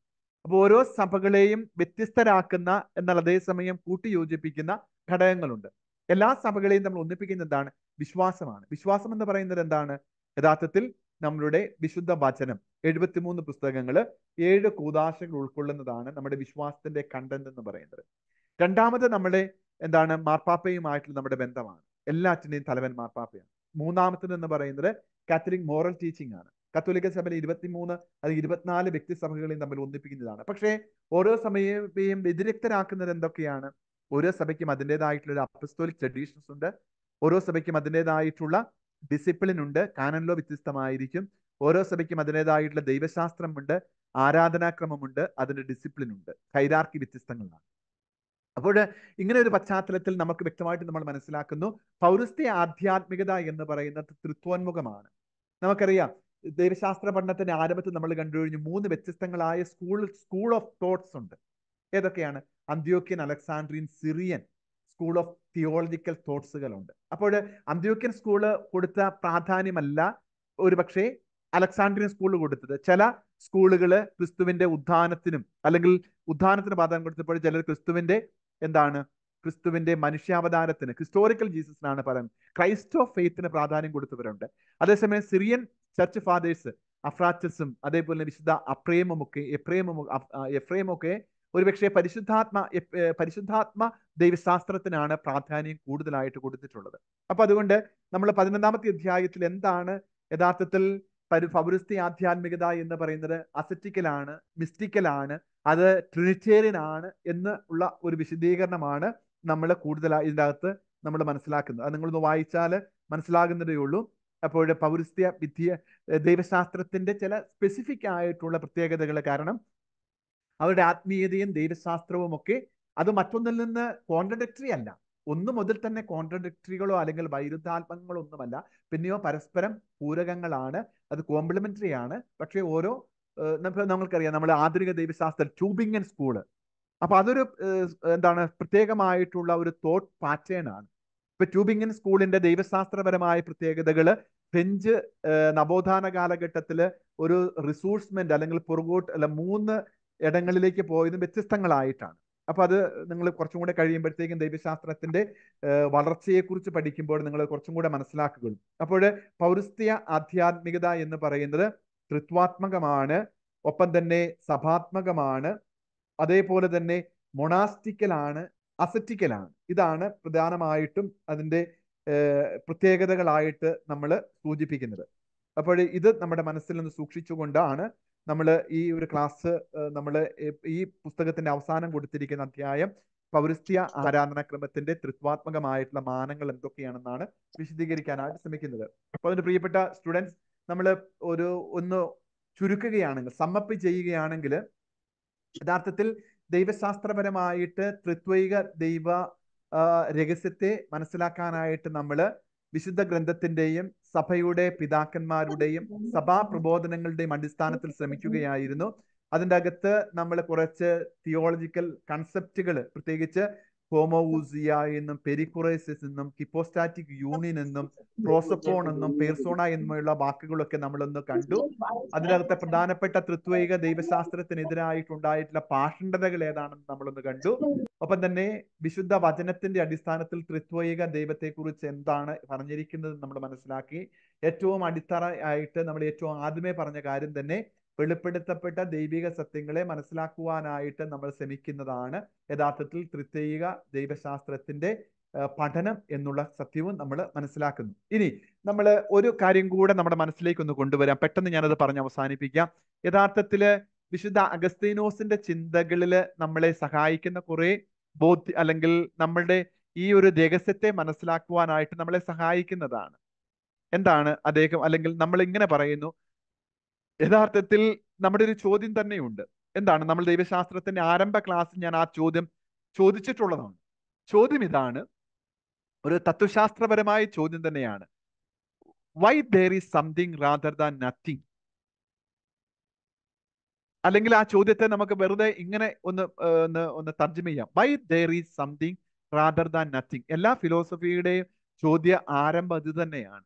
അപ്പോൾ ഓരോ സഭകളെയും വ്യത്യസ്തരാക്കുന്ന എന്നാൽ അതേസമയം കൂട്ടിയോജിപ്പിക്കുന്ന ഘടകങ്ങളുണ്ട് എല്ലാ സഭകളെയും നമ്മൾ ഒന്നിപ്പിക്കുന്ന എന്താണ് വിശ്വാസമാണ് വിശ്വാസം എന്ന് പറയുന്നത് എന്താണ് യഥാർത്ഥത്തിൽ നമ്മളുടെ വിശുദ്ധ വചനം എഴുപത്തിമൂന്ന് പുസ്തകങ്ങൾ ഏഴ് കൂതാശകൾ ഉൾക്കൊള്ളുന്നതാണ് നമ്മുടെ വിശ്വാസത്തിന്റെ കണ്ടന്റ് എന്ന് പറയുന്നത് രണ്ടാമത് നമ്മുടെ എന്താണ് മാർപ്പാപ്പയുമായിട്ടുള്ള നമ്മുടെ ബന്ധമാണ് എല്ലാറ്റിന്റെയും തലവൻ മാർപ്പാപ്പയാണ് മൂന്നാമത്തത് എന്ന് പറയുന്നത് കാത്തലിക് മോറൽ ടീച്ചിങ് ആണ് കത്തോലിക്ക സഭയിൽ ഇരുപത്തിമൂന്ന് അല്ലെങ്കിൽ ഇരുപത്തിനാല് വ്യക്തി സഭകളെയും തമ്മിൽ ഒന്നിപ്പിക്കുന്നതാണ് പക്ഷേ ഓരോ സമയത്തെയും വ്യതിരക്തരാക്കുന്നത് എന്തൊക്കെയാണ് ഓരോ സഭയ്ക്കും അതിൻ്റെതായിട്ടുള്ള ഒരു അപ്പസ്തോലിക് ട്രഡീഷൻസ് ഉണ്ട് ഓരോ സഭയ്ക്കും അതിൻ്റെതായിട്ടുള്ള ഡിസിപ്ലിൻ ഉണ്ട് കാനൻലോ വ്യത്യസ്തമായിരിക്കും ഓരോ സഭയ്ക്കും അതിൻ്റെതായിട്ടുള്ള ദൈവശാസ്ത്രമുണ്ട് ആരാധനാക്രമമുണ്ട് അതിൻ്റെ ഡിസിപ്ലിൻ ഉണ്ട് കൈരാർക്കി വ്യത്യസ്തങ്ങളാണ് അപ്പോൾ ഇങ്ങനെ ഒരു പശ്ചാത്തലത്തിൽ നമുക്ക് വ്യക്തമായിട്ട് നമ്മൾ മനസ്സിലാക്കുന്നു പൗരസ്ത്യ ആധ്യാത്മികത എന്ന് പറയുന്നത് തൃത്വോന്മുഖമാണ് നമുക്കറിയാം ദൈവശാസ്ത്ര പഠനത്തിന്റെ ആരംഭത്തിൽ നമ്മൾ കണ്ടു കഴിഞ്ഞു മൂന്ന് വ്യത്യസ്തങ്ങളായ സ്കൂൾ സ്കൂൾ ഓഫ് തോട്ട്സ് ഉണ്ട് ഏതൊക്കെയാണ് Antiochian Alexandrian Syrian school of theological തോട്ട്സുകളുണ്ട് അപ്പോൾ അന്ത്യോക്യൻ സ്കൂള് കൊടുത്ത പ്രാധാന്യമല്ല ഒരു പക്ഷേ അലക്സാണ്ട്രിയൻ സ്കൂൾ കൊടുത്തത് ചില സ്കൂളുകൾ ക്രിസ്തുവിന്റെ ഉദ്ധാനത്തിനും അല്ലെങ്കിൽ ഉദ്ധാനത്തിന് പ്രാധാന്യം കൊടുത്തപ്പോൾ ചിലർ ക്രിസ്തുവിന്റെ എന്താണ് ക്രിസ്തുവിന്റെ മനുഷ്യാവതാരത്തിന് ഹിസ്റ്റോറിക്കൽ ജീസസിനാണ് പറയുന്നത് ക്രൈസ്റ്റ് ഓഫ് ഫെയ്ത്തിന് പ്രാധാന്യം കൊടുത്തവരുണ്ട് അതേസമയം സിറിയൻ ചർച്ച് ഫാദേഴ്സ് അഫ്രാച്ചസും അതേപോലെ വിശുദ്ധ അപ്രേമൊക്കെ എപ്രേമും എഫ്രേമൊക്കെ ഒരുപക്ഷെ പരിശുദ്ധാത്മ പരിശുദ്ധാത്മ ദൈവശാസ്ത്രത്തിനാണ് പ്രാധാന്യം കൂടുതലായിട്ട് കൊടുത്തിട്ടുള്ളത് അപ്പൊ അതുകൊണ്ട് നമ്മൾ പതിനൊന്നാമത്തെ അധ്യായത്തിൽ എന്താണ് യഥാർത്ഥത്തിൽ പൗരസ്തി ആധ്യാത്മികത എന്ന് പറയുന്നത് അസറ്റിക്കലാണ് മിസ്റ്റിക്കലാണ് അത് ട്രിനിറ്റേറിയൻ ആണ് എന്ന് ഉള്ള ഒരു വിശദീകരണമാണ് നമ്മൾ കൂടുതലായി ഇതിനകത്ത് നമ്മൾ മനസ്സിലാക്കുന്നത് അത് നിങ്ങളൊന്ന് വായിച്ചാൽ മനസ്സിലാകുന്നതേ ഉള്ളൂ അപ്പോൾ പൗരസ്ത്യ വിദ്യ ദൈവശാസ്ത്രത്തിന്റെ ചില സ്പെസിഫിക് ആയിട്ടുള്ള പ്രത്യേകതകൾ കാരണം അവരുടെ ആത്മീയതയും ദൈവശാസ്ത്രവും ഒക്കെ അത് മറ്റൊന്നിൽ നിന്ന് കോൺട്രഡിക്ടറി അല്ല ഒന്ന് മുതൽ തന്നെ കോൺട്രഡിക്ടറികളോ അല്ലെങ്കിൽ വൈരുദ്ധാത്മകങ്ങളോ ഒന്നുമല്ല പിന്നെയോ പരസ്പരം പൂരകങ്ങളാണ് അത് കോംപ്ലിമെന്ററി ആണ് പക്ഷേ ഓരോ നമ്മൾക്കറിയാം നമ്മൾ ആധുനിക ദൈവശാസ്ത്ര ട്യൂബിംഗൻ സ്കൂള് അപ്പൊ അതൊരു എന്താണ് പ്രത്യേകമായിട്ടുള്ള ഒരു തോട്ട് പാറ്റേൺ ആണ് ഇപ്പൊ ട്യൂബിംഗൻ സ്കൂളിന്റെ ദൈവശാസ്ത്രപരമായ പ്രത്യേകതകൾ ഫ്രഞ്ച് നവോത്ഥാന കാലഘട്ടത്തില് ഒരു റിസോഴ്സ്മെന്റ് അല്ലെങ്കിൽ പുറകോട്ട് അല്ല മൂന്ന് ഇടങ്ങളിലേക്ക് പോയതും വ്യത്യസ്തങ്ങളായിട്ടാണ് അപ്പോൾ അത് നിങ്ങൾ കുറച്ചും കൂടെ കഴിയുമ്പോഴത്തേക്കും ദൈവശാസ്ത്രത്തിന്റെ വളർച്ചയെക്കുറിച്ച് പഠിക്കുമ്പോൾ നിങ്ങൾ കുറച്ചും കൂടെ മനസ്സിലാക്കുക അപ്പോൾ പൗരസ്ത്യ ആധ്യാത്മികത എന്ന് പറയുന്നത് ത്രിത്വാത്മകമാണ് ഒപ്പം തന്നെ സഭാത്മകമാണ് അതേപോലെ തന്നെ മൊണാസ്റ്റിക്കലാണ് അസറ്റിക്കലാണ് ഇതാണ് പ്രധാനമായിട്ടും അതിൻ്റെ പ്രത്യേകതകളായിട്ട് നമ്മൾ സൂചിപ്പിക്കുന്നത് അപ്പോൾ ഇത് നമ്മുടെ മനസ്സിൽ നിന്ന് സൂക്ഷിച്ചുകൊണ്ടാണ് നമ്മൾ ഈ ഒരു ക്ലാസ് നമ്മൾ ഈ പുസ്തകത്തിന്റെ അവസാനം കൊടുത്തിരിക്കുന്ന അധ്യായം പൗരസ്ത്യ ആരാധനാക്രമത്തിന്റെ തൃത്വാത്മകമായിട്ടുള്ള മാനങ്ങൾ എന്തൊക്കെയാണെന്നാണ് വിശദീകരിക്കാനായിട്ട് ശ്രമിക്കുന്നത് അപ്പൊ അതിന്റെ പ്രിയപ്പെട്ട സ്റ്റുഡൻസ് നമ്മൾ ഒരു ഒന്ന് ചുരുക്കുകയാണെങ്കിൽ സമ്മപ്പ് ചെയ്യുകയാണെങ്കിൽ യഥാർത്ഥത്തിൽ ദൈവശാസ്ത്രപരമായിട്ട് ത്രിത്വൈക ദൈവ രഹസ്യത്തെ മനസ്സിലാക്കാനായിട്ട് നമ്മൾ വിശുദ്ധ ഗ്രന്ഥത്തിന്റെയും സഭയുടെ പിതാക്കന്മാരുടെയും സഭാ പ്രബോധനങ്ങളുടെയും അടിസ്ഥാനത്തിൽ ശ്രമിക്കുകയായിരുന്നു അതിൻ്റെ അകത്ത് നമ്മൾ കുറച്ച് തിയോളജിക്കൽ കൺസെപ്റ്റുകൾ പ്രത്യേകിച്ച് ഹോമോവൂസിയ എന്നും പെരിക്കുറൈസിസ് എന്നും കിപ്പോസ്റ്റാറ്റിക് യൂണിയൻ എന്നും പ്രോസപ്പോൺ എന്നും പേർസോണ എന്നുമുള്ള വാക്കുകളൊക്കെ നമ്മളൊന്ന് കണ്ടു അതിനകത്തെ പ്രധാനപ്പെട്ട തൃത്വൈക ദൈവശാസ്ത്രത്തിനെതിരായിട്ടുണ്ടായിട്ടുള്ള പാഷണ്ഡതകൾ ഏതാണെന്ന് നമ്മളൊന്ന് കണ്ടു ഒപ്പം തന്നെ വിശുദ്ധ വചനത്തിന്റെ അടിസ്ഥാനത്തിൽ തൃത്വൈക ദൈവത്തെക്കുറിച്ച് എന്താണ് പറഞ്ഞിരിക്കുന്നത് നമ്മൾ മനസ്സിലാക്കി ഏറ്റവും അടിത്തറ ആയിട്ട് നമ്മൾ ഏറ്റവും ആദ്യമേ പറഞ്ഞ കാര്യം തന്നെ വെളിപ്പെടുത്തപ്പെട്ട ദൈവിക സത്യങ്ങളെ മനസ്സിലാക്കുവാനായിട്ട് നമ്മൾ ശ്രമിക്കുന്നതാണ് യഥാർത്ഥത്തിൽ തൃത്വൈക ദൈവശാസ്ത്രത്തിന്റെ പഠനം എന്നുള്ള സത്യവും നമ്മൾ മനസ്സിലാക്കുന്നു ഇനി നമ്മൾ ഒരു കാര്യം കൂടെ നമ്മുടെ മനസ്സിലേക്ക് ഒന്ന് കൊണ്ടുവരാം പെട്ടെന്ന് ഞാനത് പറഞ്ഞ് അവസാനിപ്പിക്കാം യഥാർത്ഥത്തിൽ വിശുദ്ധ അഗസ്തീനോസിന്റെ ചിന്തകളിൽ നമ്മളെ സഹായിക്കുന്ന കുറെ ബോധ്യ അല്ലെങ്കിൽ നമ്മളുടെ ഈ ഒരു രഹസ്യത്തെ മനസ്സിലാക്കുവാനായിട്ട് നമ്മളെ സഹായിക്കുന്നതാണ് എന്താണ് അദ്ദേഹം അല്ലെങ്കിൽ നമ്മൾ ഇങ്ങനെ പറയുന്നു യഥാർത്ഥത്തിൽ നമ്മുടെ ഒരു ചോദ്യം തന്നെയുണ്ട് എന്താണ് നമ്മൾ ദൈവശാസ്ത്രത്തിന്റെ ആരംഭ ക്ലാസ്സിൽ ഞാൻ ആ ചോദ്യം ചോദിച്ചിട്ടുള്ളതാണ് ചോദ്യം ഇതാണ് ഒരു തത്വശാസ്ത്രപരമായ ചോദ്യം തന്നെയാണ് why there is something rather than nothing അല്ലെങ്കിൽ ആ ചോദ്യത്തെ നമുക്ക് വെറുതെ ഇങ്ങനെ ഒന്ന് ഒന്ന് ഒന്ന് തർജ്ജമ ചെയ്യാം why there is something rather than nothing എല്ലാ ഫിലോസഫിയുടെയും ചോദ്യ ആരംഭം ഇത് തന്നെയാണ്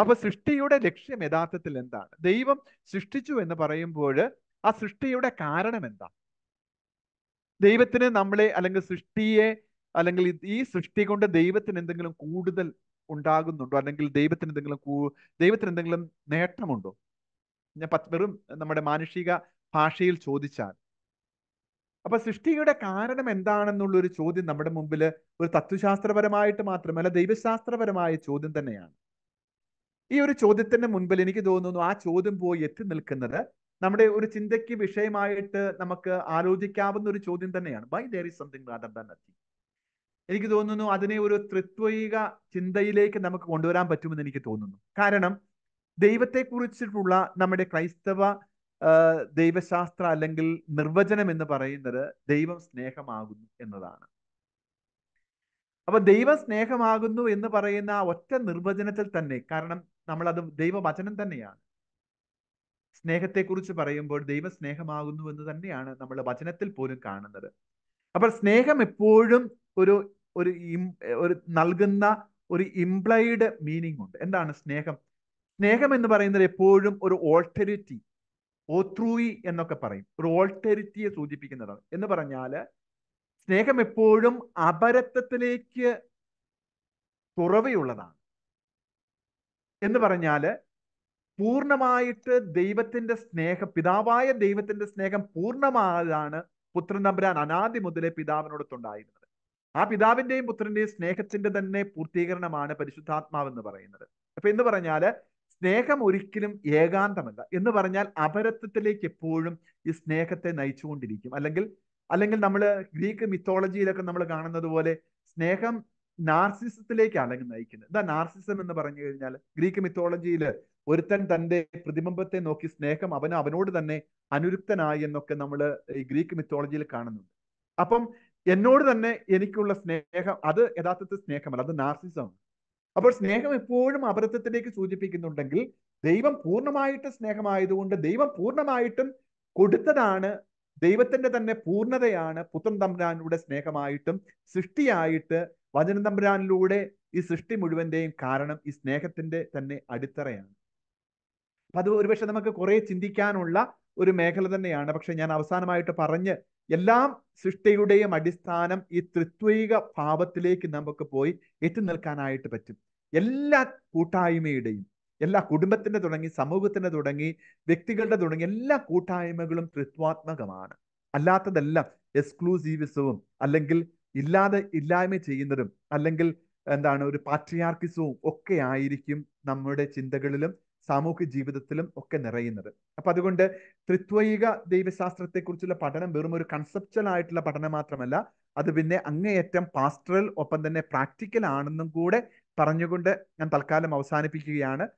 അപ്പൊ സൃഷ്ടിയുടെ ലക്ഷ്യം യഥാർത്ഥത്തിൽ എന്താണ് ദൈവം സൃഷ്ടിച്ചു എന്ന് പറയുമ്പോൾ ആ സൃഷ്ടിയുടെ കാരണം എന്താ ദൈവത്തിന് നമ്മളെ അല്ലെങ്കിൽ സൃഷ്ടിയെ അല്ലെങ്കിൽ ഈ സൃഷ്ടി കൊണ്ട് ദൈവത്തിന് എന്തെങ്കിലും കൂടുതൽ ഉണ്ടാകുന്നുണ്ടോ അല്ലെങ്കിൽ ദൈവത്തിന് എന്തെങ്കിലും ദൈവത്തിന് എന്തെങ്കിലും നേട്ടമുണ്ടോ ഞാൻ വെറും നമ്മുടെ മാനുഷിക ഭാഷയിൽ ചോദിച്ചാൽ അപ്പൊ സൃഷ്ടിയുടെ കാരണം എന്താണെന്നുള്ള ഒരു ചോദ്യം നമ്മുടെ മുമ്പിൽ ഒരു തത്വശാസ്ത്രപരമായിട്ട് മാത്രമല്ല ദൈവശാസ്ത്രപരമായ ചോദ്യം തന്നെയാണ് ഈ ഒരു ചോദ്യത്തിന്റെ മുൻപിൽ എനിക്ക് തോന്നുന്നു ആ ചോദ്യം പോയി എത്തി നിൽക്കുന്നത് നമ്മുടെ ഒരു ചിന്തയ്ക്ക് വിഷയമായിട്ട് നമുക്ക് ആലോചിക്കാവുന്ന ഒരു ചോദ്യം തന്നെയാണ് by there is something rather than nothing എനിക്ക് തോന്നുന്നു അതിനെ ഒരു ത്രിത്വൈക ചിന്തയിലേക്ക് നമുക്ക് കൊണ്ടുവരാൻ പറ്റുമെന്ന് എനിക്ക് തോന്നുന്നു കാരണം കുറിച്ചിട്ടുള്ള നമ്മുടെ ക്രൈസ്തവ ദൈവശാസ്ത്ര അല്ലെങ്കിൽ നിർവചനം എന്ന് പറയുന്നത് ദൈവം സ്നേഹമാകുന്നു എന്നതാണ് അപ്പൊ സ്നേഹമാകുന്നു എന്ന് പറയുന്ന ആ ഒറ്റ നിർവചനത്തിൽ തന്നെ കാരണം നമ്മൾ അത് ദൈവവചനം തന്നെയാണ് സ്നേഹത്തെക്കുറിച്ച് പറയുമ്പോൾ സ്നേഹമാകുന്നു എന്ന് തന്നെയാണ് നമ്മൾ വചനത്തിൽ പോലും കാണുന്നത് അപ്പോൾ സ്നേഹം എപ്പോഴും ഒരു ഒരു ഒരു നൽകുന്ന ഒരു ഇംപ്ലൈഡ് മീനിങ് ഉണ്ട് എന്താണ് സ്നേഹം സ്നേഹം എന്ന് പറയുന്നത് എപ്പോഴും ഒരു ഓൾട്ടരിറ്റി ഓത്രൂയി e എന്നൊക്കെ പറയും ഒരു ഓൾട്ടരിറ്റിയെ സൂചിപ്പിക്കുന്നതാണ് എന്ന് പറഞ്ഞാൽ സ്നേഹം എപ്പോഴും അപരത്വത്തിലേക്ക് തുറവയുള്ളതാണ് എന്ന് പറഞ്ഞാൽ പൂർണ്ണമായിട്ട് ദൈവത്തിന്റെ സ്നേഹം പിതാവായ ദൈവത്തിന്റെ സ്നേഹം പൂർണ്ണമായതാണ് പുത്രൻ തമ്പുരാൻ അനാദി മുതലേ പിതാവിനോടത്തുണ്ടായിരുന്നത് ആ പിതാവിന്റെയും പുത്രന്റെയും സ്നേഹത്തിന്റെ തന്നെ പൂർത്തീകരണമാണ് പരിശുദ്ധാത്മാവെന്ന് പറയുന്നത് അപ്പൊ എന്ന് പറഞ്ഞാൽ സ്നേഹം ഒരിക്കലും ഏകാന്തമല്ല എന്ന് പറഞ്ഞാൽ അപരത്വത്തിലേക്ക് എപ്പോഴും ഈ സ്നേഹത്തെ നയിച്ചുകൊണ്ടിരിക്കും അല്ലെങ്കിൽ അല്ലെങ്കിൽ നമ്മൾ ഗ്രീക്ക് മിത്തോളജിയിലൊക്കെ നമ്മൾ കാണുന്നത് പോലെ സ്നേഹം അല്ലെങ്കിൽ നയിക്കുന്നത് എന്താ നാർസിസം എന്ന് പറഞ്ഞു കഴിഞ്ഞാൽ ഗ്രീക്ക് മിത്തോളജിയിൽ ഒരുത്തൻ തന്റെ പ്രതിബിംബത്തെ നോക്കി സ്നേഹം അവന് അവനോട് തന്നെ അനുരുക്തനായി എന്നൊക്കെ നമ്മൾ ഈ ഗ്രീക്ക് മിത്തോളജിയിൽ കാണുന്നുണ്ട് അപ്പം എന്നോട് തന്നെ എനിക്കുള്ള സ്നേഹം അത് യഥാർത്ഥത്തിൽ സ്നേഹമല്ല അത് നാർസിസമാണ് അപ്പോൾ സ്നേഹം എപ്പോഴും അബദ്ധത്തിലേക്ക് സൂചിപ്പിക്കുന്നുണ്ടെങ്കിൽ ദൈവം പൂർണ്ണമായിട്ട് സ്നേഹമായതുകൊണ്ട് ദൈവം പൂർണ്ണമായിട്ടും കൊടുത്തതാണ് ദൈവത്തിന്റെ തന്നെ പൂർണ്ണതയാണ് പുത്രൻ തമ്പുരാനിലൂടെ സ്നേഹമായിട്ടും സൃഷ്ടിയായിട്ട് വചനം തമ്പുരാനിലൂടെ ഈ സൃഷ്ടി മുഴുവന്റെയും കാരണം ഈ സ്നേഹത്തിന്റെ തന്നെ അടിത്തറയാണ് അപ്പൊ അത് ഒരുപക്ഷെ നമുക്ക് കുറെ ചിന്തിക്കാനുള്ള ഒരു മേഖല തന്നെയാണ് പക്ഷെ ഞാൻ അവസാനമായിട്ട് പറഞ്ഞ് എല്ലാം സൃഷ്ടിയുടെയും അടിസ്ഥാനം ഈ ത്രിത്വൈക ഭാവത്തിലേക്ക് നമുക്ക് പോയി എത്തി നിൽക്കാനായിട്ട് പറ്റും എല്ലാ കൂട്ടായ്മയുടെയും എല്ലാ കുടുംബത്തിൻ്റെ തുടങ്ങി സമൂഹത്തിൻ്റെ തുടങ്ങി വ്യക്തികളുടെ തുടങ്ങി എല്ലാ കൂട്ടായ്മകളും തൃത്വാത്മകമാണ് അല്ലാത്തതെല്ലാം എക്സ്ക്ലൂസീവിസവും അല്ലെങ്കിൽ ഇല്ലാതെ ഇല്ലായ്മ ചെയ്യുന്നതും അല്ലെങ്കിൽ എന്താണ് ഒരു പാട്രിയാർക്കിസവും ഒക്കെ ആയിരിക്കും നമ്മുടെ ചിന്തകളിലും സാമൂഹ്യ ജീവിതത്തിലും ഒക്കെ നിറയുന്നത് അപ്പൊ അതുകൊണ്ട് ത്രിത്വൈക ദൈവശാസ്ത്രത്തെക്കുറിച്ചുള്ള പഠനം വെറും ഒരു കൺസെപ്റ്റൽ ആയിട്ടുള്ള പഠനം മാത്രമല്ല അത് പിന്നെ അങ്ങേയറ്റം പാസ്റ്ററൽ ഒപ്പം തന്നെ പ്രാക്ടിക്കൽ ആണെന്നും കൂടെ പറഞ്ഞുകൊണ്ട് ഞാൻ തൽക്കാലം അവസാനിപ്പിക്കുകയാണ്